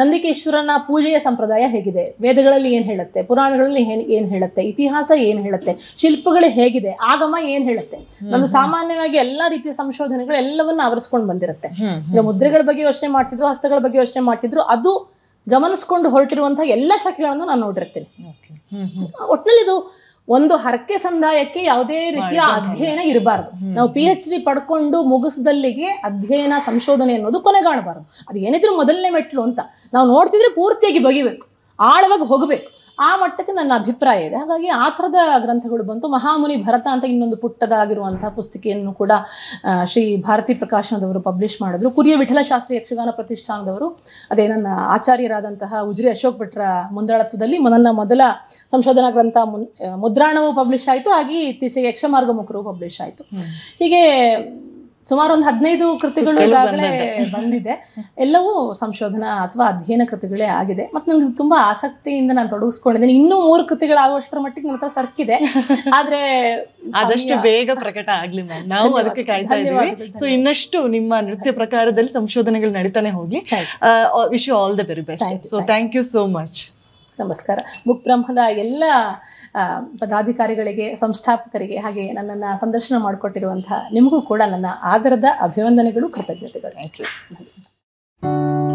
ನಂದಿಕೇಶ್ವರನ ಪೂಜೆಯ ಸಂಪ್ರದಾಯ ಹೇಗಿದೆ ವೇದಗಳಲ್ಲಿ ಏನ್ ಹೇಳುತ್ತೆ ಪುರಾಣಗಳಲ್ಲಿ ಏನ್ ಹೇಳುತ್ತೆ ಇತಿಹಾಸ ಏನ್ ಹೇಳುತ್ತೆ ಶಿಲ್ಪಗಳು ಹೇಗಿದೆ ಆಗಮ ಏನ್ ಹೇಳುತ್ತೆ ನಮ್ಮ ಸಾಮಾನ್ಯವಾಗಿ ಎಲ್ಲಾ ರೀತಿಯ ಸಂಶೋಧನೆಗಳು ಎಲ್ಲವನ್ನ ಆವರಿಸ್ಕೊಂಡು ಬಂದಿರುತ್ತೆ ಮುದ್ರೆಗಳ ಬಗ್ಗೆ ಯೋಚನೆ ಮಾಡ್ತಿದ್ರು ಹಸ್ತಗಳ ಬಗ್ಗೆ ಯೋಚನೆ ಮಾಡ್ತಿದ್ರು ಅದು ಗಮನಿಸ್ಕೊಂಡು ಹೊರಟಿರುವಂತಹ ಎಲ್ಲ ಶಾಖೆಗಳನ್ನು ನಾನು ನೋಡಿರ್ತೀನಿ ಒಟ್ಟಿನಲ್ಲಿ ಇದು ಒಂದು ಹರಕೆ ಸಮುದಾಯಕ್ಕೆ ಯಾವುದೇ ರೀತಿಯ ಅಧ್ಯಯನ ಇರಬಾರ್ದು ನಾವು ಪಿ ಎಚ್ ಡಿ ಪಡ್ಕೊಂಡು ಮುಗಿಸ್ದಲ್ಲಿಗೆ ಅಧ್ಯಯನ ಸಂಶೋಧನೆ ಅನ್ನೋದು ಕೊನೆಗಾಣಬಾರ್ದು ಅದು ಏನಿದ್ರು ಮೊದಲನೇ ಮೆಟ್ಲು ಅಂತ ನಾವು ನೋಡ್ತಿದ್ರೆ ಪೂರ್ತಿಯಾಗಿ ಬಗಿಬೇಕು ಆಳವಾಗಿ ಹೋಗಬೇಕು ಆ ಮಟ್ಟಕ್ಕೆ ನನ್ನ ಅಭಿಪ್ರಾಯ ಇದೆ ಹಾಗಾಗಿ ಆ ಥರದ ಗ್ರಂಥಗಳು ಬಂತು ಮಹಾಮುನಿ ಭರತ ಅಂತ ಇನ್ನೊಂದು ಪುಟ್ಟದಾಗಿರುವಂತಹ ಪುಸ್ತಿಕೆಯನ್ನು ಕೂಡ ಶ್ರೀ ಭಾರತಿ ಪ್ರಕಾಶನದವರು ಪಬ್ಲಿಷ್ ಮಾಡಿದ್ರು ಕುರಿಯ ವಿಠಲ ಶಾಸ್ತ್ರಿ ಯಕ್ಷಗಾನ ಪ್ರತಿಷ್ಠಾನದವರು ಅದೇ ನನ್ನ ಆಚಾರ್ಯರಾದಂತಹ ಉಜ್ರಿ ಅಶೋಕ್ ಭಟ್ರ ಮುಂದಾಳತ್ವದಲ್ಲಿ ನನ್ನ ಮೊದಲ ಸಂಶೋಧನಾ ಗ್ರಂಥ ಮುದ್ರಾಣವು ಪಬ್ಲಿಷ್ ಆಯಿತು ಹಾಗೆ ಇತ್ತೀಚೆಗೆ ಯಕ್ಷಮಾರ್ಗ ಮುಖರು ಪಬ್ಲಿಷ್ ಆಯಿತು ಹೀಗೆ ಸುಮಾರು ಒಂದು ಹದಿನೈದು ಕೃತಿಗಳು ಈಗಾಗಲೇ ಬಂದಿದೆ ಎಲ್ಲವೂ ಸಂಶೋಧನಾ ಅಥವಾ ಅಧ್ಯಯನ ಕೃತಿಗಳೇ ಆಗಿದೆ ಮತ್ತೆ ನನಗೆ ತುಂಬಾ ಆಸಕ್ತಿಯಿಂದ ನಾನು ತೊಡಗಿಸ್ಕೊಂಡಿದ್ದೇನೆ ಇನ್ನೂ ಮೂರು ಕೃತಿಗಳಾಗುವಷ್ಟರ ಮಟ್ಟಿಗೆ ನನ್ನ ಹತ್ರ ಸರ್ಕಿದೆ ಆದ್ರೆ ಆದಷ್ಟು ಬೇಗ ಪ್ರಕಟ ಆಗ್ಲಿ ಮ್ಯಾಮ್ ನಾವು ಅದಕ್ಕೆ ಕಾಯ್ತಾ ಇದ್ದೀವಿ ಸೊ ಇನ್ನಷ್ಟು ನಿಮ್ಮ ನೃತ್ಯ ಪ್ರಕಾರದಲ್ಲಿ ಸಂಶೋಧನೆಗಳು ನಡೀತಾನೆ ಹೋಗ್ಲಿ wish you all the very best so thank you so much ನಮಸ್ಕಾರ ಬ್ರಹ್ಮದ ಎಲ್ಲ ಪದಾಧಿಕಾರಿಗಳಿಗೆ ಸಂಸ್ಥಾಪಕರಿಗೆ ಹಾಗೆ ನನ್ನನ್ನು ಸಂದರ್ಶನ ಮಾಡಿಕೊಟ್ಟಿರುವಂತಹ ನಿಮಗೂ ಕೂಡ ನನ್ನ ಆಧಾರದ ಅಭಿನಂದನೆಗಳು ಕೃತಜ್ಞತೆಗಳು ಥ್ಯಾಂಕ್ ಯು